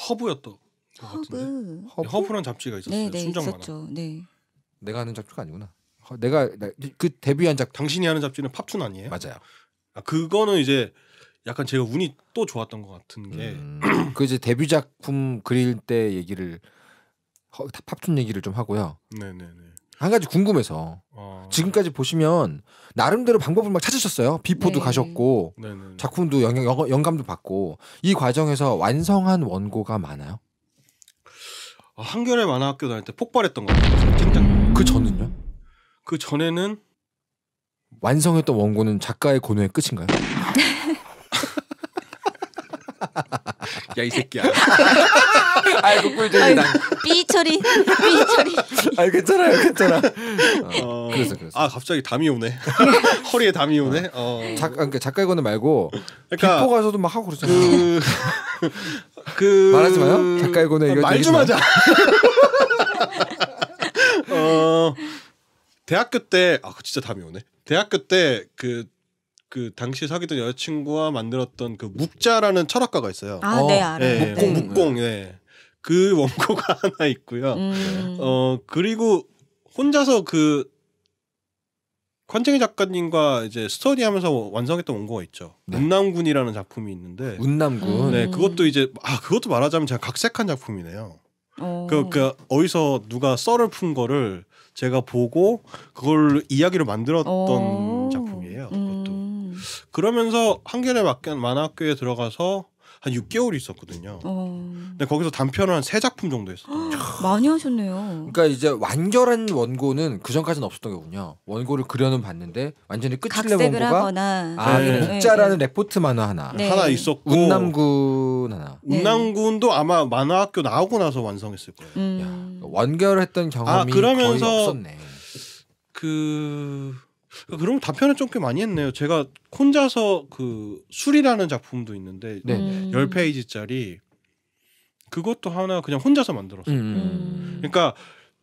허브였던 허브. 허브. 허브란 잡지가 있었어요. 네, 네 순정 만화. 네. 내가 하는 잡지가 아니구나. 허, 내가 그, 그 데뷔한 잡. 당신이 하는 잡지는 팝툰 아니에요? 맞아요. 아, 그거는 이제 약간 제가 운이 또 좋았던 것 같은 게. 음.
그 이제 데뷔 작품 그릴 때 얘기를 허, 팝춘 얘기를 좀 하고요. 네네네. 한 가지 궁금해서 어... 지금까지 보시면 나름대로 방법을 막 찾으셨어요. 비포도 네. 가셨고 네네네. 작품도 영향, 영, 영감도 받고 이 과정에서 완성한 원고가 많아요.
아, 한겨레 만화학교 다닐 때 폭발했던 것 같아요. 짱짱. 음... 그 전은요? 그 전에는
완성했던 원고는 작가의 고뇌의 끝인가요?
야이 새끼야.
아이고 꿀잼이다.
삐 처리, 삐
처리. 아 괜찮아요, 괜찮아. 어, 어, 그래서 그래서. 아 갑자기 담이 오네. 허리에 담이 오네. 어. 어. 작 아, 그러니까 작가이거는 말고 그러니까 비포
가서도 막 하고 그러잖아. 그,
그... 말하지 마요. 작가이거는 아, 이거 말좀 하자. 어 대학교 때아 그 진짜 담이 오네. 대학교 때그 그 당시 사귀던 여자친구와 만들었던 그 묵자라는 철학가가 있어요. 아, 네, 어. 네, 알아요. 네, 묵공, 네. 묵공. 네. 그 원고가 하나 있고요. 음. 어, 그리고 혼자서 그 관쟁이 작가님과 이제 스터디하면서 완성했던 원고가 있죠. 네. 운남군이라는 작품이 있는데 운남군. 음. 네, 그것도 이제 아 그것도 말하자면 제가 각색한 작품이네요. 어. 그, 그 어디서 누가 썰을 푼 거를 제가 보고 그걸 이야기로 만들었던 작품. 어. 그러면서 한겨레 만화학교에 들어가서 한 6개월 있었거든요. 어... 근데 거기서 단편을 한세 작품 정도 했어요.
많이 하셨네요.
그러니까 이제 완결한 원고는 그 전까지는 없었던 거군요. 원고를 그려는
봤는데 완전히 끝을 내본 거가 아, 네. 목자라는 네. 레포트 만화 하나 네. 하나 있었고
운남군
하나. 네. 운남군도 아마 만화학교 나오고 나서 완성했을 거예요. 음... 야, 완결했던 경험이 아, 그러면서 거의 없었네. 그 그럼 답변을 좀 꽤 많이 했네요. 제가 혼자서 그 술이라는 작품도 있는데 네. 10페이지짜리 음. 그것도 하나 그냥 혼자서 만들었어요. 음.
음.
그러니까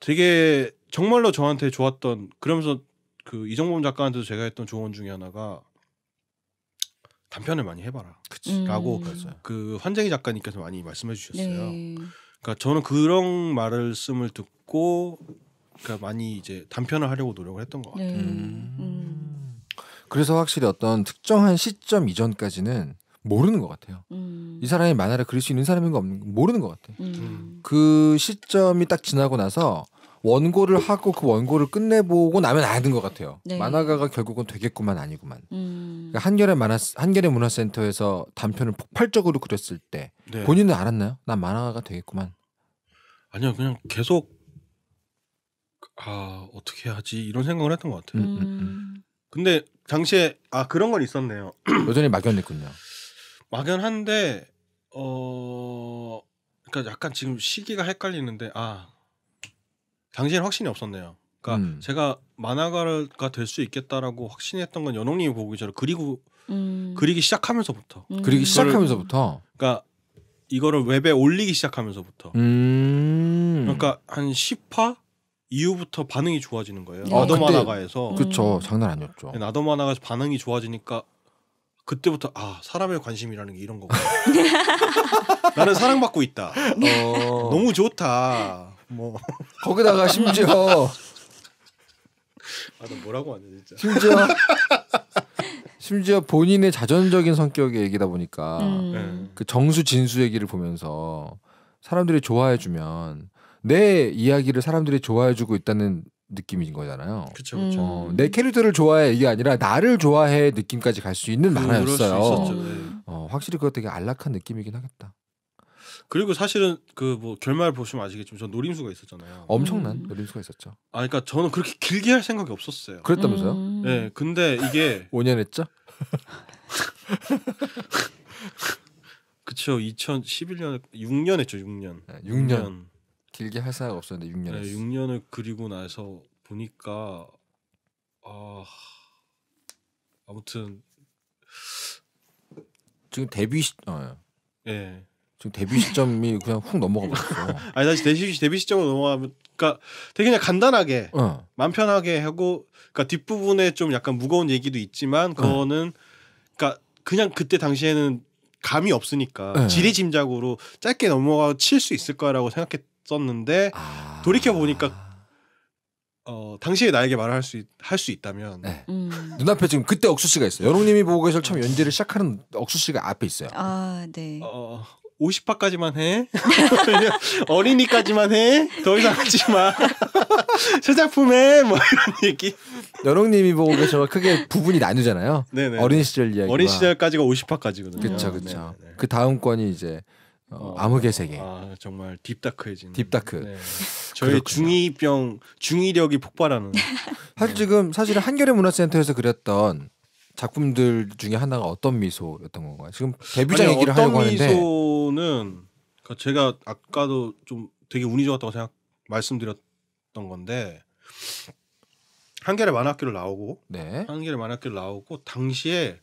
되게 정말로 저한테 좋았던 그러면서 그 이정범 작가한테도 제가 했던 조언 중에 하나가 단편을 많이 해봐라.
그치. 음. 라고 음.
그 환쟁이 작가님께서 많이 말씀해 주셨어요. 네. 그러니까 저는 그런 말을 씀을 듣고 그러니까 많이 이제 단편을 하려고 노력을 했던 것 같아요. 네. 음. 음.
그래서 확실히 어떤 특정한 시점 이전까지는 모르는 것 같아요. 음. 이 사람이 만화를 그릴 수 있는 사람인가 없는 모르는 것 같아요. 음. 음. 그 시점이 딱 지나고 나서 원고를 하고 그 원고를 끝내보고 나면 아는 것 같아요. 네. 만화가가 결국은 되겠구만 아니구만. 음. 그러니까 한겨레 만화 한겨레 문화센터에서 단편을 폭발적으로 그렸을 때 네. 본인은 알았나요? 난 만화가가 되겠구만.
아니요, 그냥 계속 아 어떻게 하지 이런 생각을 했던 것 같아요. 음. 음, 음, 음. 근데 당시에 아 그런 건 있었네요. 여전히 막연했군요. 막연한데 어 그러니까 약간 지금 시기가 헷갈리는데 아 당시엔 확신이 없었네요. 그러니까 음. 제가 만화가가 될 수 있겠다라고 확신했던 건 연홍님이 보기 전에 그리고 음. 그리기 시작하면서부터 그리기 시작하면서부터 그러니까 이거를 웹에 올리기 시작하면서부터
그러니까
한 10화 이후부터 반응이 좋아지는 거예요. 네. 나더마나가에서 아, 그쵸 음. 장난 아니었죠. 나더마나가에서 네, 반응이 좋아지니까 그때부터 아 사람의 관심이라는 게 이런 거구나. 나는 사랑받고 있다. 어, 너무 좋다. 뭐 거기다가 심지어 아나 뭐라고 하냐 진짜. 심지어
심지어 본인의 자전적인 성격의 얘기다 보니까 음. 그 정수 진수 얘기를 보면서 사람들이 좋아해주면 내 이야기를 사람들이 좋아해주고 있다는 느낌인 거잖아요. 그쵸, 음. 그쵸. 어, 내 캐릭터를 좋아해 이게 아니라 나를 좋아해 느낌까지 갈 수 있는 만화였어요. 음. 네. 어, 확실히 그거 되게 안락한 느낌이긴 하겠다.
그리고 사실은 그 뭐 결말 보시면 아시겠지만 저 노림수가 있었잖아요. 엄청난 음.
노림수가 있었죠.
아 그러니까 저는 그렇게 길게 할 생각이 없었어요. 그랬다면서요? 음. 네, 근데 이게 5년 했죠? 그쵸 2011년 6년 했죠 6년. 네, 6년. 6년. 길게 할 생각 없었는데 6년. 네, 6년을 그리고 나서 보니까 아 아무튼 지금 데뷔
시 어. 네. 지금 데뷔 시점이 그냥 훅 넘어가 버렸어.
아니 다시 데뷔 데뷔 시점으로 넘어가면 그러니까 되게 그냥 간단하게 어. 마음 편하게 하고 그러니까 뒷부분에 좀 약간 무거운 얘기도 있지만 어. 그거는 어. 그러니까 그냥 그때 당시에는 감이 없으니까 네. 지리짐작으로 짧게 넘어가 칠 수 있을 거라고 생각했 썼는데 아... 돌이켜 보니까 어, 당시에 나에게 말을 할수 할 수 있다면 네. 음. 눈앞에 지금 그때 억수 씨가 있어요. 여롱님이 보고 계실 처음
연재를 시작하는 억수
씨가 앞에 있어요. 아 네. 어, 50화까지만 해. 어린이까지만 해. 더 이상 하지 마. 새 작품에 뭐 이런 얘기. 여롱님이 보고 계셔 크게 부분이 나뉘잖아요. 네네. 어린 시절 이야기. 어린 시절까지가 50화까지거든요. 그렇죠. 그 다음 권이 이제 어, 암흑의 세계. 아 정말 딥다크해진. 딥다크. 네. 저희 중이병 중이력이 폭발하는.
사실 지금 사실 은 한겨레 문화센터에서 그렸던 작품들 중에 하나가 어떤 미소였던 건가요? 지금 데뷔작 얘기를 하려고 하는데 어떤
미소는 그러니까 제가 아까도 좀 되게 운이 좋았다고 생각 말씀드렸던 건데 한겨레 만화학교를 나오고 네. 한겨레 만화학교를 나오고 당시에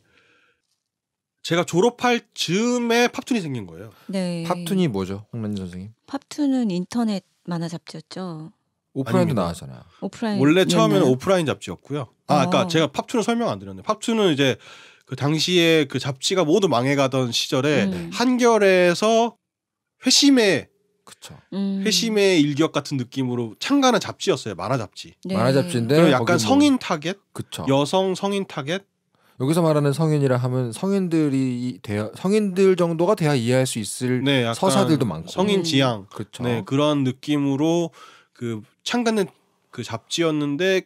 제가 졸업할 즈음에 팝툰이 생긴 거예요. 네. 팝툰이 뭐죠, 홍만 선생님?
팝툰은 인터넷 만화 잡지였죠. 오프라인도 나왔잖아요. 오프라인 원래 처음에는
오프라인 잡지였고요. 아, 아까 어. 그러니까 제가 팝툰을 설명 안드렸네 팝툰은 이제 그 당시에 그 잡지가 모두 망해가던 시절에 음. 한겨에서 회심의 그쵸. 음. 회심의 일격 같은 느낌으로 창간한 잡지였어요. 만화 잡지. 네. 만화 잡지인데 약간 성인 타겟, 그쵸. 여성 성인 타겟, 여기서
말하는 성인이라 하면 성인들이 돼야 성인들 정도가 돼야 이해할 수 있을 네, 서사들도 많고 성인 음. 지향 그렇죠. 네,
그런 느낌으로 그 창단된 그 잡지였는데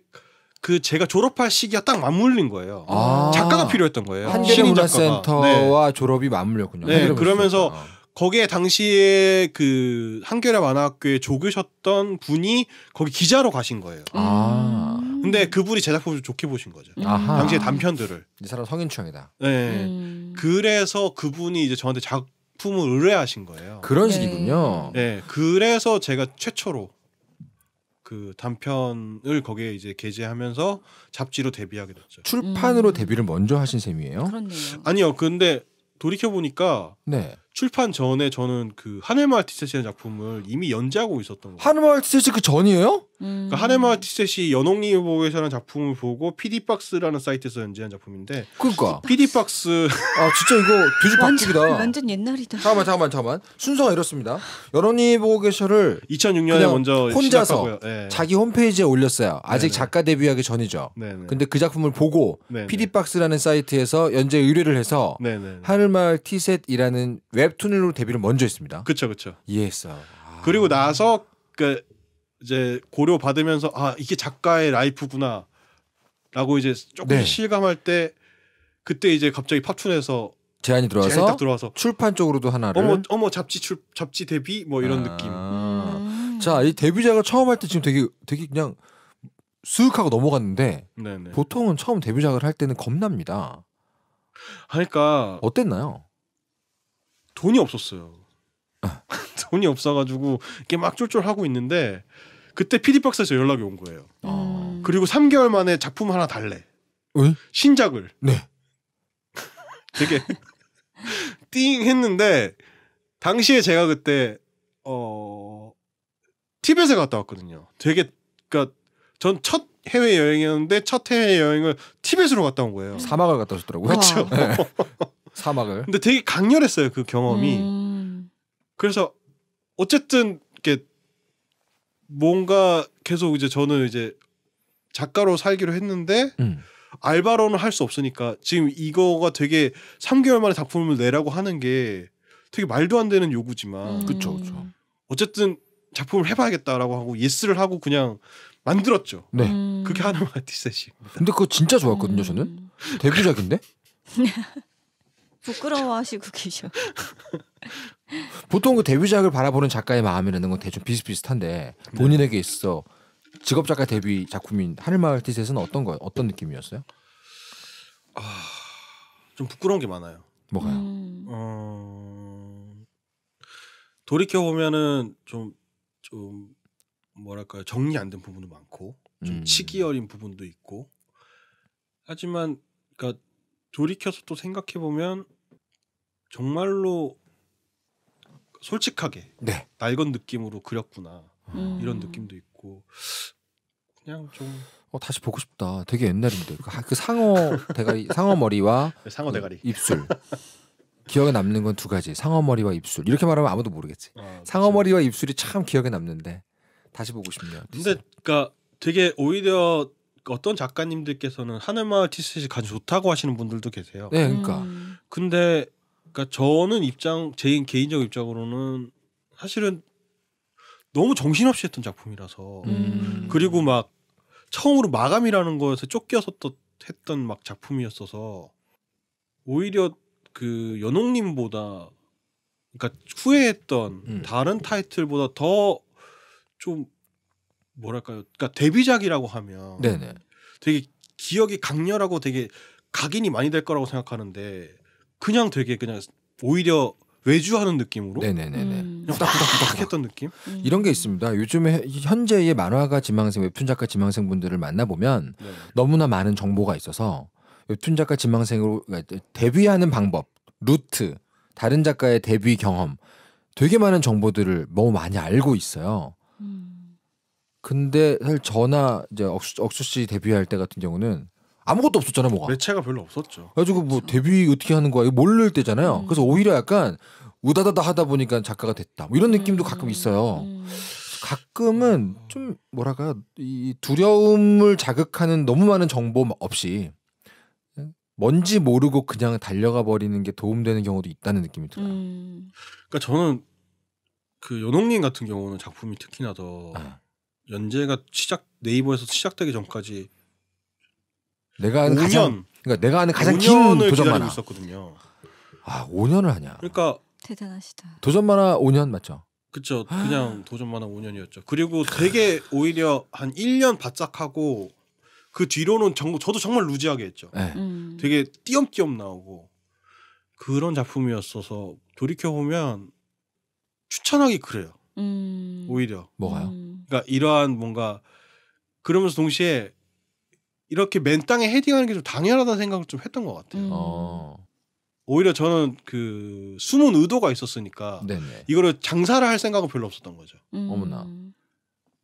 그 제가 졸업할 시기가 딱 맞물린 거예요. 아~ 작가가 필요했던 거예요. 한겨레문화센터와
네. 졸업이 맞물렸군요. 네,
그러면서 거기에 당시에 그 한겨레 만화학교에 조교셨던 분이 거기 기자로 가신 거예요. 아~ 근데 그분이 제 작품을 좋게 보신 거죠. 음. 아하. 당시에 단편들을. 이 사람 성인충이다. 네. 음. 그래서 그분이 이제 저한테 작품을 의뢰하신 거예요. 그런 네. 식이군요. 네. 그래서 제가 최초로 그 단편을 거기에 이제 게재하면서 잡지로 데뷔하게 됐죠. 출판으로 음. 데뷔를 먼저 하신 셈이에요? 그렇네요. 아니요. 근데 돌이켜 보니까 네. 출판 전에 저는 그 하늘마을 티셋이라는 작품을 이미 연재하고 있었던 거예요. 하늘마을 티셋이 그 전이에요? 그러니까 음. 하늘마을 티셋이 연옥리보에서는 작품을 보고 PD박스라는 사이트에서 연재한 작품인데 그러니까 PD박스 아 진짜 이거 뒤집 박집이다 완전, 완전, 옛날이다 잠깐만 잠깐만 잠깐만 순서가 이렇습니다 연옥리보게셔를 2006년에 먼저 혼자서 네.
자기 홈페이지에 올렸어요 아직 네네. 네. 작가 데뷔하기 전이죠 네네. 네. 근데 그 작품을 보고 네네. PD박스라는 네. 사이트에서 연재 의뢰를 해서 하늘마을 티셋이라는
웹툰으로 데뷔를 먼저 했습니다. 그렇죠, 그렇죠. 이해했어. 그리고 나서 그 이제 고려 받으면서 아 이게 작가의 라이프구나라고 이제 조금 네. 실감할 때 그때 이제 갑자기 팝툰에서
제안이 들어와서, 제안이 들어와서 출판 쪽으로도 하나를 어머
어머 잡지 출 잡지 데뷔 뭐 이런 아. 느낌. 음. 자이
데뷔작을 처음 할 때 지금 되게 되게 그냥 수윽 하고 넘어갔는데 네네. 보통은
처음 데뷔작을 할 때는 겁납니다. 아, 그러니까 어땠나요? 돈이 없었어요. 돈이 없어가지고 이게 렇막 쫄쫄 하고 있는데 그때 피디박스에서 연락이 온 거예요. 음. 그리고 3개월 만에 작품 하나 달래. 응? 신작을. 네. 되게 띵 했는데 당시에 제가 그때 어 티벳에 갔다 왔거든요. 되게 그러니까 전 첫 해외 여행이었는데 첫 해외 여행을 티벳으로 갔다 온 거예요. 사막을 갔다 오셨더라고요. 그렇죠. 사막을. 근데 되게 강렬했어요 그 경험이. 음. 그래서 어쨌든 이렇게 뭔가 계속 이제 저는 이제 작가로 살기로 했는데 음. 알바로는 할 수 없으니까 지금 이거가 되게 3개월 만에 작품을 내라고 하는 게 되게 말도 안 되는 요구지만 그렇죠. 음. 어쨌든 작품을 해봐야겠다라고 하고 예스를 하고 그냥 만들었죠. 네. 음. 그게 하나마티셋이. 근데 그거 진짜 좋았거든요 저는. 음. 데뷔작인데.
부끄러워하시고 계셔.
보통 그 데뷔작을 바라보는 작가의 마음이라는 건 대충 비슷비슷한데 네. 본인에게 있어 직업 작가 데뷔 작품인 하늘마을 티셋은 어떤 거 어떤 느낌이었어요?
아, 좀 부끄러운 게 많아요. 뭐가요? 음. 어... 돌이켜 보면은 좀 좀 뭐랄까요 정리 안 된 부분도 많고 좀 음. 치기 어린 부분도 있고 하지만 그러니까 돌이켜서 또 생각해 보면 정말로 솔직하게 네. 낡은 느낌으로 그렸구나 음. 이런 느낌도 있고 그냥 좀
어, 다시 보고 싶다. 되게 옛날인데 그, 하- 그 상어 대가리 상어 머리와 네, 상어 대가리. 입술 기억에 남는 건 두 가지 상어 머리와 입술 이렇게 말하면 아무도 모르겠지. 아, 상어 머리와 입술이 참 기억에 남는데
다시 보고 싶네요. 근데 그니까 되게 오히려 어떤 작가님들께서는 하늘마을 티셋이 가장 좋다고 하시는 분들도 계세요. 네, 그러니까. 음. 근데 그러니까 저는 입장 제 개인적 입장으로는 사실은 너무 정신없이 했던 작품이라서 음. 그리고 막 처음으로 마감이라는 거에서 쫓겨서 또 했던 막 작품이었어서 오히려 그 연옥님보다 그러니까 후회했던 음. 다른 타이틀보다 더좀 뭐랄까요? 그러니까 데뷔작이라고 하면 네네. 되게 기억이 강렬하고 되게 각인이 많이 될 거라고 생각하는데 그냥 되게 그냥 오히려 외주하는 느낌으로 네네네네 음. 후닥후 했던 느낌 음. 이런 게 있습니다. 요즘에
현재의 만화가 지망생 웹툰 작가 지망생분들을 만나보면 네. 너무나 많은 정보가 있어서 웹툰 작가 지망생으로 그러니까 데뷔하는 방법, 루트, 다른 작가의 데뷔 경험 되게 많은 정보들을 너무 뭐 많이 알고 있어요. 근데 사실 저나 이제 억수, 억수 씨 데뷔할 때 같은 경우는 아무것도 없었잖아 뭐가
매체가 별로 없었죠.
그래가지고 뭐 데뷔 어떻게 하는 거야 이거 모를 때잖아요. 음. 그래서 오히려 약간 우다다다 하다 보니까 작가가 됐다 뭐 이런 느낌도 가끔 음. 있어요. 음.
가끔은
좀 뭐랄까 이 두려움을 자극하는 너무 많은 정보 없이 뭔지 모르고 그냥 달려가 버리는 게 도움되는 경우도 있다는 느낌이 들어요.
음. 그러니까 저는 그 연홍님 같은 경우는 작품이 특히나 더 아. 연재가 시작 네이버에서 시작되기 전까지 내가 5년, 가장 그러니까 내가 아는 가장 긴 도전 만화 있었거든요.
아 5년을 하냐?
그러니까
대단하시다.
도전 만화 5년 맞죠?
그쵸 아. 그냥 도전 만화 5년이었죠. 그리고 되게 오히려 한 1년 바짝 하고 그 뒤로는 정, 저도 정말 루지하게 했죠. 네. 음. 되게 띄엄띄엄 나오고 그런 작품이었어서 돌이켜 보면 추천하기 그래요.
음.
오히려 뭐가요? 음. 그러니까 이러한 뭔가 그러면서 동시에 이렇게 맨 땅에 헤딩하는 게 좀 당연하다 는 생각을 좀 했던 것 같아요. 음. 어. 오히려 저는 그 숨은 의도가 있었으니까 네네. 이거를 장사를 할 생각은 별로 없었던 거죠. 음. 어머나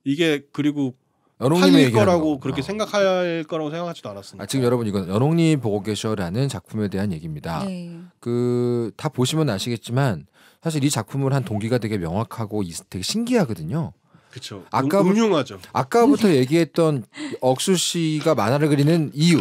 이게 그리고
팔릴 거라고 그렇게 어.
생각할 거라고 생각하지도 않았습니다. 아, 지금
여러분 이건 여롱님 보고 계셔라는 작품에 대한 얘기입니다. 네. 그다 보시면 아시겠지만 사실 이 작품을 한 동기가 되게 명확하고 되게 신기하거든요. 그렇죠. 아까 음, 흉하죠 아까부터 얘기했던 억수 씨가 만화를 그리는 이유.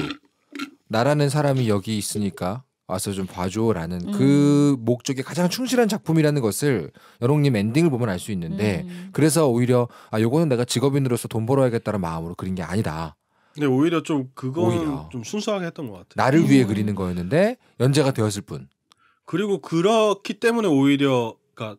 나라는 사람이 여기 있으니까 와서 좀 봐줘라는 음. 그 목적에 가장 충실한 작품이라는 것을 여롱님 엔딩을 보면 알 수 있는데 음. 그래서 오히려 아 요거는 내가 직업인으로서 돈 벌어야겠다는 마음으로 그린 게 아니다.
근데 오히려 좀그거좀 순수하게 했던 것 같아요.
나를 위해 음. 그리는 거였는데 연재가 되었을 뿐.
그리고 그렇기 때문에 오히려 그니까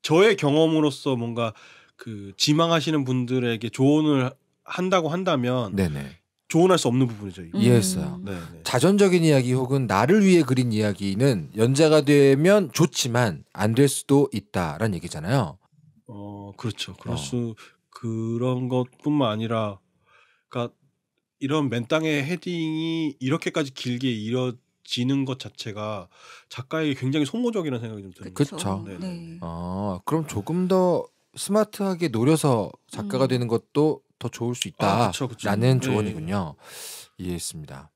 저의 경험으로서 뭔가 그 지망하시는 분들에게 조언을 한다고 한다면 네네. 조언할 수 없는 부분이죠. 이거. 이해했어요. 음.
자전적인 이야기 혹은 나를 위해 그린 이야기는 연재가 되면 좋지만 안 될 수도 있다라는 얘기잖아요. 어 그렇죠. 그럴 어. 수
그런 것뿐만 아니라 그러니까 이런 맨땅의 헤딩이 이렇게까지 길게 이뤄지는 것 자체가 작가에게 굉장히 소모적이라는 생각이 좀 드는 거죠. 그렇죠. 네. 어,
그럼 조금 더 스마트하게 노려서 작가가 음. 되는 것도 더 좋을 수 있다라는 아, 예. 조언이군요. 네. 이해했습니다.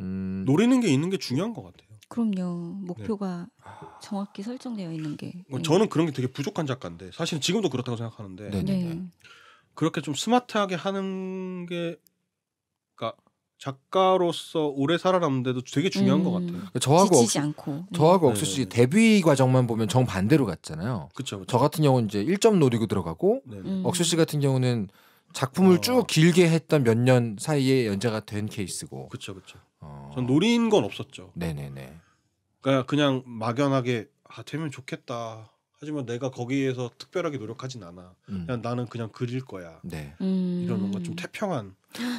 음... 노리는 게 있는 게 중요한 것 같아요.
그럼요. 목표가 네. 아. 정확히 설정되어 있는 게.
뭐 예. 저는 그런 게 되게 부족한 작가인데 사실 지금도 그렇다고 생각하는데 네. 그렇게 좀 스마트하게 하는 게 작가로서 오래 살아남는데도 되게 중요한 음. 것 같아요. 그러니까 저하고 지치지 억, 않고. 네. 저하고 네. 억수
씨 데뷔 과정만 보면 정 반대로 갔잖아요. 그렇죠. 저 같은 경우는 이제 1점 노리고 들어가고 네. 음. 억수 씨 같은 경우는 작품을 어. 쭉 길게 했던 몇 년 사이에 연재가 된 케이스고. 그렇죠,
그렇죠. 어. 전 노린 건 없었죠. 네네네. 그러니까 그냥 막연하게 아 되면 좋겠다 하지만 내가 거기에서 특별하게 노력하진 않아. 음. 그냥 나는 그냥 그릴 거야. 네. 음. 이런 뭔가 음. 좀 태평한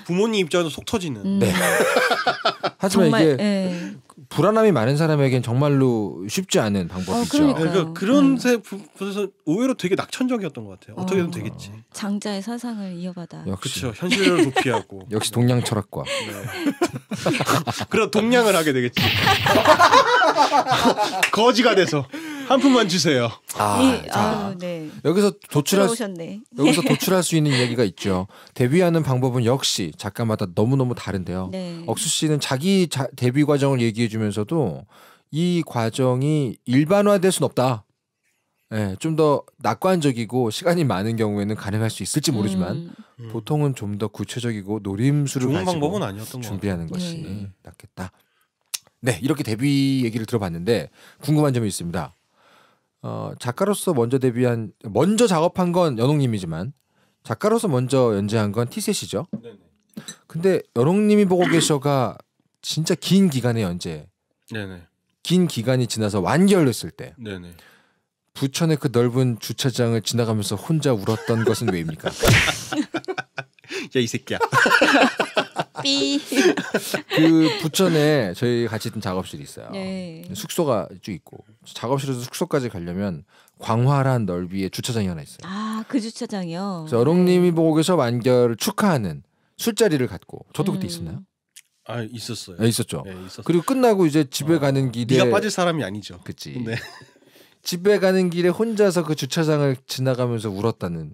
부모님 입장에서 속 터지는. 음. 네.
하지만 정말, 이게 네. 불안함이 많은 사람에겐 정말로 쉽지 않은 방법이죠.
어, 네, 그러니까 그런 음. 세 부분에서 오히려 되게 낙천적이었던 것 같아요. 어떻게든 어. 되겠지.
장자의 사상을 이어받아. 그렇죠.
현실을 도피하고.
역시 동양 철학과.
네. 그럼 동양을 하게 되겠지. 거지가 돼서. 한 푼만 주세요. 아, 예, 자, 아, 네. 여기서 도출할
들어오셨네. 여기서 네.
도출할
수 있는 이야기가 있죠. 데뷔하는 방법은 역시 작가마다 너무 너무 다른데요. 네. 억수 씨는 자기 자, 데뷔 과정을 얘기해주면서도 이 과정이 일반화될 수는 없다. 예, 좀더 낙관적이고 시간이 많은 경우에는 가능할 수 있을지 음. 모르지만 음. 보통은 좀 더 구체적이고 노림수를 좋은 방법은 아니었던 준비하는 것이 네. 낫겠다. 네, 이렇게 데뷔 얘기를 들어봤는데 궁금한 점이 있습니다. 어, 작가로서 먼저 데뷔한 먼저 작업한 건 연홍님이지만 작가로서 먼저 연재한 건 티셋이죠. 근데 연홍님이 보고 계셔가 진짜 긴 기간의 연재. 네네. 긴 기간이 지나서 완결됐을
때. 네네.
부천의 그 넓은 주차장을 지나가면서 혼자 울었던 것은 왜입니까? 야이 새끼야.
삐.
그 부천에 저희 같이 있던 작업실이 있어요. 예. 숙소가 쭉 있고 작업실에서 숙소까지 가려면 광활한 넓이의 주차장이 하나 있어요.
아 그 주차장이요.
여롱님이 네. 보고 계셔 완결을 축하하는 술자리를 갖고 저도 음. 그때 있었나요?
아 있었어요. 아, 있었죠. 네, 있었어요. 그리고
끝나고 이제 집에 어, 가는 길에 네가 빠질 사람이 아니죠. 그치. 네. 집에 가는 길에 혼자서 그 주차장을 지나가면서 울었다는.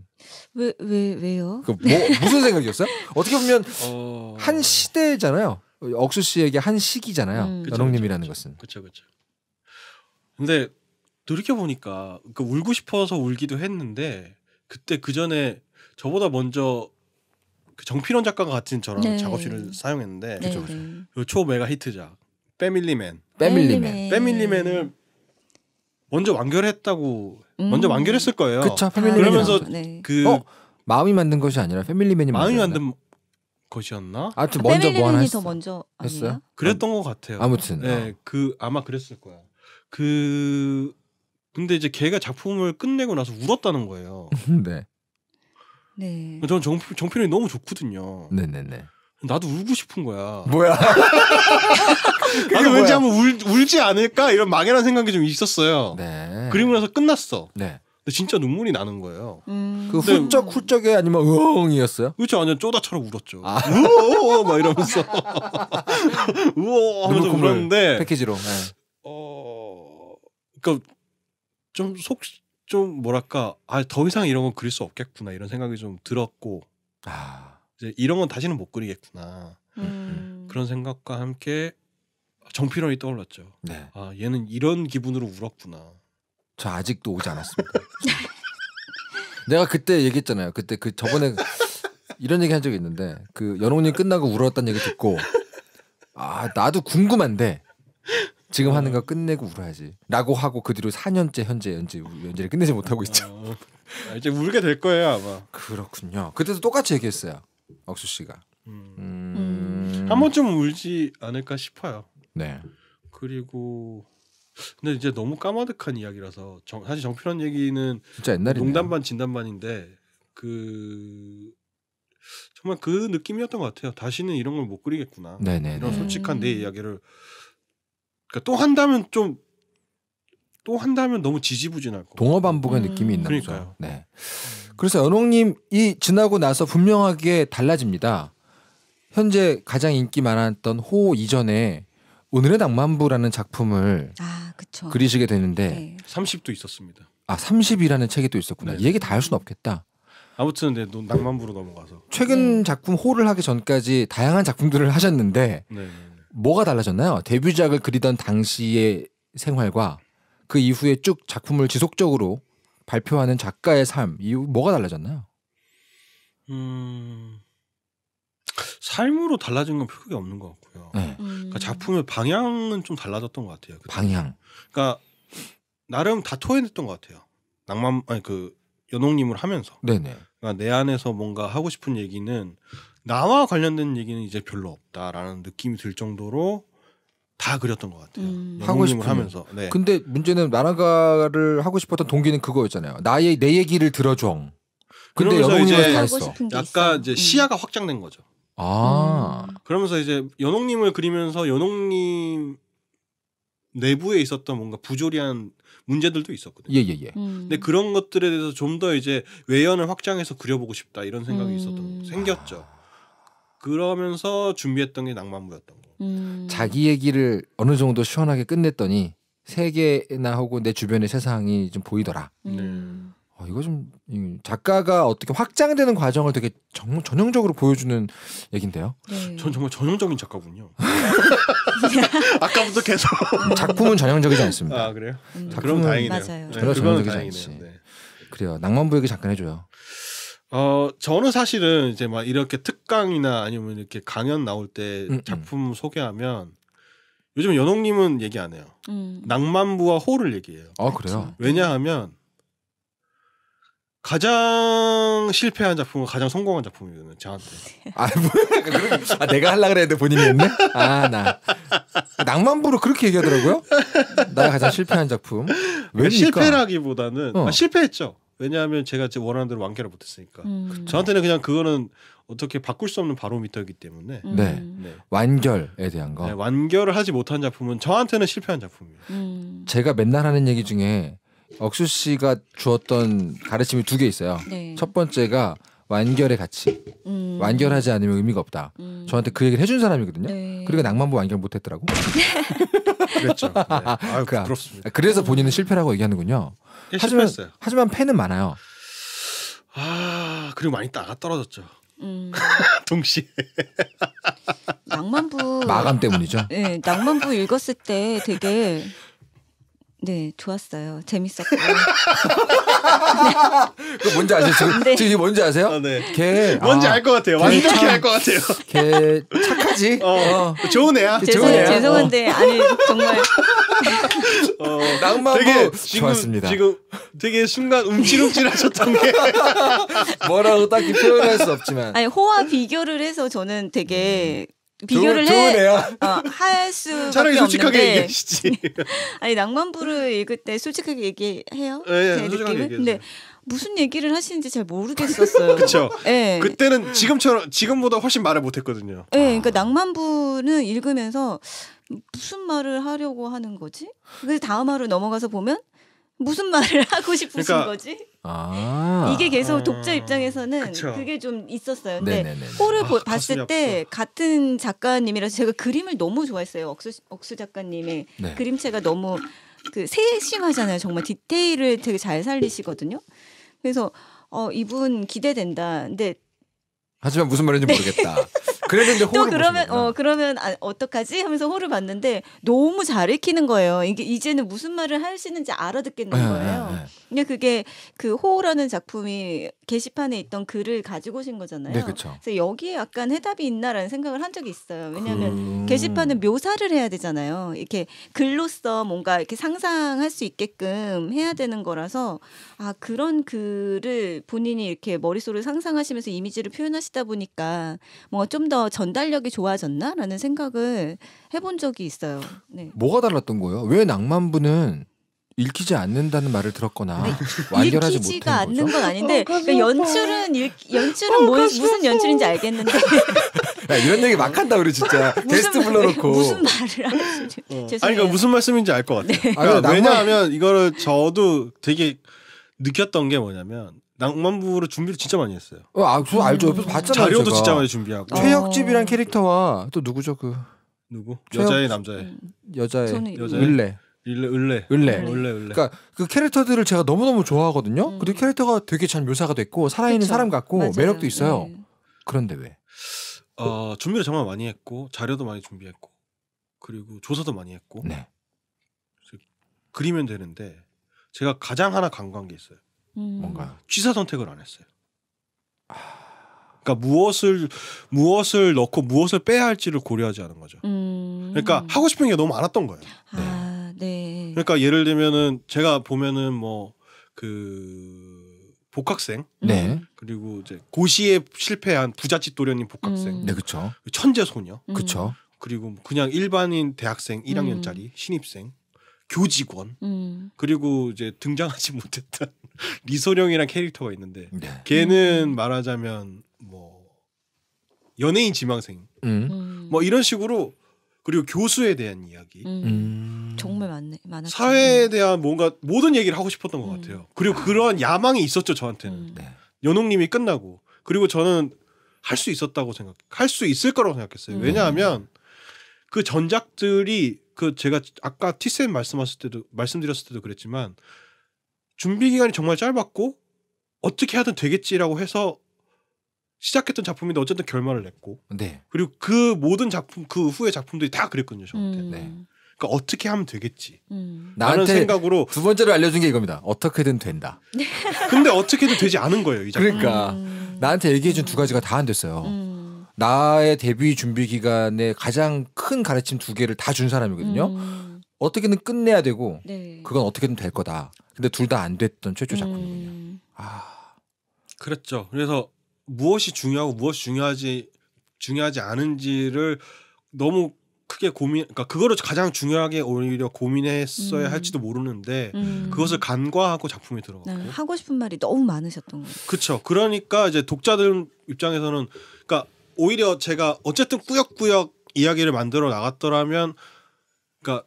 왜, 왜, 왜요? 그 뭐,
무슨 생각이었어요? 어떻게 보면 어... 한 시대잖아요. 억수 씨에게 한 시기잖아요. 음. 연홍님이라는 것은. 그렇그렇
근데 돌이켜 보니까 그 울고 싶어서 울기도 했는데 그때 그 전에 저보다 먼저 그 정필원 작가가 같은 저랑 네. 작업실을 사용했는데 그쵸, 그쵸. 그 네, 네. 초메가 히트작 패밀리맨. 패밀리맨. 패밀리맨을 먼저 완결했다고 음. 먼저 완결했을 거예요. 그쵸, 패밀리맨. 아, 그러면서 네. 그 어, 마음이
만든 것이 아니라 패밀리맨이 마음이 만든
것이었나?
아 아, 먼저 뭐 하나 했어. 먼저 아니에요? 그랬던
것 같아요. 아무튼 네, 어. 아마 그랬을 거야. 그 근데 이제 걔가 작품을 끝내고 나서 울었다는 거예요. 네. 네. 저는 정, 정필이 너무 좋거든요. 네네네. 나도 울고 싶은 거야. 뭐야? 나도 왠지 한번 울, 울지 않을까 이런 막연한 생각이 좀 있었어요. 네. 그리고 나서 끝났어. 네. 근데 진짜 눈물이 나는 거예요. 음. 그 훌쩍 훌쩍에 아니면 으엉이었어요? 그렇죠 완전 쪼다처럼 울었죠. 아. 우어 막 이러면서 우어 하면서 울었는데 패키지로. 네. 어, 그니까 좀속좀 좀 뭐랄까 아더 이상 이런 건 그릴 수 없겠구나 이런 생각이 좀 들었고. 아. 이제 이런 건 다시는 못 그리겠구나
음.
그런 생각과 함께 정필원이 떠올랐죠. 네. 아 얘는 이런 기분으로 울었구나.
저 아직도 오지 않았습니다. 내가 그때 얘기했잖아요. 그때 그 저번에 이런 얘기 한 적이 있는데 그 연홍님 끝나고 울었다는 얘기 듣고 아 나도 궁금한데 지금 하는 거 끝내고 울어야지라고 하고 그 뒤로 4년째 현재 연재 연재를 끝내지 못하고 있죠.
아, 아, 이제 울게 될 거예요 아마. 그렇군요. 그때도
똑같이 얘기했어요. 억수 씨가 음. 음.
한 번쯤 울지 않을까 싶어요. 네. 그리고 근데 이제 너무 까마득한 이야기라서 정, 사실 정필원 얘기는 진짜 옛날이네 농담 반 진담 반인데 그 정말 그 느낌이었던 것 같아요. 다시는 이런 걸 못 그리겠구나. 네네 이런 솔직한 내 음. 이야기를 그러니까 또 한다면 좀 또 한다면 너무 지지부진할 것.
동어반복의 음. 느낌이 있나 음. 보 그러니까요.
네. 음. 그래서
연옥님이 지나고 나서 분명하게 달라집니다. 현재 가장 인기 많았던 호 이전에 오늘의 낭만부라는 작품을 아, 그리시게 되는데 네.
30도 있었습니다.
아 30이라는 책이 또 있었구나. 네. 이 얘기 다 할 수는 없겠다.
아무튼 네, 낭만부로 넘어가서 최근
네. 작품 호를 하기 전까지 다양한 작품들을 하셨는데 네, 네, 네, 뭐가 달라졌나요? 데뷔작을 그리던 당시의 생활과 그 이후에 쭉 작품을 지속적으로 발표하는 작가의 삶, 이 뭐가 달라졌나요?
음, 삶으로 달라진 건 크게 없는 것 같고요. 네. 음. 그러니까 작품의 방향은 좀 달라졌던 것 같아요. 그때. 방향. 그러니까 나름 다 토해냈던 것 같아요. 낭만 아니 그 연옥님을 하면서. 네네. 그러니까 내 안에서 뭔가 하고 싶은 얘기는 나와 관련된 얘기는 이제 별로 없다라는 느낌이 들 정도로 다 그렸던 것 같아요. 음. 하고 싶은 하면서. 네.
근데 문제는 만화가를 하고 싶었던 동기는 그거였잖아요. 나의 내 얘기를 들어줘. 근데 연홍님은 다 했어.
약간 이제 음. 시야가 확장된 거죠. 아. 음. 그러면서 이제 연홍님을 그리면서 연홍님 내부에 있었던 뭔가 부조리한 문제들도 있었거든요. 예, 예, 예. 음. 근데 그런 것들에 대해서 좀 더 이제 외연을 확장해서 그려보고 싶다 이런 생각이 있었던 음. 생겼죠. 아. 그러면서 준비했던 게 낭만부였던 거.
음.
자기 얘기를 어느 정도 시원하게 끝냈더니 세계나 하고 내 주변의 세상이 좀 보이더라. 음. 네. 어, 이거 좀 작가가 어떻게 확장되는 과정을 되게 정 전형적으로 보여주는 얘긴데요. 네. 전 정말 전형적인 작가군요.
아까부터 계속 음. 작품은 전형적이지 않습니다. 아 그래요? 음.
작품은 그럼 다행이네요. 전형적이지 않지. 네. 그래요. 낭만부에게 잠깐 해줘요.
어 저는 사실은 이제 막 이렇게 특강이나 아니면 이렇게 강연 나올 때 음, 음, 작품 소개하면 요즘 연옥님은 얘기 안 해요. 음. 낭만부와 호를 얘기해요. 아 그래요? 왜냐하면 가장 실패한 작품은 가장 성공한 작품이거든요. 저한테. 아, 뭐, 아, 내가 하려 그랬는데 본인이 했네. 아, 나. 낭만부로 그렇게 얘기하더라고요.
나 가장 실패한
작품. 그러니까 왜 실패라기보다는 어. 아, 실패했죠. 왜냐하면 제가 제 원하는 대로 완결을 못했으니까 음. 저한테는 그냥 그거는 어떻게 바꿀 수 없는 바로미터이기 때문에 음. 네.
네. 완결에
대한 거 네, 완결을 하지 못한 작품은 저한테는 실패한 작품이에요
음. 제가 맨날 하는 얘기 중에 억수 씨가 주었던 가르침이 두 개 있어요 네. 첫 번째가 완결의 가치 음. 완결하지 않으면 의미가 없다 음. 저한테 그 얘기를 해준 사람이거든요 네. 그리고 그러니까 낭만부 완결 못했더라고 그랬죠. 네. 아유, 그, 부럽습니다. 그래서 본인은 실패라고 얘기하는군요. 예, 하지만 실패했어요.
하지만 팬은 많아요. 아 그리고 많이 나가 떨어졌죠. 음. 동시에 낭만부 마감 때문이죠.
네, 낭만부 읽었을 때 되게 네, 좋았어요. 재밌었고.
그 뭔지 아세요? 지금, 네. 지금 뭔지 아세요? 아, 네.
걔 뭔지 아, 알것 같아요. 완벽히 알 것 같아요. 걔 착하지? 어, 어. 좋은 애야. 죄송, 좋은 애야. 죄송한데 어. 아니 정말
어, 낭만 되게 지금, 좋았습니다.
지금 되게 순간 움찔움찔하셨던 게 뭐라고 딱히 표현할 수 없지만
아니 호화 비교를 해서 저는 되게 음. 비교를 해. 어, 할 수. 차라리 솔직하게
얘기하시지.
아니 낭만부를 읽을 때 솔직하게 얘기해요. 예, 예, 네, 제 느낌은. 근데 무슨 얘기를 하시는지 잘 모르겠었어요.
그렇죠. 네. 그때는 지금처럼 지금보다 훨씬 말을 못했거든요.
네, 그러니까 낭만부는 읽으면서 무슨 말을 하려고 하는 거지? 그 다음 화로 넘어가서 보면 무슨 말을 하고 싶으신 그러니까, 거지?
아~ 이게 계속 아~ 독자
입장에서는 그쵸. 그게 좀 있었어요. 근데 네네을 아, 봤을 때 같은 작가님이라서 제가 그림을 너무 좋아했어요. 억수, 억수 작가님의 네. 그림체가 너무 그 세심하잖아요. 정말 디테일을 되게 잘 살리시거든요. 그래서 어, 이분 기대된다. 근데
하지만 무슨 말인지 모르겠다. 네. 그랬는데 또 그러면 어
그러면 아, 어떡하지 하면서 호를 봤는데 너무 잘 익히는 거예요. 이게 이제는 무슨 말을 할 수 있는지 알아듣겠는 예, 거예요. 예, 예. 근데 그게 그 호우라는 작품이 게시판에 있던 글을 가지고 오신 거잖아요. 네, 그렇죠. 그래서 여기에 약간 해답이 있나라는 생각을 한 적이 있어요. 왜냐하면 그... 음. 게시판은 묘사를 해야 되잖아요. 이렇게 글로써 뭔가 이렇게 상상할 수 있게끔 해야 되는 거라서 아 그런 글을 본인이 이렇게 머릿속을 상상하시면서 이미지를 표현하시다 보니까 뭔가 좀더 전달력이 좋아졌나라는 생각을 해본 적이 있어요. 네.
뭐가 달랐던 거예요? 왜 낭만부는 읽히지 않는다는 말을 들었거나 완결하지 읽히지가
않는 거죠? 건 아닌데 어, 그러니까 연출은 읽, 어, 연출은 어, 뭐, 무슨 연출인지 알겠는데
야, 이런 얘기 막 한다 우리 진짜 게스트 불러놓고 무슨
말을 하는지
어.
아니 그러니까 무슨
말씀인지 알 것 같아요. 네. 그러니까 왜냐하면 이거를 저도 되게 느꼈던 게 뭐냐면 낭만부를 준비를 진짜 많이 했어요. 어,
아, 그거 알죠. 옆에서 음. 봤잖아요. 자료도 제가. 진짜 많이 준비하고. 최혁집이란 캐릭터와 또 누구죠 그? 누구? 최혁... 여자의 남자애 음. 여자의 여자애 윌레.
일레 을레. 을레. 어, 을레. 을레. 그러니까
그 캐릭터들을 제가 너무너무 좋아하거든요. 음. 그리고 캐릭터가 되게 잘 묘사가 됐고 살아있는 그쵸. 사람 같고 맞아요. 매력도 있어요. 네. 그런데
왜? 어, 준비를 정말 많이 했고 자료도 많이 준비했고 그리고 조사도 많이 했고 네. 그리면 되는데 제가 가장 하나 간과한 게 있어요.
음. 뭔가
취사 선택을 안 했어요. 그러니까 무엇을 무엇을 넣고 무엇을 빼야 할지를 고려하지 않은 거죠. 음. 그러니까 하고 싶은 게 너무 많았던 거예요. 아. 네. 그러니까 예를 들면은 제가 보면은 뭐 그 복학생 네. 그리고 이제 고시에 실패한 부잣집 도련님 복학생 음. 네 그렇죠 그 천재 소녀 음. 그렇죠 그리고 뭐 그냥 일반인 대학생 1학년짜리 음. 신입생 교직원 음. 그리고 이제 등장하지 못했던 리소령이란 캐릭터가 있는데 네. 걔는 말하자면 뭐 연예인 지망생 음. 음. 뭐 이런 식으로 그리고 교수에 대한 이야기. 음.
음. 정말 많네, 많았죠.
사회에 대한 뭔가 모든 얘기를 하고 싶었던 것 음. 같아요. 그리고 그러한 야망이 있었죠 저한테는. 음. 네. 연옥님이 끝나고 그리고 저는 할 수 있었다고 생각, 할 수 있을 거라고 생각했어요. 왜냐하면 그 전작들이 그 제가 아까 티쌤 말씀하셨을 때도 말씀드렸을 때도 그랬지만 준비 기간이 정말 짧았고 어떻게 하든 되겠지라고 해서 시작했던 작품인데 어쨌든 결말을 냈고 네. 그리고 그 모든 작품 그 후의 작품들이 다 그랬거든요 저한테 음. 네. 그러니까 어떻게 하면 되겠지 음. 나는 생각으로 두 번째로 알려준 게
이겁니다 어떻게든 된다 근데 어떻게든 되지 않은 거예요 이 그러니까 음. 나한테 얘기해준 두 가지가 다 안 됐어요 음. 나의 데뷔 준비 기간에 가장 큰 가르침 두 개를 다 준 사람이거든요 음. 어떻게든 끝내야 되고 네. 그건 어떻게든 될 거다 근데 둘 다 안 됐던 최초 작품이군요
음. 아 그랬죠 그래서 무엇이 중요하고 무엇이 중요하지 중요하지 않은지를 너무 크게 고민 그니까 그거를 가장 중요하게 오히려 고민했어야 음. 할지도 모르는데 음. 그것을 간과하고 작품에 들어갔고
네, 하고 싶은 말이 너무 많으셨던 거예요.
그렇죠. 그러니까 이제 독자들 입장에서는 그니까 오히려 제가 어쨌든 꾸역꾸역 이야기를 만들어 나갔더라면 그니까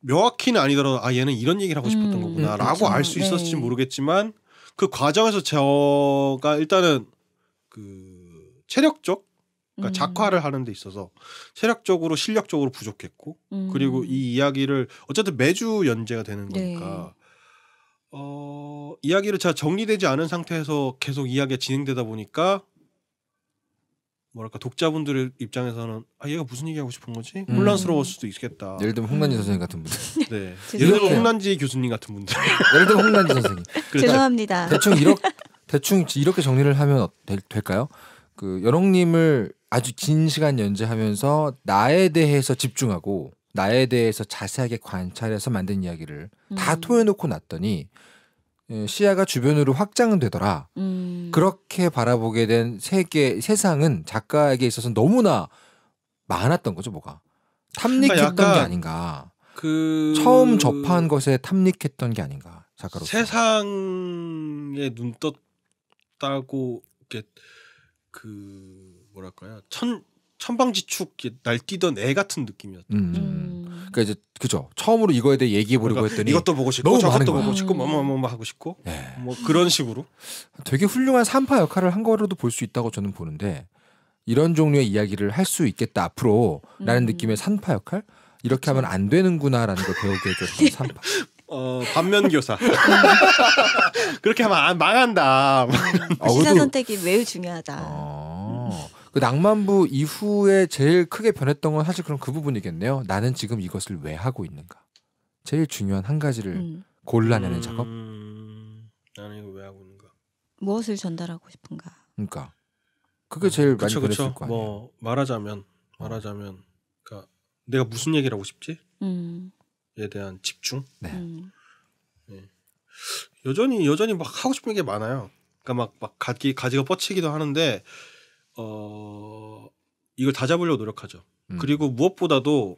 명확히는 아니더라도 아 얘는 이런 얘기를 하고 싶었던 음, 거구나라고 네, 그렇죠. 알수 있었을지 네. 모르겠지만 그 과정에서 제가 일단은 그 체력적 그러니까 음. 작화를 하는 데 있어서 체력적으로 실력적으로 부족했고 음. 그리고 이 이야기를 어쨌든 매주 연재가 되는 네. 거니까 네. 어 이야기를 잘 정리되지 않은 상태에서 계속 이야기가 진행되다 보니까 뭐랄까 독자분들의 입장에서는 아 얘가 무슨 얘기하고 싶은 거지 음. 혼란스러울 수도 있겠다. 예를 들면 홍난지 선생님 같은 분. 네. 예를 들면 홍난지 교수님 같은 분들. 예를
들면 홍난지 선생님. 그렇죠. 죄송합니다. 대충 이렇게 대충 이렇게 정리를 하면 어, 될, 될까요? 그 여롱님을 아주 긴 시간 연재하면서 나에 대해서 집중하고 나에 대해서 자세하게 관찰해서 만든 이야기를 음. 다 토해놓고 났더니 예, 시야가 주변으로 확장되더라. 음. 그렇게 바라보게 된 세계 세상은 작가에게 있어서 너무나 많았던 거죠, 뭐가 그러니까 탐닉했던 게
아닌가.
그 처음 접한 것에 탐닉했던 게 아닌가.
작가로서. 세상에 눈떴 없다고 이렇게 그 뭐랄까요 천 천방지축 날뛰던 애 같은 느낌이었던 음. 음. 그러니까 이제 그죠 처음으로 이거에 대해 얘기해 보려고 그러니까 했더니 이것도 보고 싶고 저것도 보고 거야. 싶고 뭐뭐뭐 뭐 뭐 하고 싶고 네. 뭐 그런
식으로 되게 훌륭한 산파 역할을 한 거로도 볼 수 있다고 저는 보는데 이런 종류의 이야기를 할 수 있겠다 앞으로라는 음. 느낌의 산파 역할 이렇게 하면 안 되는구나라는 걸 배우게 해줬던 산파
어 반면 교사
그렇게 하면 아, 망한다. 아, 시사
선택이 매우 중요하다. 아,
그 낭만부 이후에 제일 크게 변했던 건 사실 그럼 그 부분이겠네요. 나는 지금 이것을 왜 하고 있는가. 제일 중요한 한 가지를 음. 골라내는 음... 작업.
나는 이거 왜 하고 있는가.
무엇을 전달하고 싶은가.
그러니까
그게 제일 음, 많이 그랬을 거아니뭐 말하자면 말하자면 그러니까 내가 무슨 얘기를 하고 싶지? 음. 거에 대한 집중. 네. 네. 여전히 여전히 막 하고 싶은 게 많아요. 그러니까 막막 막 가지 가지가 뻗치기도 하는데 어 이걸 다 잡으려고 노력하죠. 음. 그리고 무엇보다도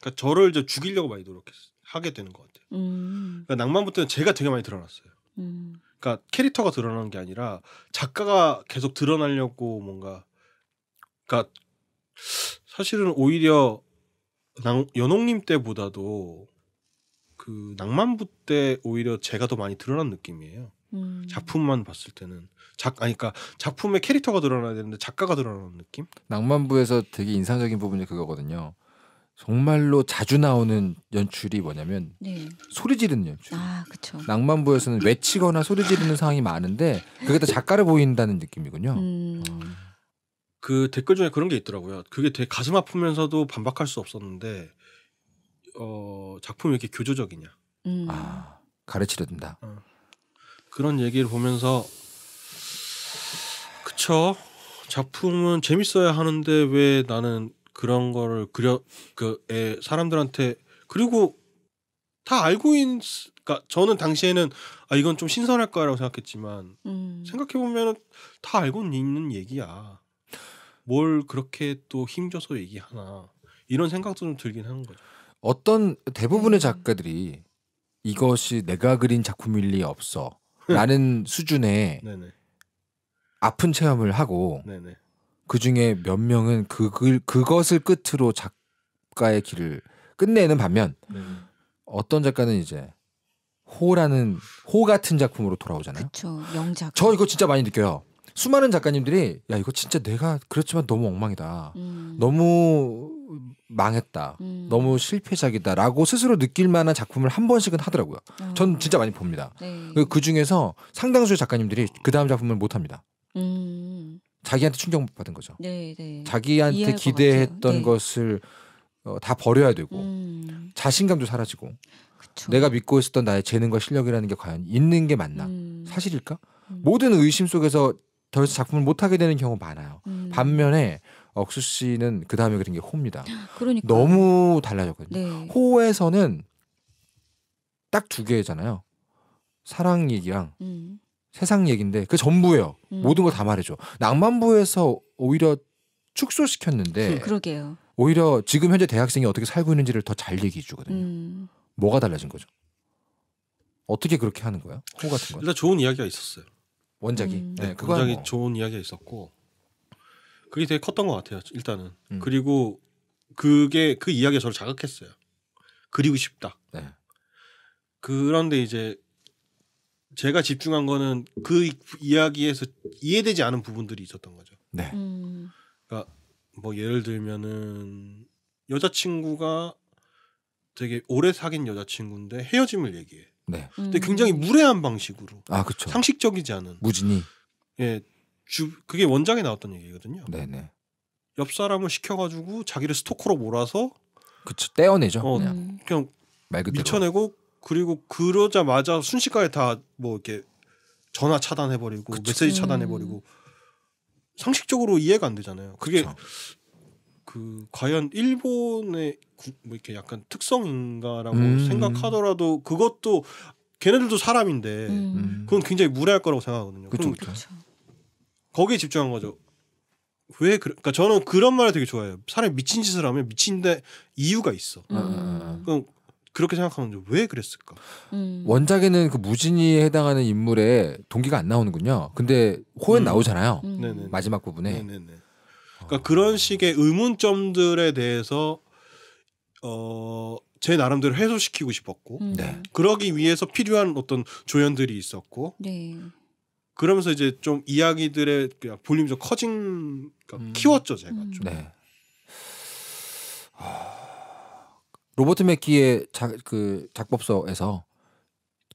그러니까 저를 이제 죽이려고 많이 노력했 하게 되는 것 같아요.
음.
그러니까 낭만부터는 제가 되게 많이 드러났어요. 음. 그러니까 캐릭터가 드러나는 게 아니라 작가가 계속 드러나려고 뭔가 그러니까 사실은 오히려 연옥님 때보다도 그 낭만부 때 오히려 제가 더 많이 드러난 느낌이에요. 음. 작품만 봤을 때는 작 아니 그니까 작품의 캐릭터가 드러나야 되는데 작가가 드러나는 느낌?
낭만부에서 되게 인상적인 부분이 그거거든요. 정말로 자주 나오는 연출이 뭐냐면
네. 소리 지르는 연출. 아,
그렇 낭만부에서는 외치거나 소리 지르는 상황이 많은데 그게 다 작가를 보인다는 느낌이군요. 음. 음.
그 댓글 중에 그런 게 있더라고요. 그게 되게 가슴 아프면서도 반박할 수 없었는데 어, 작품이 왜 이렇게 교조적이냐.
음. 아,
가르치려 든다. 어.
그런 얘기를 보면서 그쵸 작품은 재밌어야 하는데 왜 나는 그런 거를 그려 그에 사람들한테 그리고 다 알고 있 그러니까 저는 당시에는 아 이건 좀 신선할 거라고 생각했지만 음. 생각해 보면은 다 알고 있는 얘기야. 뭘 그렇게 또 힘줘서 얘기하나 이런 생각도 좀 들긴 하는 거죠.
어떤 대부분의 음. 작가들이 이것이 내가 그린 작품일 리 없어 라는 수준의 네네. 아픈 체험을 하고 네네. 그중에 몇 명은 그, 그, 그것을 끝으로 작가의 길을 끝내는 반면 네네. 어떤 작가는 이제 호라는 호 같은 작품으로 돌아오잖아요.
그쵸, 명작.
저 이거 진짜 많이 느껴요. 수많은 작가님들이 야 이거 진짜 내가 그렇지만 너무 엉망이다 음. 너무 망했다 음. 너무 실패작이다라고 스스로 느낄 만한 작품을 한 번씩은 하더라고요 어. 전 진짜 많이 봅니다 네. 그중에서 그 상당수의 작가님들이 그 다음 작품을 못합니다
음.
자기한테 충격받은 거죠
네, 네. 자기한테 기대했던 네.
것을 어, 다 버려야 되고 음. 자신감도 사라지고 그쵸. 내가 믿고 있었던 나의 재능과 실력이라는 게 과연 있는 게 맞나 음. 사실일까 음. 모든 의심 속에서 더 이상 작품을 못 하게 되는 경우 많아요. 음. 반면에 억수 씨는 그 다음에 그린 게 호입니다. 그러니까. 너무 달라졌거든요. 네. 호에서는 딱 두 개잖아요. 사랑 얘기랑 음. 세상 얘기인데 그 전부예요. 음. 모든 걸 다 말해줘. 낭만부에서 오히려 축소시켰는데 그러게요. 오히려 지금 현재 대학생이 어떻게 살고 있는지를 더 잘 얘기해 주거든요. 음. 뭐가 달라진 거죠? 어떻게 그렇게 하는 거야? 호 같은 거.
일단 좋은 이야기가 있었어요. 원작이. 음. 네, 네, 그거 원작이 뭐. 좋은 이야기가 있었고 그게 되게 컸던 것 같아요. 일단은 음. 그리고 그게 그 이야기가 저를 자극했어요. 그리고 싶다. 네. 그런데 이제 제가 집중한 거는 그 이야기에서 이해되지 않은 부분들이 있었던 거죠.
네. 음.
그러니까 뭐 예를 들면은 여자친구가 되게 오래 사귄 여자친구인데 헤어짐을 얘기해. 네. 근데 굉장히 무례한 방식으로. 아, 그렇죠. 상식적이지 않은. 무진이. 예. 주 그게 원작에 나왔던 얘기거든요. 네, 네. 옆 사람을 시켜 가지고 자기를 스토커로 몰아서 그쵸 떼어내죠. 어, 그냥. 그냥 말 그대로 미쳐내고 그리고 그러자마자 순식간에 다 뭐 이렇게 전화 차단해버리고 메시지 차단해버리고 상식적으로 이해가 안 되잖아요. 그게 그쵸. 그 과연 일본의 구, 뭐 이렇게 약간 특성인가라고 음. 생각하더라도 그것도 걔네들도 사람인데 음. 그건 굉장히 무례할 거라고 생각하거든요. 그쵸, 그쵸. 거기에 집중한 거죠. 왜 그래? 그러니까 저는 그런 말을 되게 좋아해요. 사람이 미친 짓을 하면 미친데 이유가 있어. 음. 음, 음. 그럼 그렇게 생각하면 왜 그랬을까? 음. 원작에는
그 무진이에 해당하는 인물의 동기가 안 나오는군요. 근데 호연 음. 나오잖아요. 마지막 부분에. 네네네.
그러니까 그런 식의 의문점들에 대해서 어, 제 나름대로 해소시키고 싶었고 음. 네. 그러기 위해서 필요한 어떤 조연들이 있었고 네. 그러면서 이제 좀 이야기들의 그냥 볼륨이 좀 커진 그러니까 음. 키웠죠 제가 음. 좀. 네.
아, 로버트 맥기의 그 작법서에서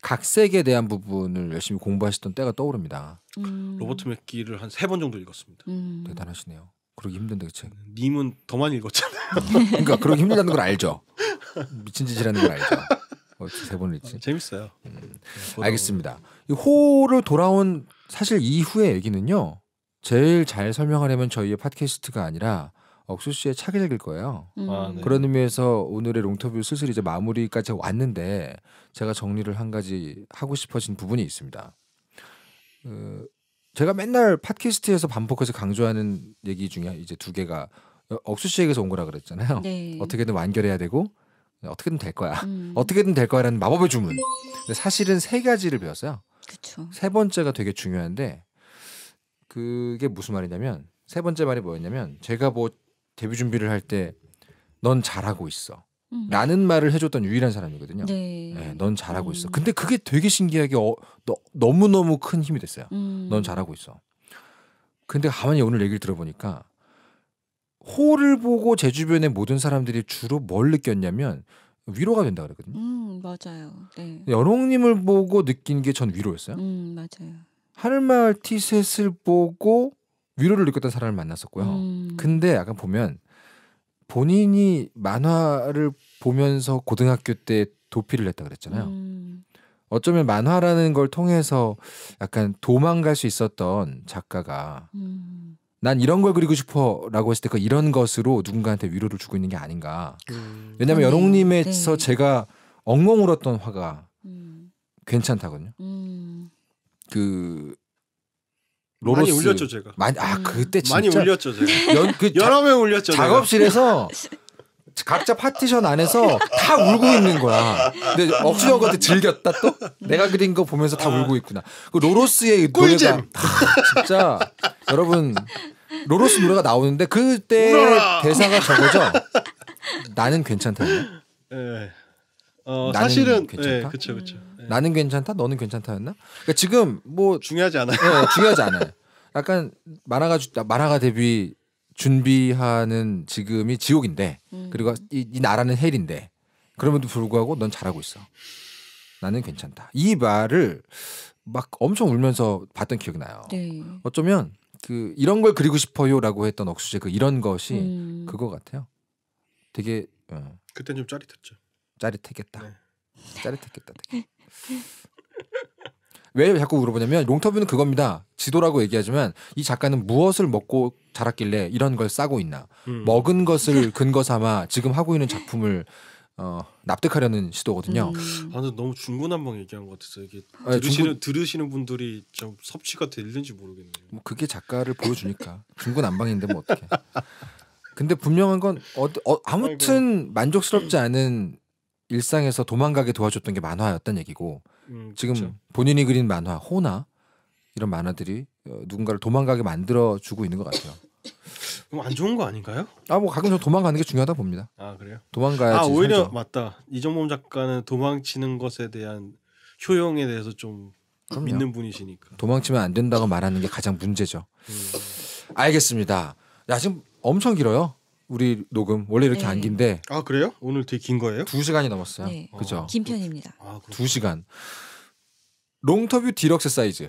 각색에 대한 부분을 열심히 공부하셨던 때가 떠오릅니다.
음. 로버트 맥기를 한 세 번 정도 읽었습니다. 음. 대단하시네요. 그러기 힘든데 그치? 님은 더 많이 읽었잖아요. 음. 그러니까 그러기
힘들다는 걸 알죠. 미친 짓이라는 걸 알죠. 어세 뭐 번을 읽지. 재밌어요. 음. 네, 알겠습니다. 이 호를 돌아온 사실 이후의 얘기는요. 제일 잘 설명하려면 저희의 팟캐스트가 아니라 억수 씨의 차기작일 거예요.
음. 아, 네. 그런
의미에서 오늘의 롱터뷰 슬슬 이제 마무리까지 왔는데 제가 정리를 한 가지 하고 싶어진 부분이 있습니다. 그 제가 맨날 팟캐스트에서 반복해서 강조하는 얘기 중에 이제 두 개가 억수 씨에게서 온 거라 그랬잖아요. 네. 어떻게든 완결해야 되고 어떻게든 될 거야. 음. 어떻게든 될 거야라는 마법의 주문. 근데 사실은 세 가지를 배웠어요. 그쵸. 세 번째가 되게 중요한데 그게 무슨 말이냐면 세 번째 말이 뭐였냐면 제가 뭐 데뷔 준비를 할 때 넌 잘하고 있어. 음. 라는 말을 해줬던 유일한 사람이거든요. 네. 네넌 예, 잘하고 음. 있어. 근데 그게 되게 신기하게 어, 너, 너무너무 큰 힘이 됐어요. 음. 넌 잘하고 있어. 근데 가만히 오늘 얘기를 들어보니까 호를 보고 제 주변의 모든 사람들이 주로 뭘 느꼈냐면 위로가 된다 그랬거든요.
음, 맞아요.
네. 연홍님을 보고 느낀 게 전 위로였어요. 음, 맞아요. 하늘마을 티셋을 보고 위로를 느꼈던 사람을 만났었고요. 음. 근데 약간 보면 본인이 만화를 보면서 고등학교 때 도피를 했다 그랬잖아요. 음. 어쩌면 만화라는 걸 통해서 약간 도망갈 수 있었던 작가가 음. 난 이런 걸 그리고 싶어라고 했을 때 그 이런 것으로 누군가한테 위로를 주고 있는 게 아닌가. 음. 왜냐하면 네. 연옥님에서 네. 제가 엉엉 울었던 화가 음. 괜찮다거든요. 음. 그 로로스 많이 울렸죠 제가. 많이
아 음. 그때 진짜 많이 울렸죠 제가. 연, 그 여러 명 울렸죠. 작업실에서
각자 파티션 안에서 다 울고 있는 거야. 근데 억지로한테 즐겼다 또 내가 그린 거 보면서 다 아. 울고 있구나. 그 로로스의 노래가 아, 진짜 여러분 로로스 노래가 나오는데 그때 울어라. 대사가 저거죠. 나는 괜찮다. 예.
네. 어, 사실은 괜찮다. 예, 그렇 그렇죠.
네. 나는 괜찮다, 너는 괜찮다였나? 그러니까 지금
뭐 중요하지 않아요. 네, 중요하지
않아요. 약간 만화가 만화가 데뷔 준비하는 지금이 지옥인데 음. 그리고 이, 이 나라는 헬인데 그럼에도 불구하고 넌 잘하고 있어. 나는 괜찮다. 이 말을 막 엄청 울면서 봤던 기억이 나요. 네. 어쩌면 그 이런 걸 그리고 싶어요라고 했던 억수제 그 이런 것이 음. 그거 같아요. 되게 어.
그땐 좀 짜릿했죠.
짜릿했겠다. 네. 짜릿했겠다. 되게. 왜 자꾸 물어보냐면 롱터뷰는 그겁니다. 지도라고 얘기하지만 이 작가는 무엇을 먹고 자랐길래 이런 걸 싸고 있나. 음. 먹은 것을 근거 삼아 지금 하고 있는 작품을 어, 납득하려는 시도거든요.
음. 아, 근데 너무 중구난방 얘기한 것 같아서 이게 아 들으시는 중구... 들으시는 분들이 좀 섭취가 되는지 모르겠네요.
뭐 그게 작가를 보여주니까 중구난방인데 뭐 어떻게? 근데 분명한 건 어, 어, 아무튼 만족스럽지 않은 일상에서 도망가게 도와줬던 게 만화였단 얘기고 음, 지금 그쵸. 본인이 그린 만화 호나 이런 만화들이 어, 누군가를 도망가게 만들어 주고 있는 것 같아요.
그럼 안 좋은 거 아닌가요?
아 뭐 가끔 저 도망가는 게 중요하다 봅니다. 아 그래요? 도망가야지. 아 오히려 살죠.
맞다. 이정범 작가는 도망치는 것에 대한 효용에 대해서 좀 그럼요. 믿는 분이시니까.
도망치면 안 된다고 말하는 게 가장 문제죠. 음. 알겠습니다. 야 지금 엄청 길어요. 우리 녹음 원래 이렇게 네. 안 긴데 아 그래요? 오늘 되게 긴 거예요? 두 시간이 넘었어요. 네. 그죠? 긴
편입니다. 아, 두
시간. 롱터뷰 디럭스 사이즈.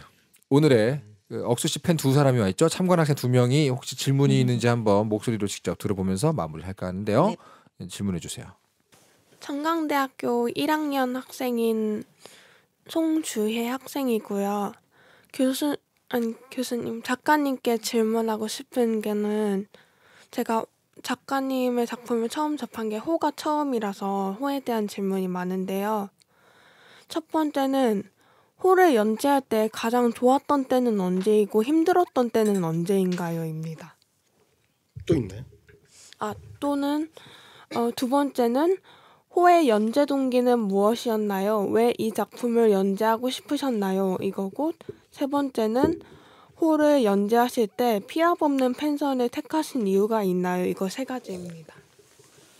오늘의 그 억수 씨 팬 두 사람이 와 있죠. 참관 학생 두 명이 혹시 질문이 음. 있는지 한번 목소리로 직접 들어보면서 마무리할까 하는데요. 네. 예, 질문해 주세요.
청강대학교 1학년 학생인 송주혜 학생이고요. 교수 아니 교수님 작가님께 질문하고 싶은 게는 제가 작가님의 작품을 처음 접한 게 호가 처음이라서 호에 대한 질문이 많은데요. 첫 번째는 호를 연재할 때 가장 좋았던 때는 언제이고 힘들었던 때는 언제인가요?입니다. 또 있나요? 아 또는 어, 두 번째는 호의 연재 동기는 무엇이었나요? 왜 이 작품을 연재하고 싶으셨나요? 이거고 세 번째는 홀을 연재하실 때 피압 없는 펜선을 택하신 이유가 있나요? 이거 세 가지입니다.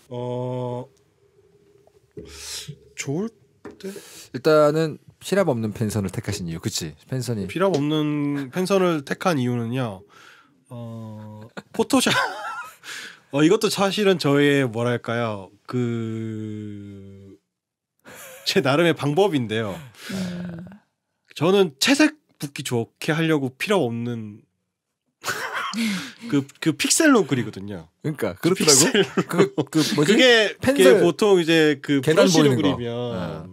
어
좋을 때
일단은 피랍 없는 펜선을 택하신 이유, 그치?
펜선이 피랍 없는 펜선을 택한 이유는요. 어 포토샵 어 이것도 사실은 저의 뭐랄까요 그 제 나름의 방법인데요. 음. 저는 채색 붙기 좋게 하려고 필요 없는 그, 그 픽셀로 그리거든요. 그러니까 그렇더라고. 그, 그 뭐지? 그게 펜슬 게 보통 이제 그 브러쉬로 그리면 아.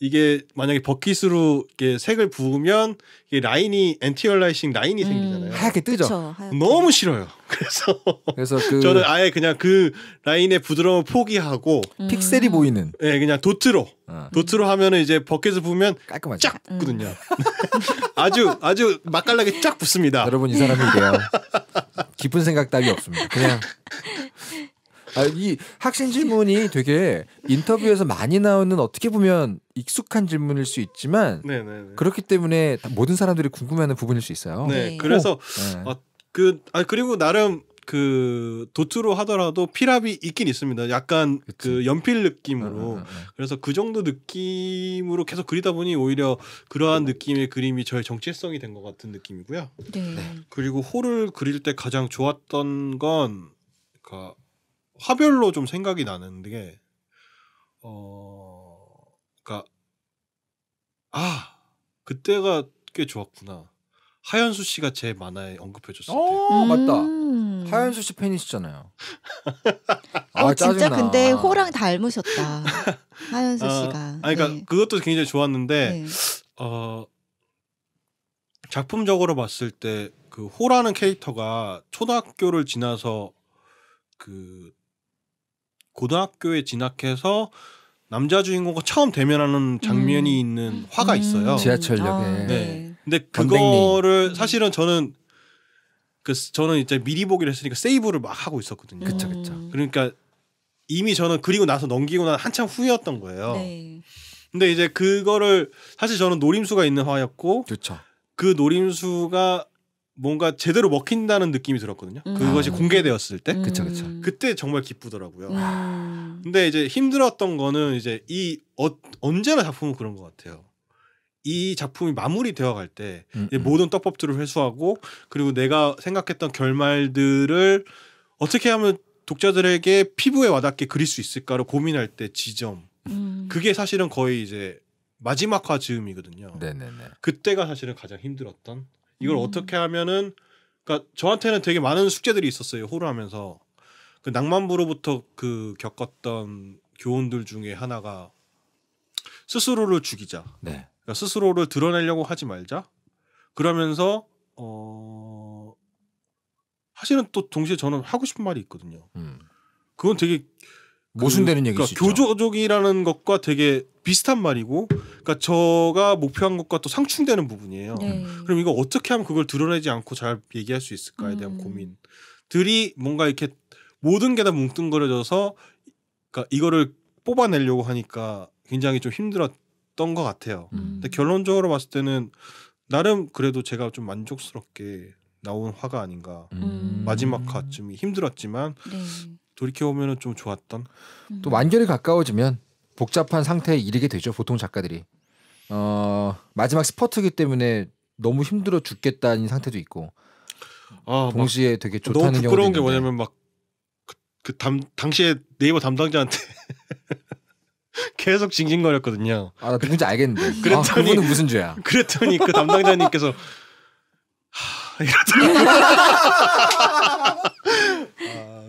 이게 만약에 버킷으로 이렇게 색을 부으면 이 라인이 엔티얼라이싱 라인이 음. 생기잖아요. 하얗게 뜨죠. 하얗게. 너무 싫어요. 그래서 그래서 그 저는 아예 그냥 그 라인의 부드러움 포기하고 음. 픽셀이 보이는 네, 그냥 도트로 어. 도트로 하면은 이제 버킷을 부으면 깔끔하죠. 쫙 붙거든요. 음. 아주 아주 맛깔나게 쫙 붙습니다. 여러분 이 사람이
돼요. 깊은 생각 따위 없습니다. 그냥 아, 이 학생 질문이 되게 인터뷰에서 많이 나오는 어떻게 보면 익숙한 질문일 수 있지만 네네네. 네, 네. 그렇기 때문에 모든 사람들이 궁금해하는 부분일 수 있어요. 네, 네. 그래서
네. 아, 그 아, 그리고 나름 그 도트로 하더라도 필압이 있긴 있습니다. 약간 그치. 그 연필 느낌으로. 아, 아, 아, 그래서 그 정도 느낌으로 계속 그리다 보니 오히려 그러한 느낌의 그림이 저의 정체성이 된 것 같은 느낌이고요. 네. 네. 그리고 호를 그릴 때 가장 좋았던 건 그러니까 화별로 좀 생각이 나는 게 어, 그니까아 그때가 꽤 좋았구나. 하현수 씨가 제 만화에 언급해줬을 때. 어, 음. 맞다.
음. 하현수 씨 팬이시잖아요.
어, 아, 어, 진짜 근데 호랑
닮으셨다. 하현수 어, 아, 씨가.
아니, 그니까 네. 그것도 굉장히 좋았는데 네. 어, 작품적으로 봤을 때 그 호라는 캐릭터가 초등학교를 지나서 그 고등학교에 진학해서 남자 주인공과 처음 대면하는 장면이 음. 있는 화가 음.
있어요. 지하철역에. 아, 네. 네.
근데 그거를 사실은 저는 그 저는 이제 미리 보기를 했으니까 세이브를 막 하고 있었거든요. 그렇죠, 그렇죠. 그러니까 이미 저는 그리고 나서 넘기고 난 한참 후였던 거예요. 네. 근데 이제 그거를 사실 저는 노림수가 있는 화였고, 그쵸. 그 노림수가 뭔가 제대로 먹힌다는 느낌이 들었거든요. 음. 그것이 아, 네. 공개되었을 때, 그쵸, 음. 그쵸. 그때 정말 기쁘더라고요. 음. 근데 이제 힘들었던 거는 이제 이 어, 언제나 작품은 그런 것 같아요. 이 작품이 마무리되어 갈때 음, 음, 모든 떡법들을 회수하고 그리고 내가 생각했던 결말들을 어떻게 하면 독자들에게 피부에 와닿게 그릴 수 있을까를 고민할 때 지점. 음. 그게 사실은 거의 이제 마지막화 즈음이거든요. 네네네. 그때가 사실은 가장 힘들었던 이걸 음. 어떻게 하면은 그니까 저한테는 되게 많은 숙제들이 있었어요. 호를 하면서 그 낭만부로부터 그 겪었던 교훈들 중에 하나가 스스로를 죽이자. 네. 그러니까 스스로를 드러내려고 하지 말자. 그러면서 어 사실은 또 동시에 저는 하고 싶은 말이 있거든요. 음. 그건 되게 모순되는 그, 얘기죠. 그러니까 교조적이라는 것과 되게 비슷한 말이고, 그러니까 저가 목표한 것과 또 상충되는 부분이에요. 네. 그럼 이거 어떻게 하면 그걸 드러내지 않고 잘 얘기할 수 있을까에 대한 음. 고민들이 뭔가 이렇게 모든 게 다 뭉뚱그려져서, 그러니까 이거를 뽑아내려고 하니까 굉장히 좀 힘들었던 것 같아요. 음. 근데 결론적으로 봤을 때는 나름 그래도 제가 좀 만족스럽게 나온 화가 아닌가. 음. 마지막 화쯤이 힘들었지만. 네. 돌이켜 보면좀 좋았던.
음. 또완결이 가까워지면 복잡한 상태에 이르게 되죠. 보통 작가들이 어, 마지막 스퍼트기 때문에 너무 힘들어 죽겠다는 상태도 있고
아, 동시에 되게 좋다는 너무 부끄러운 게 뭐냐면 막그담 그 당시에 네이버 담당자한테 계속 징징거렸거든요. 아, 나 누군지 알겠는데. 아, 그랬더니 아, 그분은 무슨 죄야? 그랬더니 그 담당자님께서 하, 이러더라고.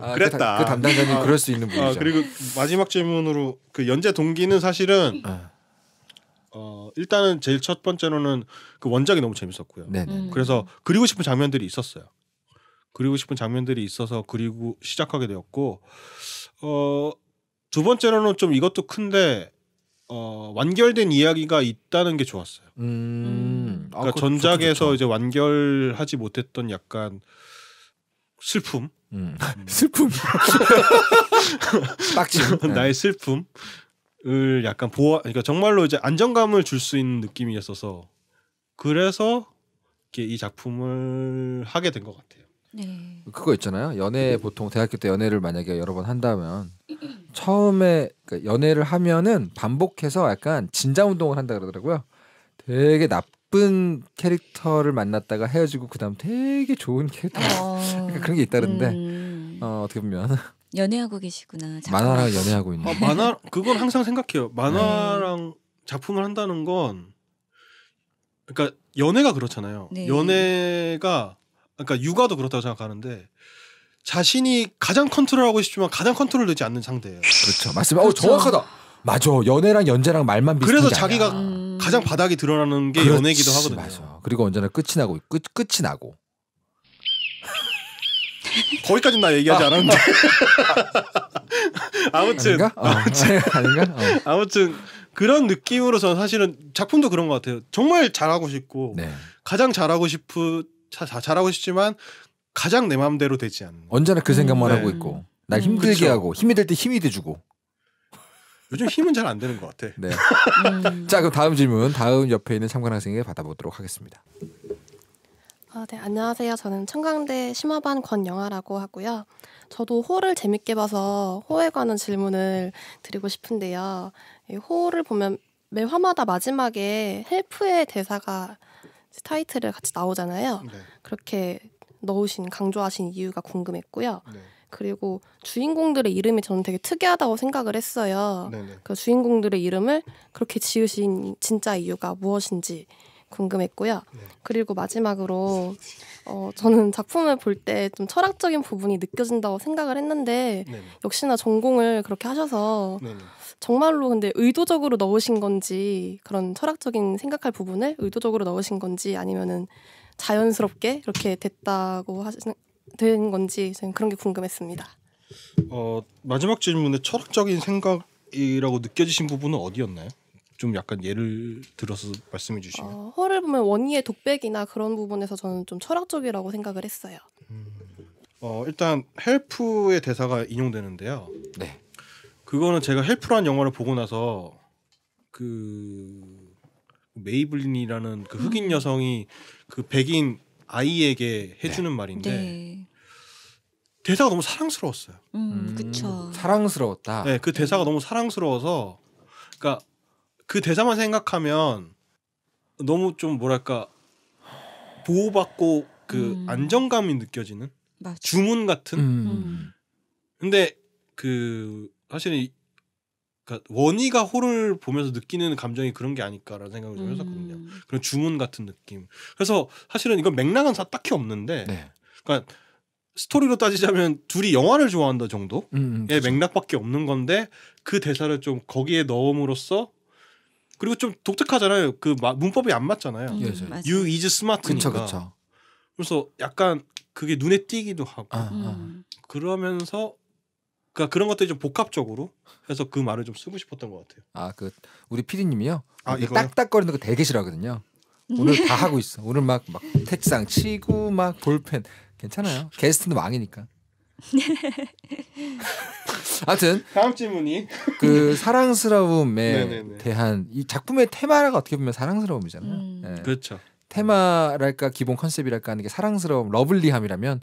아, 그 그랬다. 그, 그 담당자님 아, 그럴 수 있는 분이죠. 아, 그리고 마지막 질문으로 그 연재 동기는 사실은 네. 어, 일단은 제일 첫 번째로는 그 원작이 너무 재밌었고요. 네네. 네, 네. 음. 그래서 그리고 싶은 장면들이 있었어요. 그리고 싶은 장면들이 있어서 그리고 시작하게 되었고 어, 두 번째로는 좀 이것도 큰데 어, 완결된 이야기가 있다는 게 좋았어요. 음. 음. 아, 그러니까 아, 전작에서 이제 완결하지 못했던 약간 슬픔. 음. 슬픔. 빡침. 나의 슬픔. 을 약간 보호 그러니까 정말로 이제 안정감을 줄 수 있는 느낌이었어서 그래서 이렇게 이 작품을 하게 된 것 같아요.
네. 그거 있잖아요. 연애 보통 대학교 때 연애를 만약에 여러 번 한다면 처음에 그러니까 연애를 하면은 반복해서 약간 진자 운동을 한다 그러더라고요. 되게 납 나쁜 캐릭터를 만났다가 헤어지고 그다음 되게 좋은 캐릭터 어... 그러니까 그런 게 있다는데 음... 어, 어떻게 보면
연애하고 계시구나. 작품.
만화랑 연애하고 있는. 아, 만화 그건 항상 생각해요. 만화랑 음. 작품을 한다는 건 그러니까 연애가 그렇잖아요. 네. 연애가 그러니까 육아도 그렇다고 생각하는데 자신이 가장 컨트롤하고 싶지만 가장 컨트롤되지 않는 상대예요. 그렇죠.
맞습니다. 어 그렇죠. 정확하다. 맞아. 연애랑 연재랑 말만 비슷한 그래서 자기가
음. 가장 바닥이 드러나는 게 그렇지, 연애기도 하거든요. 맞아.
그리고 언제나 끝이 나고 끝 끝이 나고.
거기까지는 나 얘기하지 아, 않았는데. 아. 아무튼 아닌가? 어, 아무튼 아닌가? 어. 아무튼 그런 느낌으로 서 사실은 작품도 그런 것 같아요. 정말 잘하고 싶고 네. 가장 잘하고 싶으 잘하고 싶지만 가장 내 마음대로 되지 않는.
언제나 그 생각만 음, 하고 네. 있고 날 음, 힘들게 그쵸. 하고 힘이 될 때 힘이 돼주고. 요즘 힘은 잘 안 되는 것 같아. 네. 음. 자 그럼 다음 질문 다음 옆에 있는 참관 학생에게 받아보도록 하겠습니다.
아, 네, 안녕하세요. 저는 청강대 심화반 권영아라고 하고요. 저도 호를 재밌게 봐서 호에 관한 질문을 드리고 싶은데요. 호를 보면 매 화마다 마지막에 헬프의 대사가 타이틀을 같이 나오잖아요. 네. 그렇게 넣으신 강조하신 이유가 궁금했고요. 네. 그리고 주인공들의 이름이 저는 되게 특이하다고 생각을 했어요. 네네. 그 주인공들의 이름을 그렇게 지으신 진짜 이유가 무엇인지 궁금했고요. 네. 그리고 마지막으로 어, 저는 작품을 볼 때 좀 철학적인 부분이 느껴진다고 생각을 했는데 네네. 역시나 전공을 그렇게 하셔서 네네. 정말로 근데 의도적으로 넣으신 건지 그런 철학적인 생각할 부분을 의도적으로 넣으신 건지 아니면은 자연스럽게 이렇게 됐다고 하시는 된 건지 저는 그런 게 궁금했습니다.
어, 마지막 질문에 철학적인 생각이라고 느껴지신 부분은 어디였나요? 좀 약간 예를 들어서 말씀해 주시면 어,
허를 보면 원희의 독백이나 그런 부분에서 저는 좀 철학적이라고 생각을 했어요. 음.
어, 일단 헬프의 대사가 인용되는데요. 네. 그거는 제가 헬프란 영화를 보고 나서 그 메이블린이라는 그 흑인 여성이 그 백인 아이에게 네. 해주는 네. 말인데 네. 대사가 너무 사랑스러웠어요. 음, 음, 그쵸. 사랑스러웠다. 네, 그 대사가 너무 사랑스러워서 그러니까 그 대사만 생각하면 너무 좀 뭐랄까 보호받고 그 음. 안정감이 느껴지는 맞아. 주문 같은. 음. 음. 근데 그 사실 그러니까 원희가 호를 보면서 느끼는 감정이 그런 게 아닐까라는 생각을 좀 음. 했었거든요. 그런 주문 같은 느낌. 그래서 사실은 이건 맥락은 딱히 없는데, 네. 그러니까 스토리로 따지자면 둘이 영화를 좋아한다 정도의 음, 음 예, 그렇죠. 맥락밖에 없는 건데 그 대사를 좀 거기에 넣음으로써 그리고 좀 독특하잖아요. 그 문법이 안 맞잖아요. 음, you is smart니까. 그쵸, 그쵸. 그래서 약간 그게 눈에 띄기도 하고 아, 아. 음. 그러면서 그러니까 그런 것들이 좀 복합적으로 해서 그 말을 좀 쓰고 싶었던 것 같아요. 아그 우리 피디님이요. 아, 딱딱거리는 거 되게
싫어하거든요. 오늘 다 하고 있어. 오늘 막막 책상 치고 막 볼펜 괜찮아요. 게스트는 왕이니까. 아무튼
다음 질문이
그 사랑스러움에 네, 네, 네. 대한 이 작품의 테마가 어떻게 보면 사랑스러움이잖아요. 음. 네. 그렇죠. 테마랄까 기본 컨셉이랄까 하는 게 사랑스러움, 러블리함이라면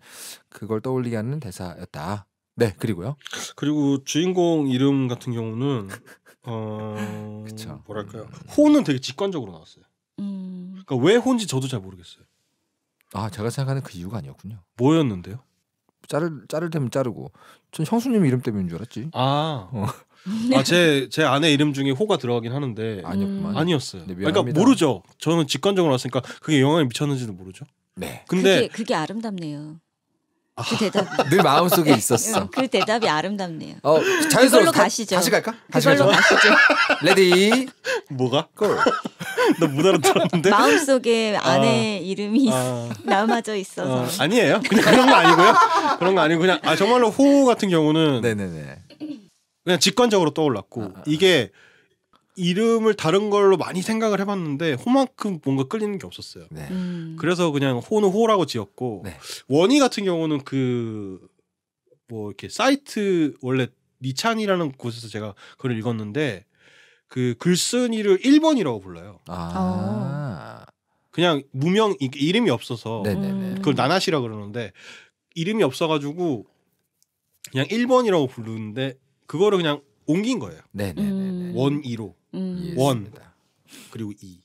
그걸 떠올리게 하는 대사였다.
네, 그리고요. 그리고 주인공 이름 같은 경우는 어 그쵸. 뭐랄까요? 음. 호는 되게 직관적으로 나왔어요. 음... 그러니까 왜 호인지 저도 잘 모르겠어요. 아, 제가 생각하는 그 이유가 아니었군요.
뭐였는데요? 자를 자를 때면 자르고 전 형수님 이름 때문인 줄 알았지.
아. 어. 아제 제 아내 이름 중에 호가 들어가긴 하는데 아니었구만. 음. 아니었어요. 네, 그러니까 모르죠. 저는 직관적으로 나 왔으니까 그게 영향을 미쳤는지도 모르죠. 네. 근데 그게,
그게 아름답네요. 아, 그 대답. 늘 마음속에 있었어. 그 대답이 아름답네요.
어, 자연스러 가, 시죠
다시 갈까? 다시 걸로가시죠
레디. 뭐가? 골. 나못 알아들었는데.
마음속에 아내 아, 이름이 아, 남아져 있어서.
아, 아니에요. 그냥 그런 거 아니고요. 그런 거 아니고 그냥 아 정말로 호우 같은 경우는 네네네. 그냥 직관적으로 떠올랐고 아, 아. 이게 이름을 다른 걸로 많이 생각을 해봤는데 호만큼 뭔가 끌리는 게 없었어요. 네. 음. 그래서 그냥 호는 호라고 지었고 네. 원희 같은 경우는 그 뭐 이렇게 사이트 원래 니찬이라는 곳에서 제가 글을 읽었는데 그 글쓴이를 1번이라고 불러요. 아. 어. 그냥 무명 이, 름이 없어서 네네네. 네, 네. 그걸 나나시라 그러는데 이름이 없어가지고 그냥 1번이라고 부르는데 그거를 그냥 옮긴 거예요. 네 네네. 음. 원2로 음. 원 그리고 이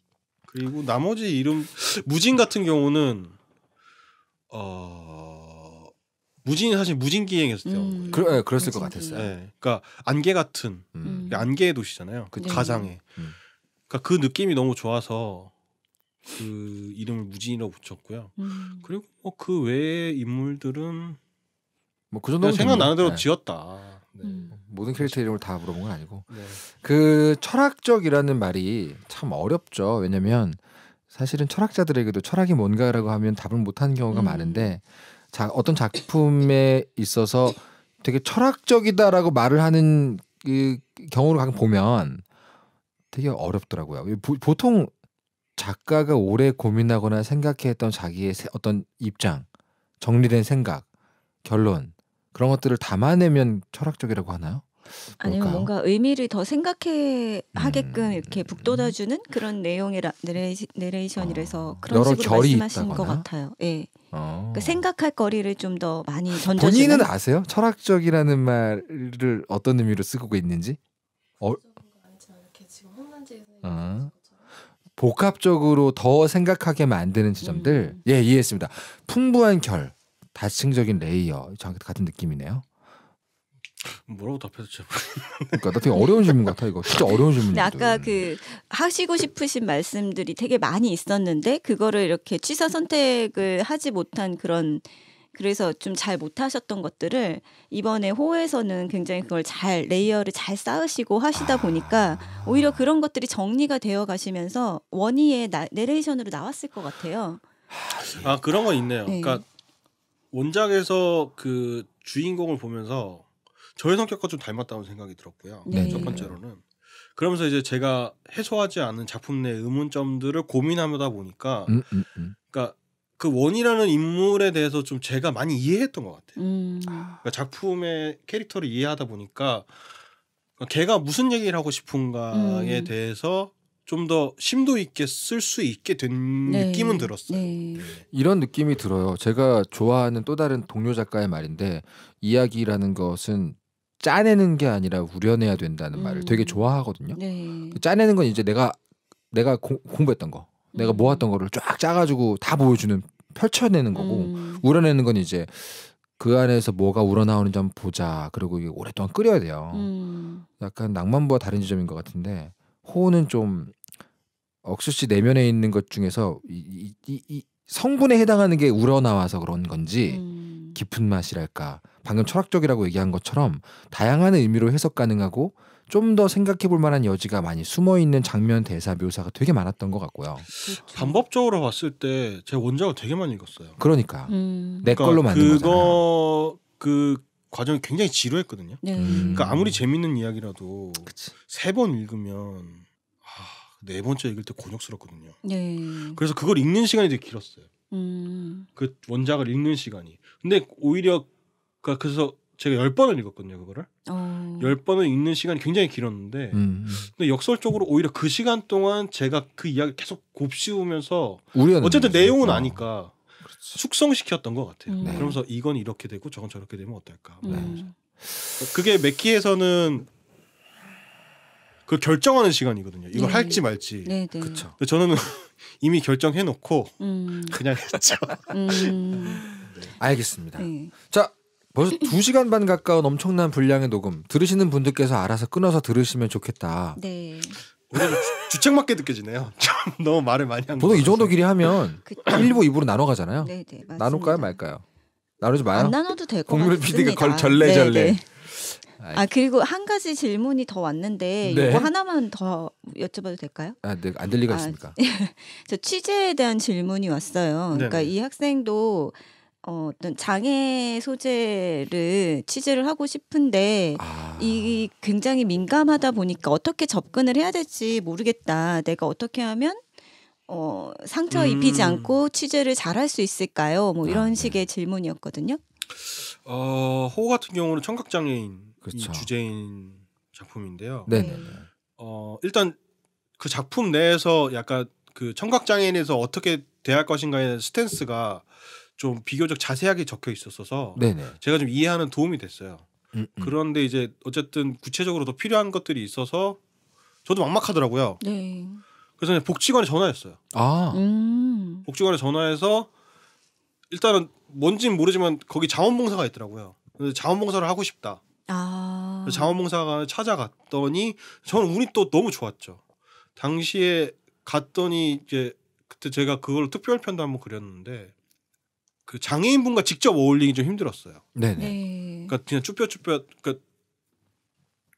그리고 나머지 이름 무진 같은 경우는 어 무진이 사실 무진기행에었 음. 태어난 거 그, 네, 그랬을 무진기. 것 같았어요. 네, 그러니까 안개 같은 음. 음. 안개의 도시잖아요. 그 가상에. 음. 음. 그러니까 그 느낌이 너무 좋아서 그 이름을 무진이라고 붙였고요. 음. 그리고 뭐그 외의 인물들은 뭐 그 정도 생각나는 대로 네. 지었다. 네. 모든 캐릭터 그렇죠. 이름을
다 물어본 건 아니고 네. 그 철학적이라는 말이 참 어렵죠. 왜냐면 사실은 철학자들에게도 철학이 뭔가라고 하면 답을 못하는 경우가 음. 많은데 자, 어떤 작품에 있어서 되게 철학적이다라고 말을 하는 그 경우를 가끔 보면 되게 어렵더라고요. 보, 통 작가가 오래 고민하거나 생각했던 자기의 어떤 입장, 정리된 생각, 결론 그런 것들을 담아내면 철학적이라고 하나요?
아니면 뭔가 의미를 더 생각해 하게끔 음, 이렇게 북돋아주는 그런 내용의 라, 내레이 내레이션이라서 어, 그런 여러 식으로 말씀하시 있다거나? 것 같아요. 예. 어. 그러니까 생각할 거리를 좀 더 많이 던져. 본인은
아세요? 철학적이라는 말을 어떤 의미로 쓰고 있는지? 어. 아. 어. 복합적으로 더 생각하게 만드는 지점들 음. 예 이해했습니다. 풍부한 결 다층적인 레이어 같은 느낌이네요.
뭐라고 답해서
그러니까 나 되게 어려운 질문 같아 이거 진짜 아, 어려운 질문 아까
그 하시고 싶으신 말씀들이 되게 많이 있었는데 그거를 이렇게 취사 선택을 하지 못한 그런 그래서 좀 잘 못하셨던 것들을 이번에 호에서는 굉장히 그걸 잘 레이어를 잘 쌓으시고 하시다 보니까 오히려 그런 것들이 정리가 되어 가시면서 원희의 나, 내레이션으로 나왔을 것 같아요.
아 그런 건 있네요. 네. 그러니까 원작에서 그 주인공을 보면서 저의 성격과 좀 닮았다는 생각이 들었고요. 네. 첫 번째로는 그러면서 이제 제가 해소하지 않은 작품 내 의문점들을 고민하다 보니까 음, 음, 음. 그러니까 그 원이라는 인물에 대해서 좀 제가 많이 이해했던 것 같아요.
음. 그러니까
작품의 캐릭터를 이해하다 보니까 걔가 무슨 얘기를 하고 싶은가에 음. 대해서 좀더 심도 있게 쓸 수 있게 된 네. 느낌은 들었어요.
네. 네.
이런 느낌이 들어요. 제가 좋아하는 또 다른 동료 작가의 말인데 이야기라는 것은 짜내는 게 아니라 우려내야 된다는 음. 말을 되게 음. 좋아하거든요. 네. 그 짜내는 건 이제 내가 내가 공, 공부했던 거, 내가 음. 모았던 거를 쫙 짜가지고 다 보여주는 펼쳐내는 거고 음. 우려내는 건 이제 그 안에서 뭐가 우러나오는지 한번 보자. 그리고 이게 오랫동안 끓여야 돼요. 음. 약간 낭만부와 다른 지점인 것 같은데 호는좀 억수씨 내면에 있는 것 중에서 이, 이, 이 성분에 해당하는 게 우러나와서 그런 건지 음. 깊은 맛이랄까 방금 철학적이라고 얘기한 것처럼 다양한 의미로 해석 가능하고 좀 더 생각해 볼 만한 여지가 많이 숨어 있는 장면 대사 묘사가 되게 많았던 것 같고요.
그렇죠. 반법적으로 봤을 때 제 원작을 되게 많이 읽었어요.
그러니까 음. 내 그러니까 걸로 만든 그거...
거잖아요. 그 과정이 굉장히 지루했거든요. 네. 음. 그러니까 아무리 재밌는 이야기라도 세 번 읽으면 네 번째 읽을 때 곤욕스럽거든요. 네. 그래서 그걸 읽는 시간이 되게 길었어요.
음.
그 원작을 읽는 시간이. 근데 오히려 그러니까 그래서 제가 열 번을 읽었거든요 그거를 어. 열 번을 읽는 시간이 굉장히 길었는데 음, 음. 근데 역설적으로 오히려 그 시간 동안 제가 그 이야기를 계속 곱씹으면서 어쨌든 내용은 어. 아니까 그렇지. 숙성시켰던 것 같아요 음. 네. 그러면서 이건 이렇게 되고 저건 저렇게 되면 어떨까 음. 그게 맥키에서는 그 결정하는 시간이거든요. 이걸 네. 할지 말지.
네, 네. 그렇죠.
저는 이미 결정해 놓고 음. 그냥 했죠.
음.
네. 알겠습니다.
네. 자, 벌써 2시간 반 가까운 엄청난 분량의 녹음. 들으시는 분들께서 알아서 끊어서 들으시면 좋겠다. 네. 주책맞게 느껴지네요. 너무 말을 많이 한 보통 이 정도 길이 하면 1부, 2부로 나눠 가잖아요. 네,
네. 맞습니다. 나눌까요,
말까요? 나누지 마요. 안 나눠도 될것 같아요. 국물 PD가 절레절레. 네, 아
그리고 한 가지 질문이 더 왔는데 네. 이거 하나만 더 여쭤봐도 될까요?
아, 네. 안 들리가 있습니까? 아,
저 취재에 대한 질문이 왔어요. 그러니까 이 학생도 어, 어떤 장애 소재를 취재를 하고 싶은데 아... 이 굉장히 민감하다 보니까 어떻게 접근을 해야 될지 모르겠다. 내가 어떻게 하면 어, 상처 입히지 음. 않고 취재를 잘 할 수 있을까요? 뭐 아, 이런 아, 네. 식의 질문이었거든요.
어, 호호 같은 경우는 청각 장애인 그렇죠. 이 주제인 작품인데요. 네. 네. 어 일단 그 작품 내에서 약간 그 청각 장애인에서 어떻게 대할 것인가에 스탠스가 좀 비교적 자세하게 적혀 있었어서 네네. 네. 제가 좀 이해하는 도움이 됐어요. 음음. 음. 그런데 이제 어쨌든 구체적으로 더 필요한 것들이 있어서 저도 막막하더라고요. 네. 그래서 복지관에 전화했어요. 아. 음. 복지관에 전화해서 일단은 뭔진 모르지만 거기 자원봉사가 있더라고요. 자원봉사를 하고 싶다.
아.
자원봉사가 찾아갔더니 저는 운이 또 너무 좋았죠. 당시에 갔더니 이제 그때 제가 그걸 특별 편도 한번 그렸는데 그 장애인분과 직접 어울리기 좀 힘들었어요.
네
그러니까
그냥 쭈뼛쭈뼛 그러니까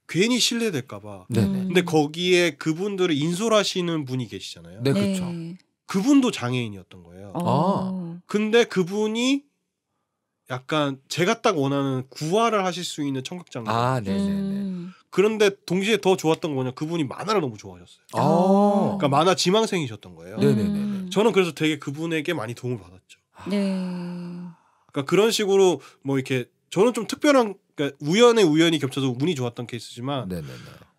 괜히 실례될까봐. 네 근데 거기에 그분들을 인솔하시는 분이 계시잖아요. 네, 그렇죠. 네. 그분도 장애인이었던 거예요. 어. 아. 근데 그분이 약간 제가 딱 원하는 구화를 하실 수 있는 청각장애. 아, 네네네. 음. 그런데 동시에 더 좋았던 거 뭐냐 그분이 만화를 너무 좋아하셨어요. 아.
아.
그러니까 만화 지망생이셨던 거예요. 네네네. 음. 저는 그래서 되게 그분에게 많이 도움을 받았죠. 아. 네. 그러니까 그런 식으로 뭐 이렇게 저는 좀 특별한 그러니까 우연의우연이 겹쳐서 운이 좋았던 케이스지만 네네네.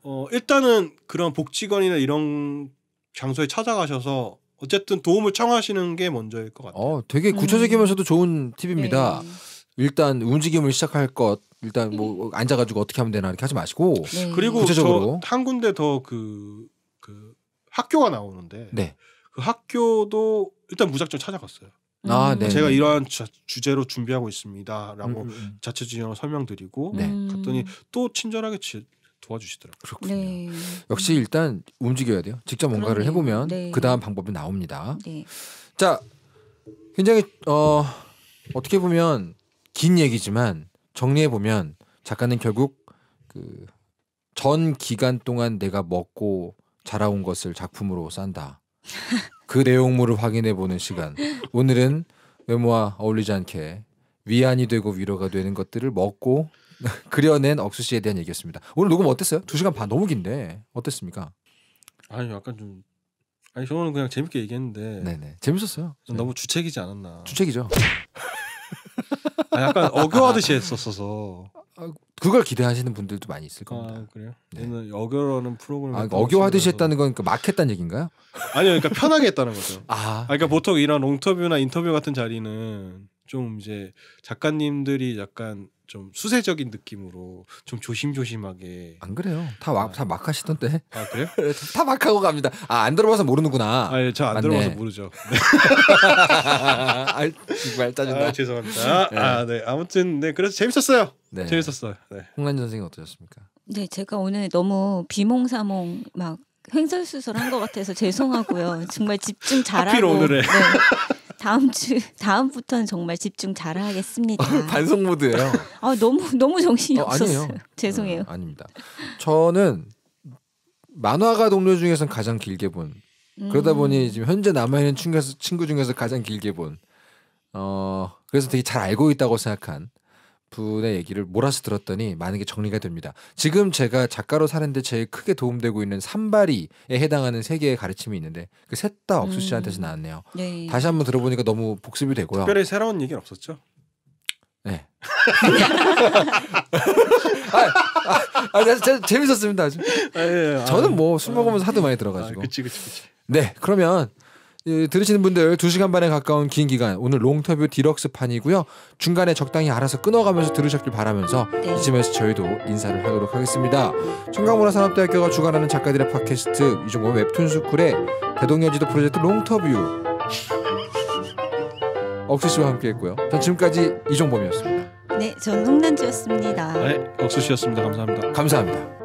어 일단은 그런 복지관이나 이런 장소에 찾아가셔서 어쨌든 도움을 청하시는 게 먼저일 것 같아요.
어, 되게 음. 구체적이면서도 음. 좋은 팁입니다. 네. 일단 움직임을 시작할 것 일단 뭐 음. 앉아가지고 어떻게 하면 되나 이렇게 하지 마시고 네. 그리고 구체적으로
한 군데 더그그 그 학교가 나오는데 네. 그 학교도 일단 무작정 찾아갔어요. 아, 음. 네. 제가 네. 이러한 자, 주제로 준비하고 있습니다라고 음, 음. 자체 진영을 설명드리고 네. 갔더니 또 친절하게 지,
도와주시더라고요.
그렇군요. 네.
역시 일단 움직여야 돼요. 직접 뭔가를 그러네요. 해보면 네. 그 다음 방법이 나옵니다. 네. 자, 굉장히 어, 어떻게 보면 긴 얘기지만 정리해 보면 작가는 결국 그 전 기간 동안 내가 먹고 자라온 것을 작품으로 싼다. 그 내용물을 확인해 보는 시간. 오늘은 외모와 어울리지 않게 위안이 되고 위로가 되는 것들을 먹고 그려낸 억수 씨에 대한 얘기였습니다. 오늘 녹음 어땠어요? 2시간 반 너무 긴데 어땠습니까?
아니 약간 좀 아니 저는 그냥 재밌게 얘기했는데 네네 재밌었어요. 좀 너무 주책이지 않았나. 주책이죠. 아 약간 어교하듯이
했었어서 아, 그걸 기대하시는 분들도 많이 있을 겁니다.
아, 그래요? 네. 는 어교라는 프로그램 아, 그러니까 어교하듯이
했다는 건 그러니까 막 했다는 얘기인가요?
아니요, 그러니까 편하게 했다는 거죠. 아, 아 그러니까 네. 보통 이런 롱터뷰나 인터뷰 같은 자리는 좀 이제 작가님들이 약간 좀 수세적인 느낌으로 좀 조심조심하게 안 그래요 다막다 아. 막 하시던 때아 그래요 다막 하고 갑니다 아 안 들어봐서 모르는구나 아 예, 저안 들어봐서 모르죠 네. 아 정말 짜증나 아, 죄송합니다 네. 아네 아무튼 네 그래서 재밌었어요 네. 재밌었어요 네. 홍란 선생님 어떠셨습니까
네 제가 오늘 너무 비몽사몽 막 횡설수설한 것 같아서 죄송하고요 정말 집중 잘하고 하필 오늘에 네. 다음 주 다음부터는 정말 집중 잘 하겠습니다. 반성 모드예요. 아 너무 너무 정신이 어, 없었어요. 네, 죄송해요. 어, 아닙니다.
저는 만화가 동료 중에서 가장 길게 본. 음. 그러다 보니 지금 현재 남아 있는 친구 중에서 가장 길게 본. 어 그래서 되게 잘 알고 있다고 생각한 분의 얘기를 몰아서 들었더니 많은 게 정리가 됩니다. 지금 제가 작가로 사는데 제일 크게 도움되고 있는 삼발이에 해당하는 세 개의 가르침이 있는데 그 셋 다 억수 씨한테서 음. 나왔네요. 네. 다시 한번 들어보니까 너무 복습이 되고요. 특별히
새로운 얘기는 없었죠? 네. 아, 아, 아 네, 제, 재밌었습니다.
아 예, 예. 저는 뭐술 아, 먹으면서 도 많이 들어가지고. 아, 그치, 그치, 그치. 네, 그러면 예, 들으시는 분들 2시간 반에 가까운 긴 기간 오늘 롱터뷰 디럭스판이고요. 중간에 적당히 알아서 끊어가면서 들으셨길 바라면서 네. 이쯤에서 저희도 인사를 하도록 하겠습니다. 청강문화산업대학교가 주관하는 작가들의 팟캐스트 이종호 웹툰스쿨의 대동여지도 프로젝트 롱터뷰 억수씨와 함께했고요. 전 지금까지 이종범이었습니다.
네, 전 홍난주였습니다.
네, 억수씨였습니다. 감사합니다. 감사합니다.